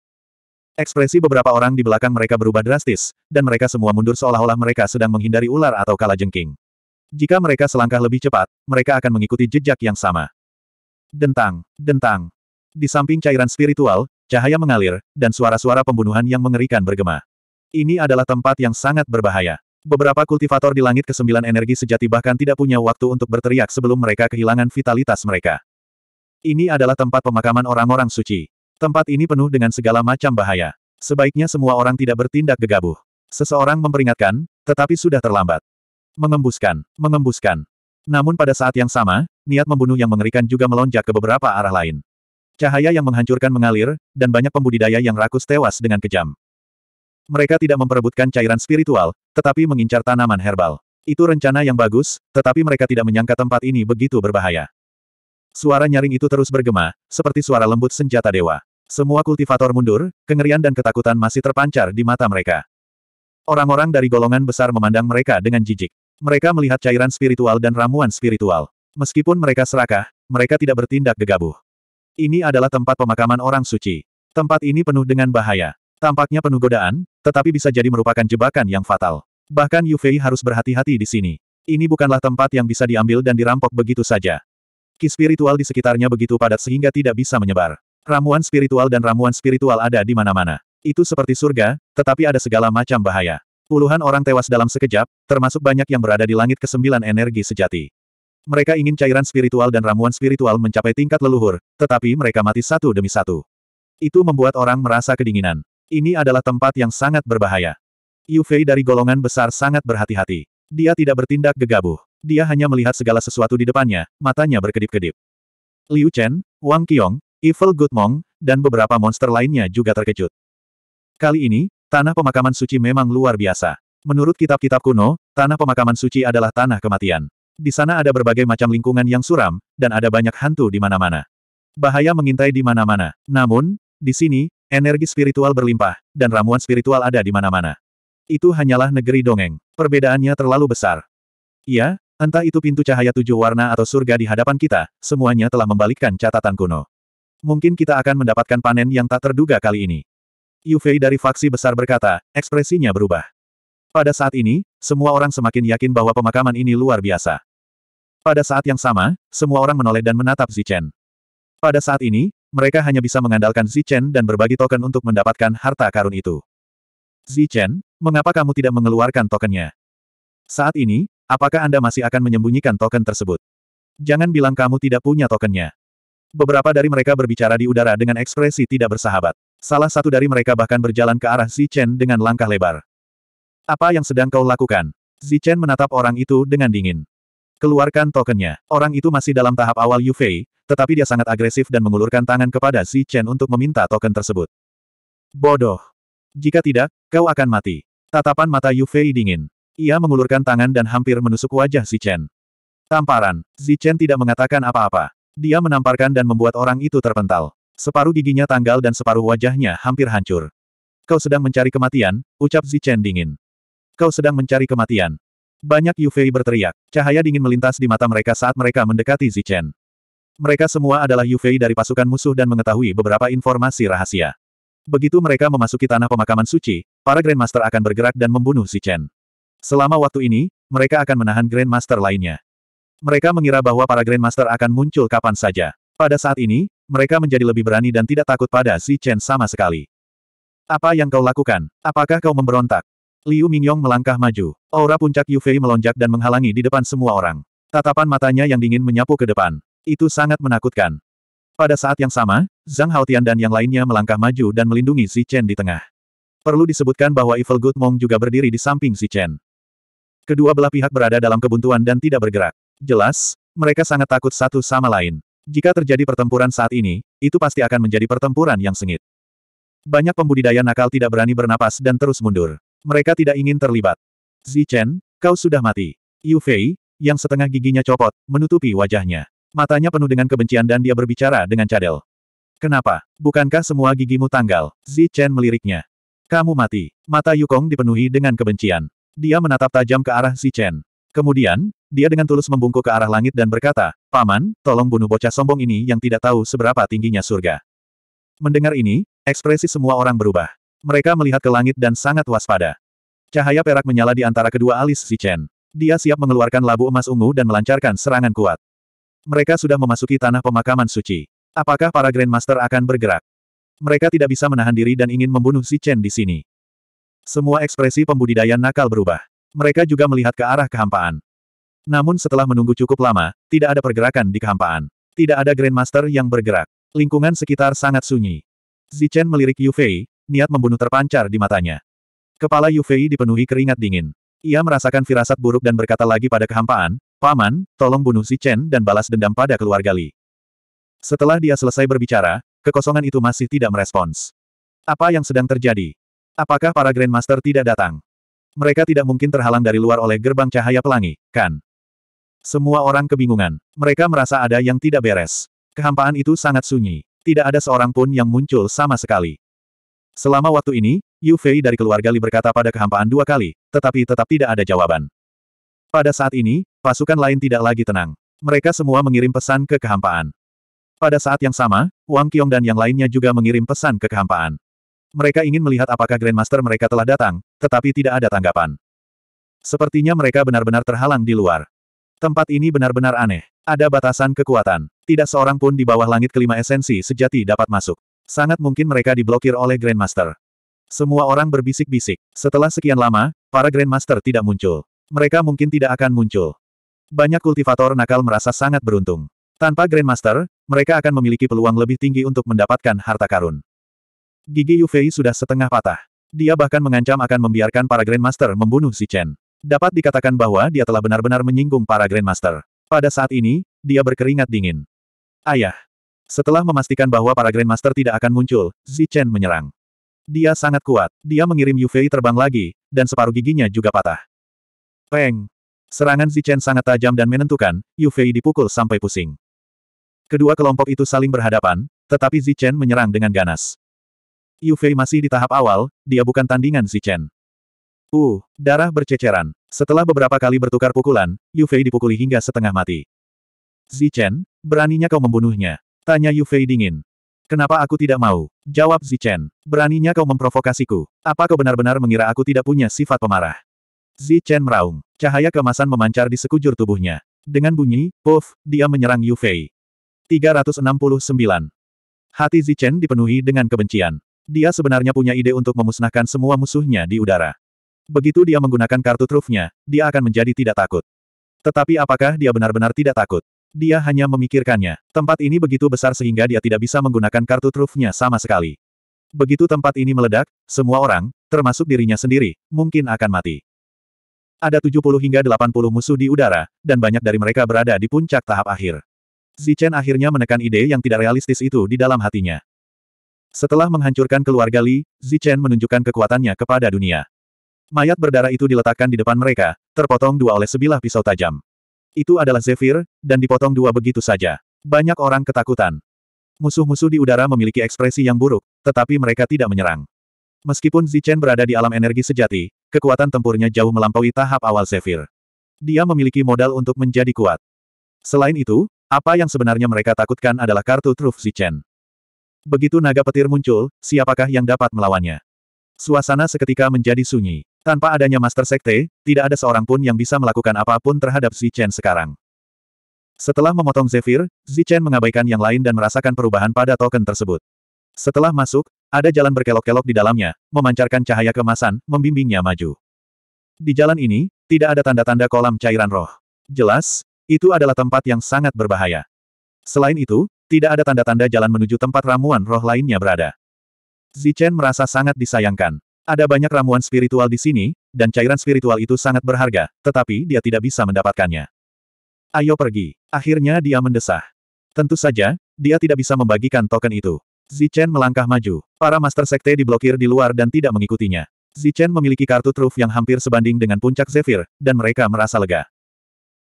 Ekspresi beberapa orang di belakang mereka berubah drastis, dan mereka semua mundur seolah-olah mereka sedang menghindari ular atau kalajengking. Jika mereka selangkah lebih cepat, mereka akan mengikuti jejak yang sama. Dentang, dentang. Di samping cairan spiritual, cahaya mengalir, dan suara-suara pembunuhan yang mengerikan bergema. Ini adalah tempat yang sangat berbahaya. Beberapa kultivator di langit kesembilan energi sejati bahkan tidak punya waktu untuk berteriak sebelum mereka kehilangan vitalitas mereka. Ini adalah tempat pemakaman orang-orang suci. Tempat ini penuh dengan segala macam bahaya. Sebaiknya semua orang tidak bertindak gegabah. Seseorang memperingatkan, tetapi sudah terlambat. Mengembuskan, mengembuskan. Namun pada saat yang sama, niat membunuh yang mengerikan juga melonjak ke beberapa arah lain. Cahaya yang menghancurkan mengalir, dan banyak pembudidaya yang rakus tewas dengan kejam. Mereka tidak memperebutkan cairan spiritual, tetapi mengincar tanaman herbal. Itu rencana yang bagus, tetapi mereka tidak menyangka tempat ini begitu berbahaya. Suara nyaring itu terus bergema, seperti suara lembut senjata dewa. Semua kultivator mundur, kengerian dan ketakutan masih terpancar di mata mereka. Orang-orang dari golongan besar memandang mereka dengan jijik. Mereka melihat cairan spiritual dan ramuan spiritual. Meskipun mereka serakah, mereka tidak bertindak gegabah. Ini adalah tempat pemakaman orang suci. Tempat ini penuh dengan bahaya. Tampaknya penuh godaan, tetapi bisa jadi merupakan jebakan yang fatal. Bahkan Yu harus berhati-hati di sini. Ini bukanlah tempat yang bisa diambil dan dirampok begitu saja. Ki spiritual di sekitarnya begitu padat sehingga tidak bisa menyebar. Ramuan spiritual dan ramuan spiritual ada di mana-mana. Itu seperti surga, tetapi ada segala macam bahaya. Puluhan orang tewas dalam sekejap, termasuk banyak yang berada di langit kesembilan energi sejati. Mereka ingin cairan spiritual dan ramuan spiritual mencapai tingkat leluhur, tetapi mereka mati satu demi satu. Itu membuat orang merasa kedinginan. Ini adalah tempat yang sangat berbahaya. Yu Fei dari golongan besar sangat berhati-hati. Dia tidak bertindak gegabah. Dia hanya melihat segala sesuatu di depannya, matanya berkedip-kedip. Liu Chen, Wang Qiong, Evil Gutmong, dan beberapa monster lainnya juga terkejut. Kali ini, tanah pemakaman suci memang luar biasa. Menurut kitab-kitab kuno, tanah pemakaman suci adalah tanah kematian. Di sana ada berbagai macam lingkungan yang suram, dan ada banyak hantu di mana-mana. Bahaya mengintai di mana-mana. Namun, di sini, Energi spiritual berlimpah, dan ramuan spiritual ada di mana-mana. Itu hanyalah negeri dongeng. Perbedaannya terlalu besar. Iya, entah itu pintu cahaya tujuh warna atau surga di hadapan kita, semuanya telah membalikkan catatan kuno. Mungkin kita akan mendapatkan panen yang tak terduga kali ini. Yufei dari faksi besar berkata, ekspresinya berubah. Pada saat ini, semua orang semakin yakin bahwa pemakaman ini luar biasa. Pada saat yang sama, semua orang menoleh dan menatap Zichen. Pada saat ini, mereka hanya bisa mengandalkan Zichen dan berbagi token untuk mendapatkan harta karun itu. Zichen, mengapa kamu tidak mengeluarkan tokennya? Saat ini, apakah Anda masih akan menyembunyikan token tersebut? Jangan bilang kamu tidak punya tokennya. Beberapa dari mereka berbicara di udara dengan ekspresi tidak bersahabat. Salah satu dari mereka bahkan berjalan ke arah Zichen dengan langkah lebar. Apa yang sedang kau lakukan? Zichen menatap orang itu dengan dingin. Keluarkan tokennya. Orang itu masih dalam tahap awal Yu tetapi dia sangat agresif dan mengulurkan tangan kepada Xi Chen untuk meminta token tersebut. Bodoh. Jika tidak, kau akan mati. Tatapan mata Yu dingin. Ia mengulurkan tangan dan hampir menusuk wajah Xi Chen. Tamparan. Xi Chen tidak mengatakan apa-apa. Dia menamparkan dan membuat orang itu terpental. Separuh giginya tanggal dan separuh wajahnya hampir hancur. Kau sedang mencari kematian, ucap Zichen dingin. Kau sedang mencari kematian. Banyak Yu Fei berteriak. Cahaya dingin melintas di mata mereka saat mereka mendekati Zichen. Mereka semua adalah Yu Fei dari pasukan musuh dan mengetahui beberapa informasi rahasia. Begitu mereka memasuki tanah pemakaman suci, para Grandmaster akan bergerak dan membunuh Zichen. Selama waktu ini, mereka akan menahan Grandmaster lainnya. Mereka mengira bahwa para Grandmaster akan muncul kapan saja. Pada saat ini, mereka menjadi lebih berani dan tidak takut pada Zichen sama sekali. Apa yang kau lakukan? Apakah kau memberontak? Liu Mingyong melangkah maju. Aura puncak Yufei melonjak dan menghalangi di depan semua orang. Tatapan matanya yang dingin menyapu ke depan. Itu sangat menakutkan. Pada saat yang sama, Zhang Haotian dan yang lainnya melangkah maju dan melindungi Si Chen di tengah. Perlu disebutkan bahwa Evil Good Mong juga berdiri di samping Si Chen. Kedua belah pihak berada dalam kebuntuan dan tidak bergerak. Jelas, mereka sangat takut satu sama lain. Jika terjadi pertempuran saat ini, itu pasti akan menjadi pertempuran yang sengit. Banyak pembudidaya nakal tidak berani bernapas dan terus mundur. Mereka tidak ingin terlibat. Zichen, kau sudah mati. Yu Fei, yang setengah giginya copot, menutupi wajahnya. Matanya penuh dengan kebencian dan dia berbicara dengan cadel. Kenapa? Bukankah semua gigimu tanggal? Zichen meliriknya. Kamu mati. Mata Yu Kong dipenuhi dengan kebencian. Dia menatap tajam ke arah Zichen. Kemudian, dia dengan tulus membungkuk ke arah langit dan berkata, Paman, tolong bunuh bocah sombong ini yang tidak tahu seberapa tingginya surga. Mendengar ini, ekspresi semua orang berubah. Mereka melihat ke langit dan sangat waspada. Cahaya perak menyala di antara kedua alis si Chen. Dia siap mengeluarkan labu emas ungu dan melancarkan serangan kuat. Mereka sudah memasuki tanah pemakaman suci. Apakah para Grandmaster akan bergerak? Mereka tidak bisa menahan diri dan ingin membunuh si Chen di sini. Semua ekspresi pembudidaya nakal berubah. Mereka juga melihat ke arah kehampaan. Namun setelah menunggu cukup lama, tidak ada pergerakan di kehampaan. Tidak ada Grandmaster yang bergerak. Lingkungan sekitar sangat sunyi. Zichen melirik Yu Fei, niat membunuh terpancar di matanya. Kepala Yufei dipenuhi keringat dingin. Ia merasakan firasat buruk dan berkata lagi pada kehampaan, Paman, tolong bunuh si Chen dan balas dendam pada keluarga Li. Setelah dia selesai berbicara, kekosongan itu masih tidak merespons. Apa yang sedang terjadi? Apakah para Grandmaster tidak datang? Mereka tidak mungkin terhalang dari luar oleh gerbang cahaya pelangi, kan? Semua orang kebingungan. Mereka merasa ada yang tidak beres. Kehampaan itu sangat sunyi. Tidak ada seorang pun yang muncul sama sekali. Selama waktu ini, Yu Fei dari keluarga Li berkata pada kehampaan dua kali, tetapi tetap tidak ada jawaban. Pada saat ini, pasukan lain tidak lagi tenang. Mereka semua mengirim pesan ke kehampaan. Pada saat yang sama, Wang Qiong dan yang lainnya juga mengirim pesan ke kehampaan. Mereka ingin melihat apakah Grandmaster mereka telah datang, tetapi tidak ada tanggapan. Sepertinya mereka benar-benar terhalang di luar. Tempat ini benar-benar aneh. Ada batasan kekuatan. Tidak seorang pun di bawah langit kelima esensi sejati dapat masuk. Sangat mungkin mereka diblokir oleh Grandmaster. Semua orang berbisik-bisik. Setelah sekian lama, para Grandmaster tidak muncul. Mereka mungkin tidak akan muncul. Banyak kultivator nakal merasa sangat beruntung. Tanpa Grandmaster, mereka akan memiliki peluang lebih tinggi untuk mendapatkan harta karun. Gigi Yufei sudah setengah patah. Dia bahkan mengancam akan membiarkan para Grandmaster membunuh si Chen. Dapat dikatakan bahwa dia telah benar-benar menyinggung para Grandmaster. Pada saat ini, dia berkeringat dingin. Ayah, setelah memastikan bahwa para Grandmaster tidak akan muncul, Zichen menyerang. Dia sangat kuat. Dia mengirim Yufei terbang lagi, dan separuh giginya juga patah. Peng! Serangan Zichen sangat tajam dan menentukan, Yufei dipukul sampai pusing. Kedua kelompok itu saling berhadapan, tetapi Zichen menyerang dengan ganas. Yufei masih di tahap awal, dia bukan tandingan Zichen. Uh, darah berceceran. Setelah beberapa kali bertukar pukulan, Yufei dipukuli hingga setengah mati. Zichen, beraninya kau membunuhnya. Tanya Yu Fei dingin. Kenapa aku tidak mau? Jawab Zichen. Beraninya kau memprovokasiku. Apa kau benar-benar mengira aku tidak punya sifat pemarah? Zichen meraung. Cahaya kemasan memancar di sekujur tubuhnya. Dengan bunyi, puff, dia menyerang Yu Fei. 369. Hati Zichen dipenuhi dengan kebencian. Dia sebenarnya punya ide untuk memusnahkan semua musuhnya di udara. Begitu dia menggunakan kartu trufnya, dia akan menjadi tidak takut. Tetapi apakah dia benar-benar tidak takut? Dia hanya memikirkannya. Tempat ini begitu besar sehingga dia tidak bisa menggunakan kartu trufnya sama sekali. Begitu tempat ini meledak, semua orang, termasuk dirinya sendiri, mungkin akan mati. Ada 70 hingga 80 musuh di udara, dan banyak dari mereka berada di puncak tahap akhir. Zichen akhirnya menekan ide yang tidak realistis itu di dalam hatinya. Setelah menghancurkan keluarga Li, Zichen menunjukkan kekuatannya kepada dunia. Mayat berdarah itu diletakkan di depan mereka, terpotong dua oleh sebilah pisau tajam. Itu adalah Zephyr, dan dipotong dua begitu saja. Banyak orang ketakutan. Musuh-musuh di udara memiliki ekspresi yang buruk, tetapi mereka tidak menyerang. Meskipun Zichen berada di alam energi sejati, kekuatan tempurnya jauh melampaui tahap awal Zephyr. Dia memiliki modal untuk menjadi kuat. Selain itu, apa yang sebenarnya mereka takutkan adalah kartu truf Zichen. Begitu naga petir muncul, siapakah yang dapat melawannya? Suasana seketika menjadi sunyi. Tanpa adanya Master Sekte, tidak ada seorang pun yang bisa melakukan apapun terhadap Zichen sekarang. Setelah memotong Zephyr, Zichen mengabaikan yang lain dan merasakan perubahan pada token tersebut. Setelah masuk, ada jalan berkelok-kelok di dalamnya, memancarkan cahaya kemasan, membimbingnya maju. Di jalan ini, tidak ada tanda-tanda kolam cairan roh. Jelas, itu adalah tempat yang sangat berbahaya. Selain itu, tidak ada tanda-tanda jalan menuju tempat ramuan roh lainnya berada. Zichen merasa sangat disayangkan. Ada banyak ramuan spiritual di sini, dan cairan spiritual itu sangat berharga, tetapi dia tidak bisa mendapatkannya. Ayo pergi. Akhirnya dia mendesah. Tentu saja, dia tidak bisa membagikan token itu. Zichen melangkah maju. Para Master Sekte diblokir di luar dan tidak mengikutinya. Zichen memiliki kartu truf yang hampir sebanding dengan puncak Zephyr, dan mereka merasa lega.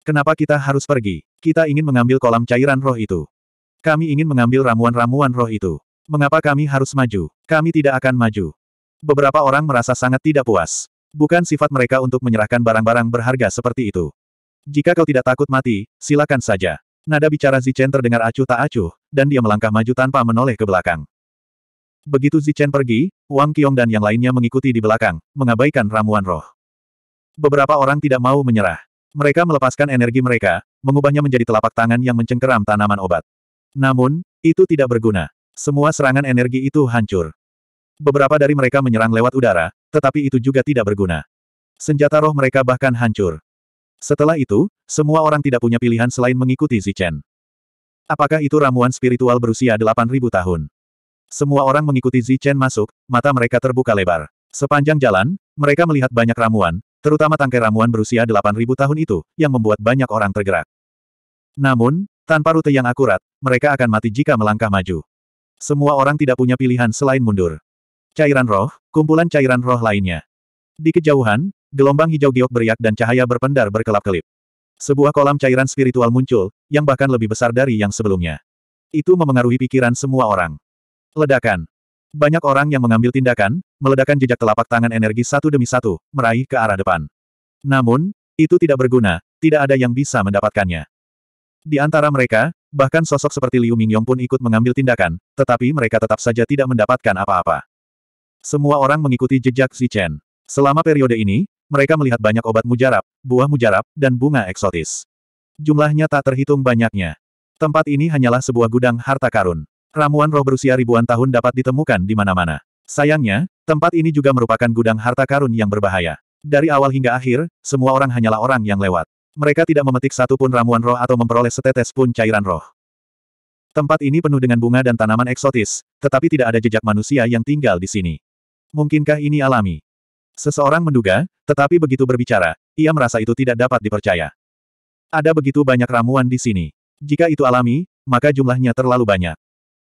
Kenapa kita harus pergi? Kita ingin mengambil kolam cairan roh itu. Kami ingin mengambil ramuan-ramuan roh itu. Mengapa kami harus maju? Kami tidak akan maju. Beberapa orang merasa sangat tidak puas. Bukan sifat mereka untuk menyerahkan barang-barang berharga seperti itu. Jika kau tidak takut mati, silakan saja. Nada bicara Zichen terdengar acuh tak acuh, dan dia melangkah maju tanpa menoleh ke belakang. Begitu Zichen pergi, Wang Qiong dan yang lainnya mengikuti di belakang, mengabaikan ramuan roh. Beberapa orang tidak mau menyerah. Mereka melepaskan energi mereka, mengubahnya menjadi telapak tangan yang mencengkeram tanaman obat. Namun, itu tidak berguna. Semua serangan energi itu hancur. Beberapa dari mereka menyerang lewat udara, tetapi itu juga tidak berguna. Senjata roh mereka bahkan hancur. Setelah itu, semua orang tidak punya pilihan selain mengikuti Zichen. Apakah itu ramuan spiritual berusia 8000 tahun? Semua orang mengikuti Zichen masuk, mata mereka terbuka lebar. Sepanjang jalan, mereka melihat banyak ramuan, terutama tangkai ramuan berusia 8000 tahun itu, yang membuat banyak orang tergerak. Namun, tanpa rute yang akurat, mereka akan mati jika melangkah maju. Semua orang tidak punya pilihan selain mundur. Cairan roh, kumpulan cairan roh lainnya. Di kejauhan, gelombang hijau giok beriak dan cahaya berpendar berkelap-kelip. Sebuah kolam cairan spiritual muncul, yang bahkan lebih besar dari yang sebelumnya. Itu memengaruhi pikiran semua orang. Ledakan. Banyak orang yang mengambil tindakan, meledakan jejak telapak tangan energi satu demi satu, meraih ke arah depan. Namun, itu tidak berguna, tidak ada yang bisa mendapatkannya. Di antara mereka, bahkan sosok seperti Liu Mingyong pun ikut mengambil tindakan, tetapi mereka tetap saja tidak mendapatkan apa-apa. Semua orang mengikuti jejak Xi Chen. Selama periode ini, mereka melihat banyak obat mujarab, buah mujarab, dan bunga eksotis. Jumlahnya tak terhitung banyaknya. Tempat ini hanyalah sebuah gudang harta karun. Ramuan roh berusia ribuan tahun dapat ditemukan di mana-mana. Sayangnya, tempat ini juga merupakan gudang harta karun yang berbahaya. Dari awal hingga akhir, semua orang hanyalah orang yang lewat. Mereka tidak memetik satupun ramuan roh atau memperoleh setetes pun cairan roh. Tempat ini penuh dengan bunga dan tanaman eksotis, tetapi tidak ada jejak manusia yang tinggal di sini. Mungkinkah ini alami? Seseorang menduga, tetapi begitu berbicara, ia merasa itu tidak dapat dipercaya. Ada begitu banyak ramuan di sini. Jika itu alami, maka jumlahnya terlalu banyak.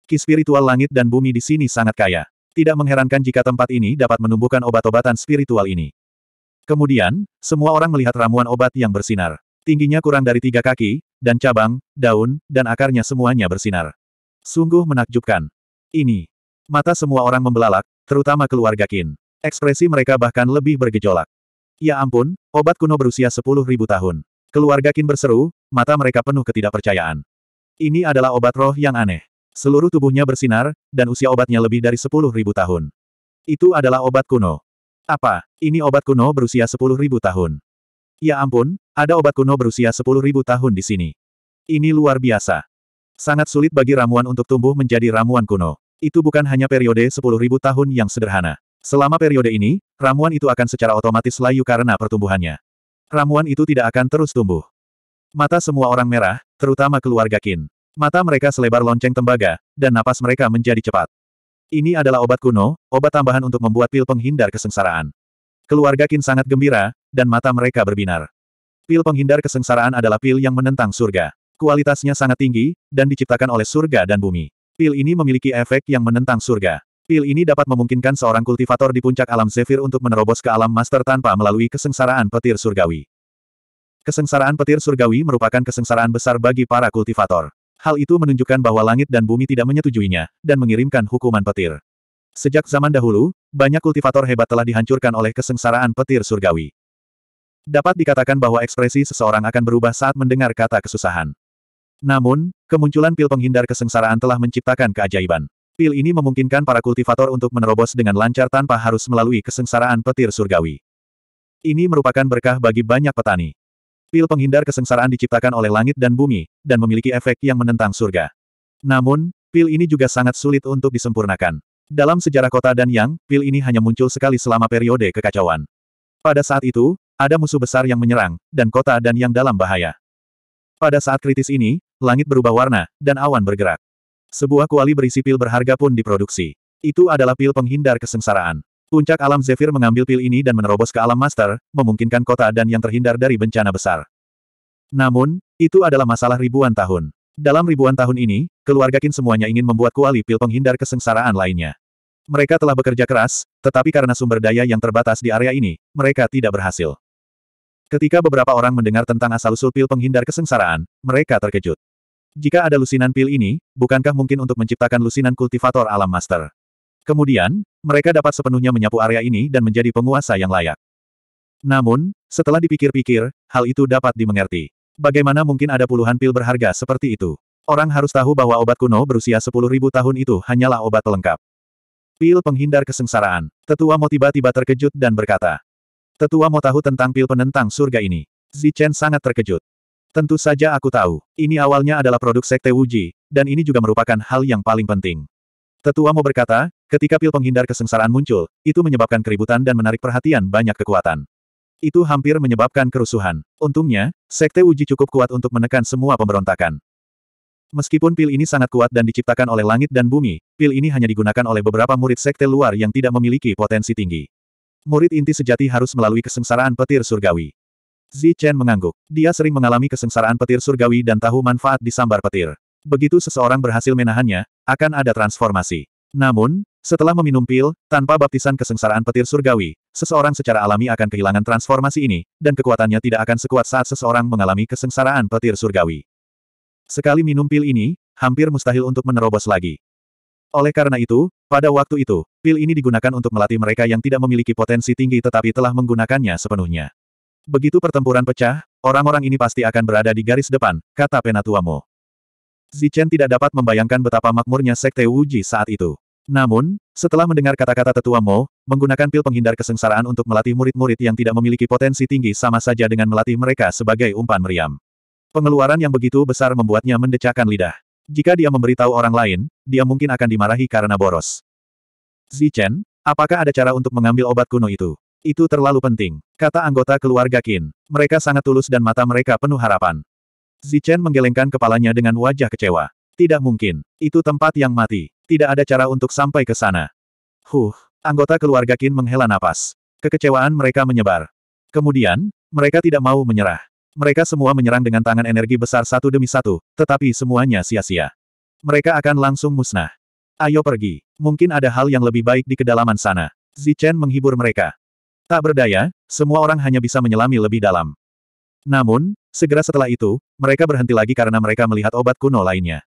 Ki spiritual langit dan bumi di sini sangat kaya. Tidak mengherankan jika tempat ini dapat menumbuhkan obat-obatan spiritual ini. Kemudian, semua orang melihat ramuan obat yang bersinar. Tingginya kurang dari tiga kaki, dan cabang, daun, dan akarnya semuanya bersinar. Sungguh menakjubkan. Ini. Mata semua orang membelalak, terutama keluarga Qin. Ekspresi mereka bahkan lebih bergejolak. Ya ampun, obat kuno berusia 10.000 tahun. Keluarga Qin berseru, mata mereka penuh ketidakpercayaan. Ini adalah obat roh yang aneh. Seluruh tubuhnya bersinar, dan usia obatnya lebih dari 10.000 tahun. Itu adalah obat kuno. Apa, ini obat kuno berusia 10.000 tahun? Ya ampun, ada obat kuno berusia 10.000 tahun di sini. Ini luar biasa. Sangat sulit bagi ramuan untuk tumbuh menjadi ramuan kuno. Itu bukan hanya periode 10.000 tahun yang sederhana. Selama periode ini, ramuan itu akan secara otomatis layu karena pertumbuhannya. Ramuan itu tidak akan terus tumbuh. Mata semua orang merah, terutama keluarga Kin. Mata mereka selebar lonceng tembaga, dan napas mereka menjadi cepat. Ini adalah obat kuno, obat tambahan untuk membuat pil penghindar kesengsaraan. Keluarga Kin sangat gembira, dan mata mereka berbinar. Pil penghindar kesengsaraan adalah pil yang menentang surga. Kualitasnya sangat tinggi, dan diciptakan oleh surga dan bumi. Pil ini memiliki efek yang menentang surga. Pil ini dapat memungkinkan seorang kultivator di puncak alam Zephyr untuk menerobos ke alam master tanpa melalui kesengsaraan petir surgawi. Kesengsaraan petir surgawi merupakan kesengsaraan besar bagi para kultivator. Hal itu menunjukkan bahwa langit dan bumi tidak menyetujuinya, dan mengirimkan hukuman petir. Sejak zaman dahulu, banyak kultivator hebat telah dihancurkan oleh kesengsaraan petir surgawi. Dapat dikatakan bahwa ekspresi seseorang akan berubah saat mendengar kata kesusahan. Namun, kemunculan pil penghindar kesengsaraan telah menciptakan keajaiban. Pil ini memungkinkan para kultivator untuk menerobos dengan lancar tanpa harus melalui kesengsaraan petir surgawi. Ini merupakan berkah bagi banyak petani. Pil penghindar kesengsaraan diciptakan oleh langit dan bumi, dan memiliki efek yang menentang surga. Namun, pil ini juga sangat sulit untuk disempurnakan. Dalam sejarah kota dan yang, pil ini hanya muncul sekali selama periode kekacauan. Pada saat itu, ada musuh besar yang menyerang, dan kota dan yang dalam bahaya. Pada saat kritis ini, langit berubah warna, dan awan bergerak. Sebuah kuali berisi pil berharga pun diproduksi. Itu adalah pil penghindar kesengsaraan. Puncak alam Zephyr mengambil pil ini dan menerobos ke alam Master, memungkinkan kota dan yang terhindar dari bencana besar. Namun, itu adalah masalah ribuan tahun. Dalam ribuan tahun ini, keluarga Kin semuanya ingin membuat kuali pil penghindar kesengsaraan lainnya. Mereka telah bekerja keras, tetapi karena sumber daya yang terbatas di area ini, mereka tidak berhasil. Ketika beberapa orang mendengar tentang asal-usul pil penghindar kesengsaraan, mereka terkejut. Jika ada lusinan pil ini, bukankah mungkin untuk menciptakan lusinan kultivator alam master? Kemudian, mereka dapat sepenuhnya menyapu area ini dan menjadi penguasa yang layak. Namun, setelah dipikir-pikir, hal itu dapat dimengerti. Bagaimana mungkin ada puluhan pil berharga seperti itu? Orang harus tahu bahwa obat kuno berusia 10.000 tahun itu hanyalah obat pelengkap. Pil penghindar kesengsaraan. Tetua Mo tiba-tiba terkejut dan berkata. Tetua Mo tahu tentang pil penentang surga ini. Zichen sangat terkejut. Tentu saja aku tahu, ini awalnya adalah produk Sekte Wuji, dan ini juga merupakan hal yang paling penting. Tetua mau berkata, ketika pil penghindar kesengsaraan muncul, itu menyebabkan keributan dan menarik perhatian banyak kekuatan. Itu hampir menyebabkan kerusuhan. Untungnya, Sekte Wuji cukup kuat untuk menekan semua pemberontakan. Meskipun pil ini sangat kuat dan diciptakan oleh langit dan bumi, pil ini hanya digunakan oleh beberapa murid sekte luar yang tidak memiliki potensi tinggi. Murid inti sejati harus melalui kesengsaraan petir surgawi. Zi Chen mengangguk. Dia sering mengalami kesengsaraan petir surgawi dan tahu manfaat di sambar petir. Begitu seseorang berhasil menahannya, akan ada transformasi. Namun, setelah meminum pil, tanpa baptisan kesengsaraan petir surgawi, seseorang secara alami akan kehilangan transformasi ini, dan kekuatannya tidak akan sekuat saat seseorang mengalami kesengsaraan petir surgawi. Sekali minum pil ini, hampir mustahil untuk menerobos lagi. Oleh karena itu, pada waktu itu, pil ini digunakan untuk melatih mereka yang tidak memiliki potensi tinggi tetapi telah menggunakannya sepenuhnya. Begitu pertempuran pecah, orang-orang ini pasti akan berada di garis depan, kata Penatuamo. Zichen tidak dapat membayangkan betapa makmurnya Sekte Wuji saat itu. Namun, setelah mendengar kata-kata tetua Mo, menggunakan pil penghindar kesengsaraan untuk melatih murid-murid yang tidak memiliki potensi tinggi sama saja dengan melatih mereka sebagai umpan meriam. Pengeluaran yang begitu besar membuatnya mendecakkan lidah. Jika dia memberitahu orang lain, dia mungkin akan dimarahi karena boros. Zichen, apakah ada cara untuk mengambil obat kuno itu? Itu terlalu penting, kata anggota keluarga Qin. Mereka sangat tulus dan mata mereka penuh harapan. Zichen menggelengkan kepalanya dengan wajah kecewa. Tidak mungkin. Itu tempat yang mati. Tidak ada cara untuk sampai ke sana. Huh, anggota keluarga Qin menghela napas. Kekecewaan mereka menyebar. Kemudian, mereka tidak mau menyerah. Mereka semua menyerang dengan tangan energi besar satu demi satu, tetapi semuanya sia-sia. Mereka akan langsung musnah. Ayo pergi. Mungkin ada hal yang lebih baik di kedalaman sana. Zichen menghibur mereka. Tak berdaya, semua orang hanya bisa menyelami lebih dalam. Namun, segera setelah itu, mereka berhenti lagi karena mereka melihat obat kuno lainnya.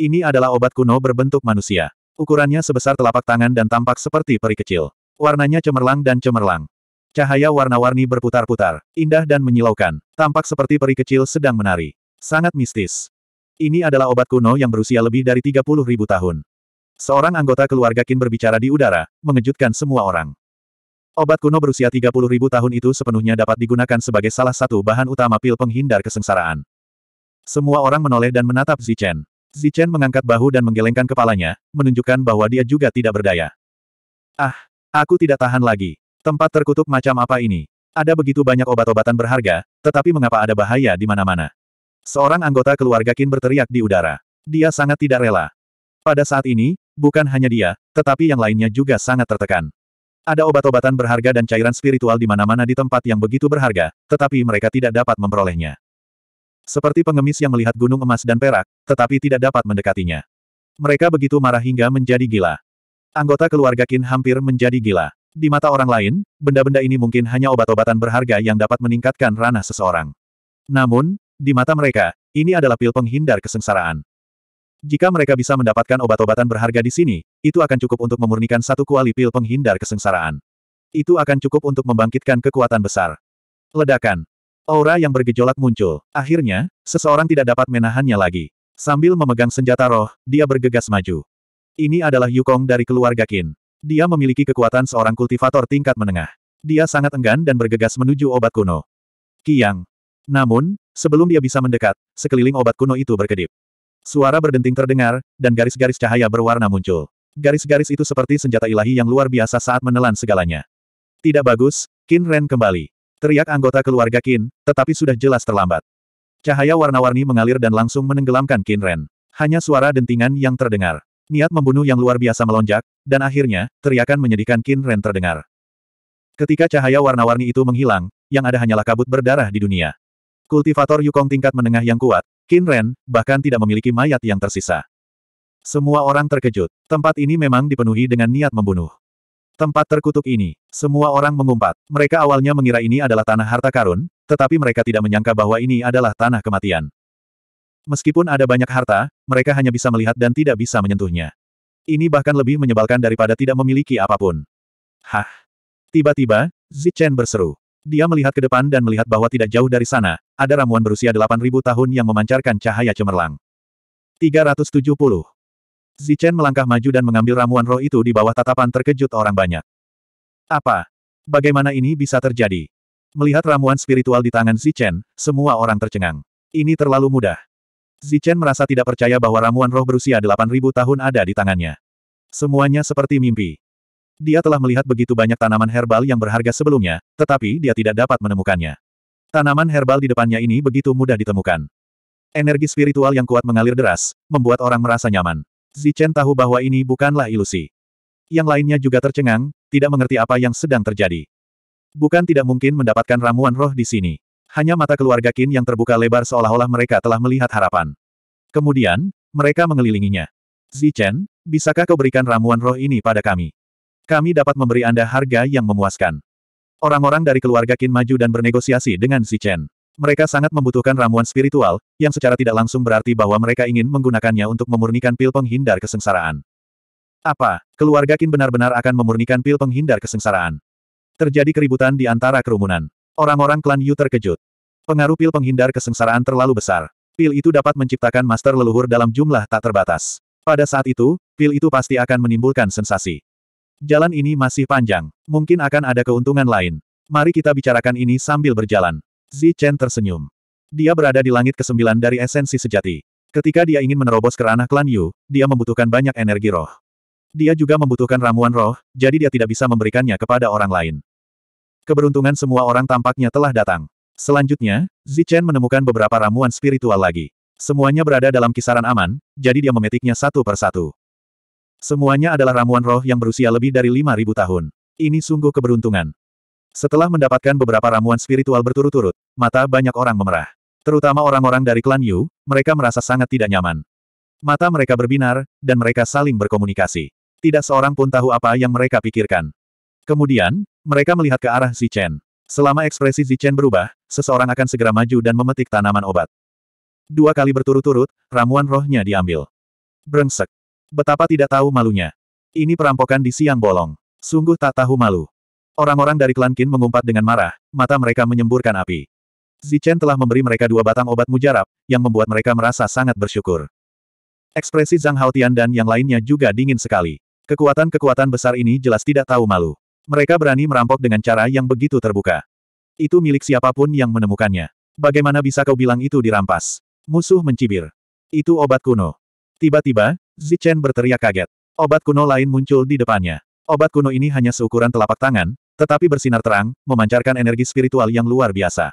Ini adalah obat kuno berbentuk manusia. Ukurannya sebesar telapak tangan dan tampak seperti peri kecil. Warnanya cemerlang dan cemerlang. Cahaya warna-warni berputar-putar, indah dan menyilaukan. Tampak seperti peri kecil sedang menari. Sangat mistis. Ini adalah obat kuno yang berusia lebih dari 30 tahun. Seorang anggota keluarga Qin berbicara di udara, mengejutkan semua orang. Obat kuno berusia 30.000 tahun itu sepenuhnya dapat digunakan sebagai salah satu bahan utama pil penghindar kesengsaraan. Semua orang menoleh dan menatap Zichen. Zichen mengangkat bahu dan menggelengkan kepalanya, menunjukkan bahwa dia juga tidak berdaya. Ah, aku tidak tahan lagi. Tempat terkutuk macam apa ini? Ada begitu banyak obat-obatan berharga, tetapi mengapa ada bahaya di mana-mana? Seorang anggota keluarga Qin berteriak di udara. Dia sangat tidak rela. Pada saat ini, bukan hanya dia, tetapi yang lainnya juga sangat tertekan. Ada obat-obatan berharga dan cairan spiritual di mana-mana di tempat yang begitu berharga, tetapi mereka tidak dapat memperolehnya. Seperti pengemis yang melihat gunung emas dan perak, tetapi tidak dapat mendekatinya. Mereka begitu marah hingga menjadi gila. Anggota keluarga Qin hampir menjadi gila. Di mata orang lain, benda-benda ini mungkin hanya obat-obatan berharga yang dapat meningkatkan ranah seseorang. Namun, di mata mereka, ini adalah pil penghindar kesengsaraan. Jika mereka bisa mendapatkan obat-obatan berharga di sini, itu akan cukup untuk memurnikan satu kuali pil penghindar kesengsaraan. Itu akan cukup untuk membangkitkan kekuatan besar. Ledakan. Aura yang bergejolak muncul. Akhirnya, seseorang tidak dapat menahannya lagi. Sambil memegang senjata roh, dia bergegas maju. Ini adalah Yukong dari keluarga Qin. Dia memiliki kekuatan seorang kultivator tingkat menengah. Dia sangat enggan dan bergegas menuju obat kuno. Kiang. Namun, sebelum dia bisa mendekat, sekeliling obat kuno itu berkedip. Suara berdenting terdengar, dan garis-garis cahaya berwarna muncul. Garis-garis itu seperti senjata ilahi yang luar biasa saat menelan segalanya. Tidak bagus, Qin Ren kembali. Teriak anggota keluarga Qin, tetapi sudah jelas terlambat. Cahaya warna-warni mengalir dan langsung menenggelamkan Qin Ren. Hanya suara dentingan yang terdengar. Niat membunuh yang luar biasa melonjak, dan akhirnya, teriakan menyedihkan Qin Ren terdengar. Ketika cahaya warna-warni itu menghilang, yang ada hanyalah kabut berdarah di dunia. Kultivator Yukong tingkat menengah yang kuat, Qin bahkan tidak memiliki mayat yang tersisa. Semua orang terkejut. Tempat ini memang dipenuhi dengan niat membunuh. Tempat terkutuk ini, semua orang mengumpat. Mereka awalnya mengira ini adalah tanah harta karun, tetapi mereka tidak menyangka bahwa ini adalah tanah kematian. Meskipun ada banyak harta, mereka hanya bisa melihat dan tidak bisa menyentuhnya. Ini bahkan lebih menyebalkan daripada tidak memiliki apapun. Hah! Tiba-tiba, Zichen berseru. Dia melihat ke depan dan melihat bahwa tidak jauh dari sana, ada ramuan berusia 8.000 tahun yang memancarkan cahaya cemerlang. 370. Zichen melangkah maju dan mengambil ramuan roh itu di bawah tatapan terkejut orang banyak. Apa? Bagaimana ini bisa terjadi? Melihat ramuan spiritual di tangan Zichen, semua orang tercengang. Ini terlalu mudah. Zichen merasa tidak percaya bahwa ramuan roh berusia 8.000 tahun ada di tangannya. Semuanya seperti mimpi. Dia telah melihat begitu banyak tanaman herbal yang berharga sebelumnya, tetapi dia tidak dapat menemukannya. Tanaman herbal di depannya ini begitu mudah ditemukan. Energi spiritual yang kuat mengalir deras, membuat orang merasa nyaman. Zichen tahu bahwa ini bukanlah ilusi. Yang lainnya juga tercengang, tidak mengerti apa yang sedang terjadi. Bukan tidak mungkin mendapatkan ramuan roh di sini. Hanya mata keluarga Qin yang terbuka lebar seolah-olah mereka telah melihat harapan. Kemudian, mereka mengelilinginya. Zichen, bisakah kau berikan ramuan roh ini pada kami? Kami dapat memberi Anda harga yang memuaskan. Orang-orang dari keluarga Qin maju dan bernegosiasi dengan Si Chen. Mereka sangat membutuhkan ramuan spiritual, yang secara tidak langsung berarti bahwa mereka ingin menggunakannya untuk memurnikan pil penghindar kesengsaraan. Apa, keluarga Qin benar-benar akan memurnikan pil penghindar kesengsaraan? Terjadi keributan di antara kerumunan. Orang-orang klan Yu terkejut. Pengaruh pil penghindar kesengsaraan terlalu besar. Pil itu dapat menciptakan master leluhur dalam jumlah tak terbatas. Pada saat itu, pil itu pasti akan menimbulkan sensasi. Jalan ini masih panjang. Mungkin akan ada keuntungan lain. Mari kita bicarakan ini sambil berjalan. Zi Chen tersenyum. Dia berada di langit kesembilan dari esensi sejati. Ketika dia ingin menerobos ke ranah klan Yu, dia membutuhkan banyak energi roh. Dia juga membutuhkan ramuan roh, jadi dia tidak bisa memberikannya kepada orang lain. Keberuntungan semua orang tampaknya telah datang. Selanjutnya, Zi Chen menemukan beberapa ramuan spiritual lagi. Semuanya berada dalam kisaran aman, jadi dia memetiknya satu per satu. Semuanya adalah ramuan roh yang berusia lebih dari 5.000 tahun. Ini sungguh keberuntungan. Setelah mendapatkan beberapa ramuan spiritual berturut-turut, mata banyak orang memerah. Terutama orang-orang dari klan Yu, mereka merasa sangat tidak nyaman. Mata mereka berbinar, dan mereka saling berkomunikasi. Tidak seorang pun tahu apa yang mereka pikirkan. Kemudian, mereka melihat ke arah Zichen. Selama ekspresi Zichen berubah, seseorang akan segera maju dan memetik tanaman obat. Dua kali berturut-turut, ramuan rohnya diambil. Brengsek. Betapa tidak tahu malunya. Ini perampokan di siang bolong. Sungguh tak tahu malu. Orang-orang dari klan Qin mengumpat dengan marah, mata mereka menyemburkan api. Zichen telah memberi mereka dua batang obat mujarab, yang membuat mereka merasa sangat bersyukur. Ekspresi Zhang Haotian dan yang lainnya juga dingin sekali. Kekuatan-kekuatan besar ini jelas tidak tahu malu. Mereka berani merampok dengan cara yang begitu terbuka. Itu milik siapapun yang menemukannya. Bagaimana bisa kau bilang itu dirampas? Musuh mencibir. Itu obat kuno. Tiba-tiba, Zichen berteriak kaget. Obat kuno lain muncul di depannya. Obat kuno ini hanya seukuran telapak tangan, tetapi bersinar terang, memancarkan energi spiritual yang luar biasa.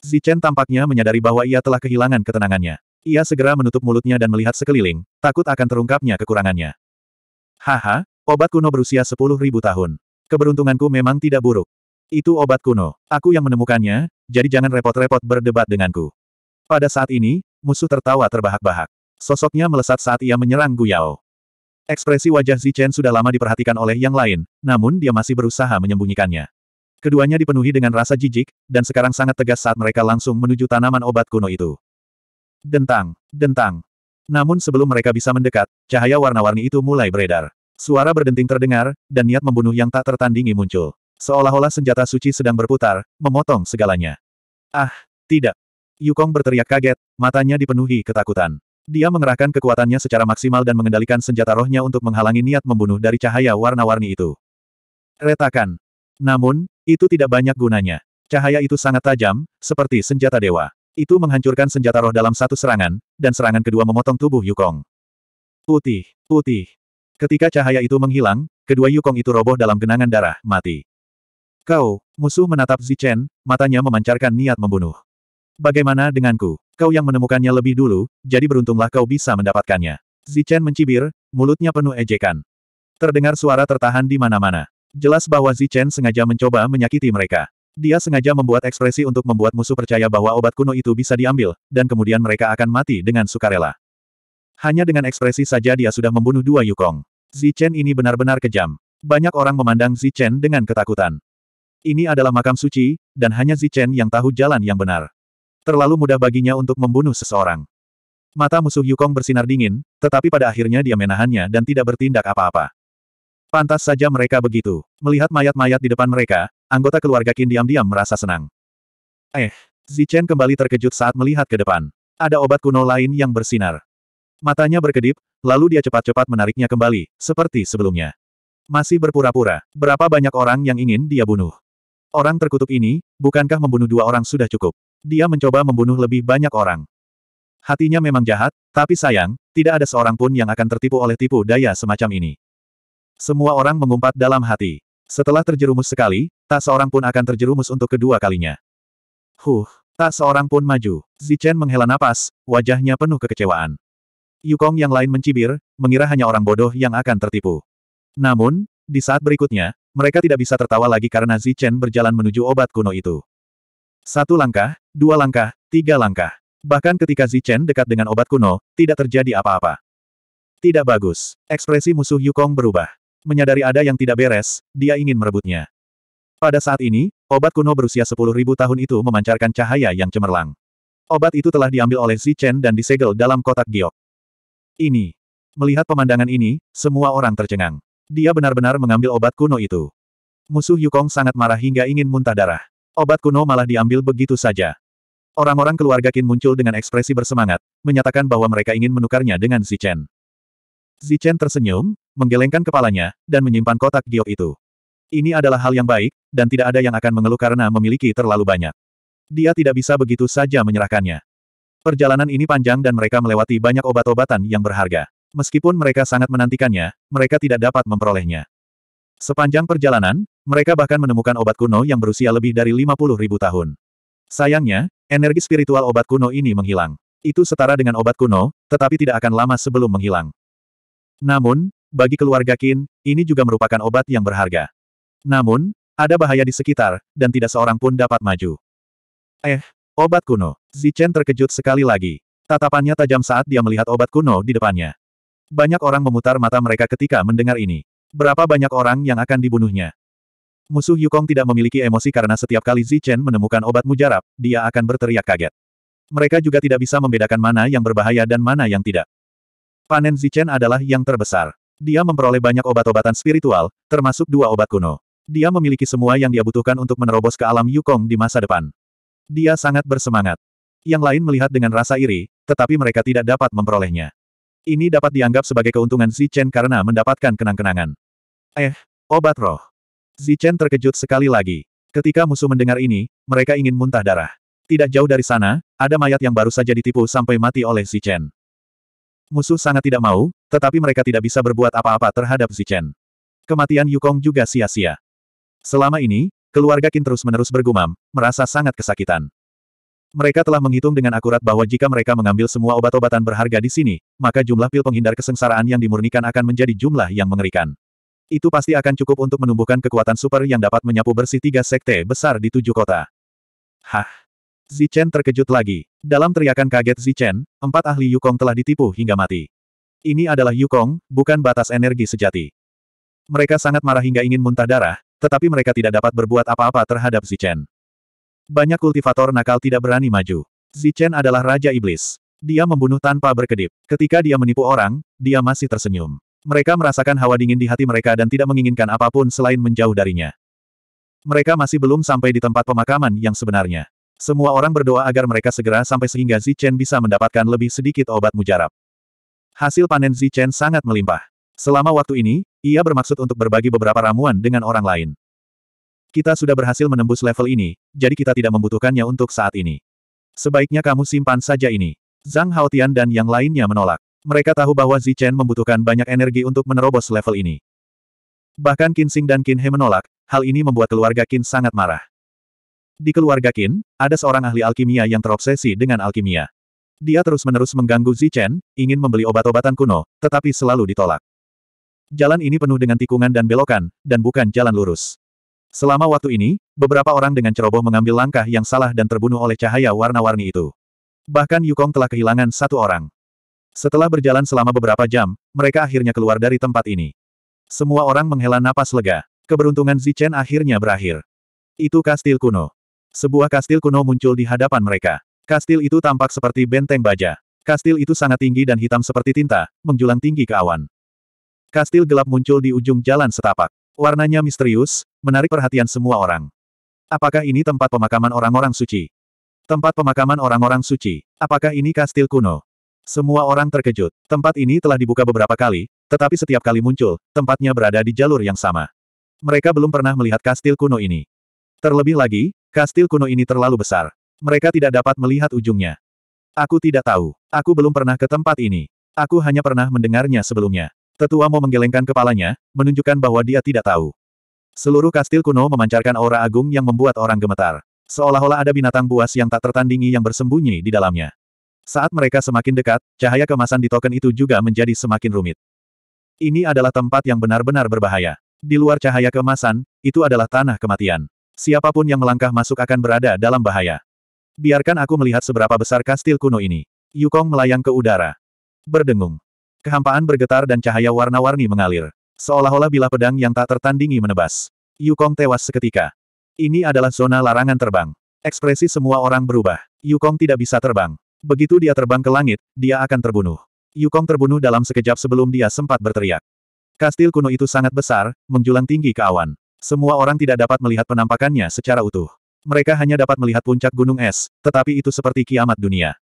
Zichen tampaknya menyadari bahwa ia telah kehilangan ketenangannya. Ia segera menutup mulutnya dan melihat sekeliling, takut akan terungkapnya kekurangannya. Haha, obat kuno berusia sepuluh ribu tahun. Keberuntunganku memang tidak buruk. Itu obat kuno. Aku yang menemukannya, jadi jangan repot-repot berdebat denganku. Pada saat ini, musuh tertawa terbahak-bahak. Sosoknya melesat saat ia menyerang Guyao. Ekspresi wajah Zichen sudah lama diperhatikan oleh yang lain, namun dia masih berusaha menyembunyikannya. Keduanya dipenuhi dengan rasa jijik, dan sekarang sangat tegas saat mereka langsung menuju tanaman obat kuno itu. Dentang, dentang. Namun sebelum mereka bisa mendekat, cahaya warna-warni itu mulai beredar. Suara berdenting terdengar, dan niat membunuh yang tak tertandingi muncul. Seolah-olah senjata suci sedang berputar, memotong segalanya. Ah, tidak. Yukong berteriak kaget, matanya dipenuhi ketakutan. Dia mengerahkan kekuatannya secara maksimal dan mengendalikan senjata rohnya untuk menghalangi niat membunuh dari cahaya warna-warni itu. Retakan. Namun, itu tidak banyak gunanya. Cahaya itu sangat tajam, seperti senjata dewa. Itu menghancurkan senjata roh dalam satu serangan, dan serangan kedua memotong tubuh Yukong. Putih, putih. Ketika cahaya itu menghilang, kedua Yukong itu roboh dalam genangan darah, mati. Kau, musuh menatap Zichen, matanya memancarkan niat membunuh. Bagaimana denganku? Kau yang menemukannya lebih dulu, jadi beruntunglah kau bisa mendapatkannya. Zichen mencibir, mulutnya penuh ejekan. Terdengar suara tertahan di mana-mana. Jelas bahwa Zichen sengaja mencoba menyakiti mereka. Dia sengaja membuat ekspresi untuk membuat musuh percaya bahwa obat kuno itu bisa diambil, dan kemudian mereka akan mati dengan sukarela. Hanya dengan ekspresi saja dia sudah membunuh dua Yukong. Zichen ini benar-benar kejam. Banyak orang memandang Zichen dengan ketakutan. Ini adalah makam suci, dan hanya Zichen yang tahu jalan yang benar. Terlalu mudah baginya untuk membunuh seseorang. Mata musuh Yukong bersinar dingin, tetapi pada akhirnya dia menahannya dan tidak bertindak apa-apa. Pantas saja mereka begitu. Melihat mayat-mayat di depan mereka, anggota keluarga Qin diam-diam merasa senang. Eh, Zichen kembali terkejut saat melihat ke depan. Ada obat kuno lain yang bersinar. Matanya berkedip, lalu dia cepat-cepat menariknya kembali, seperti sebelumnya. Masih berpura-pura, berapa banyak orang yang ingin dia bunuh. Orang terkutuk ini, bukankah membunuh dua orang sudah cukup? Dia mencoba membunuh lebih banyak orang. Hatinya memang jahat, tapi sayang, tidak ada seorang pun yang akan tertipu oleh tipu daya semacam ini. Semua orang mengumpat dalam hati. Setelah terjerumus sekali, tak seorang pun akan terjerumus untuk kedua kalinya. Huh, tak seorang pun maju. Zichen menghela napas, wajahnya penuh kekecewaan. Yukong yang lain mencibir, mengira hanya orang bodoh yang akan tertipu. Namun, di saat berikutnya, mereka tidak bisa tertawa lagi karena Zichen berjalan menuju obat kuno itu. Satu langkah, dua langkah, tiga langkah. Bahkan ketika Zichen dekat dengan obat kuno, tidak terjadi apa-apa. Tidak bagus. Ekspresi musuh Yukong berubah. Menyadari ada yang tidak beres, dia ingin merebutnya. Pada saat ini, obat kuno berusia 10.000 tahun itu memancarkan cahaya yang cemerlang. Obat itu telah diambil oleh Zichen dan disegel dalam kotak giok. Ini. Melihat pemandangan ini, semua orang tercengang. Dia benar-benar mengambil obat kuno itu. Musuh Yukong sangat marah hingga ingin muntah darah. Obat kuno malah diambil begitu saja. Orang-orang keluarga Qin muncul dengan ekspresi bersemangat, menyatakan bahwa mereka ingin menukarnya dengan Zichen. Zichen tersenyum, menggelengkan kepalanya, dan menyimpan kotak giok itu. Ini adalah hal yang baik, dan tidak ada yang akan mengeluh karena memiliki terlalu banyak. Dia tidak bisa begitu saja menyerahkannya. Perjalanan ini panjang dan mereka melewati banyak obat-obatan yang berharga. Meskipun mereka sangat menantikannya, mereka tidak dapat memperolehnya. Sepanjang perjalanan, mereka bahkan menemukan obat kuno yang berusia lebih dari 50 ribu tahun. Sayangnya, energi spiritual obat kuno ini menghilang. Itu setara dengan obat kuno, tetapi tidak akan lama sebelum menghilang. Namun, bagi keluarga Qin, ini juga merupakan obat yang berharga. Namun, ada bahaya di sekitar, dan tidak seorang pun dapat maju. Eh, obat kuno. Zichen terkejut sekali lagi. Tatapannya tajam saat dia melihat obat kuno di depannya. Banyak orang memutar mata mereka ketika mendengar ini. Berapa banyak orang yang akan dibunuhnya? Musuh Yukong tidak memiliki emosi karena setiap kali Zichen menemukan obat mujarab, dia akan berteriak kaget. Mereka juga tidak bisa membedakan mana yang berbahaya dan mana yang tidak. Panen Zichen adalah yang terbesar. Dia memperoleh banyak obat-obatan spiritual, termasuk dua obat kuno. Dia memiliki semua yang dia butuhkan untuk menerobos ke alam Yukong di masa depan. Dia sangat bersemangat. Yang lain melihat dengan rasa iri, tetapi mereka tidak dapat memperolehnya. Ini dapat dianggap sebagai keuntungan Zichen karena mendapatkan kenang-kenangan. Eh, obat roh. Zichen terkejut sekali lagi. Ketika musuh mendengar ini, mereka ingin muntah darah. Tidak jauh dari sana, ada mayat yang baru saja ditipu sampai mati oleh Zichen. Musuh sangat tidak mau, tetapi mereka tidak bisa berbuat apa-apa terhadap Zichen. Kematian Yukong juga sia-sia. Selama ini, keluarga Qin terus-menerus bergumam, merasa sangat kesakitan. Mereka telah menghitung dengan akurat bahwa jika mereka mengambil semua obat-obatan berharga di sini, maka jumlah pil penghindar kesengsaraan yang dimurnikan akan menjadi jumlah yang mengerikan itu pasti akan cukup untuk menumbuhkan kekuatan super yang dapat menyapu bersih tiga sekte besar di tujuh kota. Hah! Zichen terkejut lagi. Dalam teriakan kaget Zichen, empat ahli Yukong telah ditipu hingga mati. Ini adalah Yukong, bukan batas energi sejati. Mereka sangat marah hingga ingin muntah darah, tetapi mereka tidak dapat berbuat apa-apa terhadap Zichen. Banyak kultivator nakal tidak berani maju. Zichen adalah Raja Iblis. Dia membunuh tanpa berkedip. Ketika dia menipu orang, dia masih tersenyum. Mereka merasakan hawa dingin di hati mereka dan tidak menginginkan apapun selain menjauh darinya. Mereka masih belum sampai di tempat pemakaman yang sebenarnya. Semua orang berdoa agar mereka segera sampai sehingga Zichen bisa mendapatkan lebih sedikit obat mujarab. Hasil panen Zichen sangat melimpah. Selama waktu ini, ia bermaksud untuk berbagi beberapa ramuan dengan orang lain. Kita sudah berhasil menembus level ini, jadi kita tidak membutuhkannya untuk saat ini. Sebaiknya kamu simpan saja ini. Zhang Haotian dan yang lainnya menolak. Mereka tahu bahwa Zichen membutuhkan banyak energi untuk menerobos level ini. Bahkan Kinsing dan Qin He menolak, hal ini membuat keluarga Qin sangat marah. Di keluarga Qin, ada seorang ahli alkimia yang terobsesi dengan alkimia. Dia terus-menerus mengganggu Zichen, ingin membeli obat-obatan kuno, tetapi selalu ditolak. Jalan ini penuh dengan tikungan dan belokan, dan bukan jalan lurus. Selama waktu ini, beberapa orang dengan ceroboh mengambil langkah yang salah dan terbunuh oleh cahaya warna-warni itu. Bahkan Yukong telah kehilangan satu orang. Setelah berjalan selama beberapa jam, mereka akhirnya keluar dari tempat ini. Semua orang menghela napas lega. Keberuntungan Zichen akhirnya berakhir. Itu kastil kuno. Sebuah kastil kuno muncul di hadapan mereka. Kastil itu tampak seperti benteng baja. Kastil itu sangat tinggi dan hitam seperti tinta, menjulang tinggi ke awan. Kastil gelap muncul di ujung jalan setapak. Warnanya misterius, menarik perhatian semua orang. Apakah ini tempat pemakaman orang-orang suci? Tempat pemakaman orang-orang suci. Apakah ini kastil kuno? Semua orang terkejut. Tempat ini telah dibuka beberapa kali, tetapi setiap kali muncul, tempatnya berada di jalur yang sama. Mereka belum pernah melihat kastil kuno ini. Terlebih lagi, kastil kuno ini terlalu besar. Mereka tidak dapat melihat ujungnya. Aku tidak tahu. Aku belum pernah ke tempat ini. Aku hanya pernah mendengarnya sebelumnya. Tetua mau menggelengkan kepalanya, menunjukkan bahwa dia tidak tahu. Seluruh kastil kuno memancarkan aura agung yang membuat orang gemetar. Seolah-olah ada binatang buas yang tak tertandingi yang bersembunyi di dalamnya. Saat mereka semakin dekat, cahaya kemasan di token itu juga menjadi semakin rumit. Ini adalah tempat yang benar-benar berbahaya. Di luar cahaya kemasan, itu adalah tanah kematian. Siapapun yang melangkah masuk akan berada dalam bahaya. Biarkan aku melihat seberapa besar kastil kuno ini. Yukong melayang ke udara. Berdengung. Kehampaan bergetar dan cahaya warna-warni mengalir. Seolah-olah bilah pedang yang tak tertandingi menebas. Yukong tewas seketika. Ini adalah zona larangan terbang. Ekspresi semua orang berubah. Yukong tidak bisa terbang. Begitu dia terbang ke langit, dia akan terbunuh. Yukong terbunuh dalam sekejap sebelum dia sempat berteriak. Kastil kuno itu sangat besar, menjulang tinggi ke awan. Semua orang tidak dapat melihat penampakannya secara utuh. Mereka hanya dapat melihat puncak gunung es, tetapi itu seperti kiamat dunia.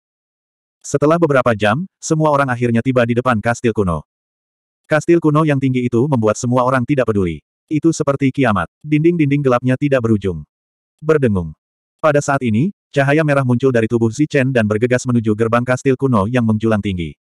Setelah beberapa jam, semua orang akhirnya tiba di depan kastil kuno. Kastil kuno yang tinggi itu membuat semua orang tidak peduli. Itu seperti kiamat. Dinding-dinding gelapnya tidak berujung. Berdengung. Pada saat ini, Cahaya merah muncul dari tubuh Zichen dan bergegas menuju gerbang kastil kuno yang menjulang tinggi.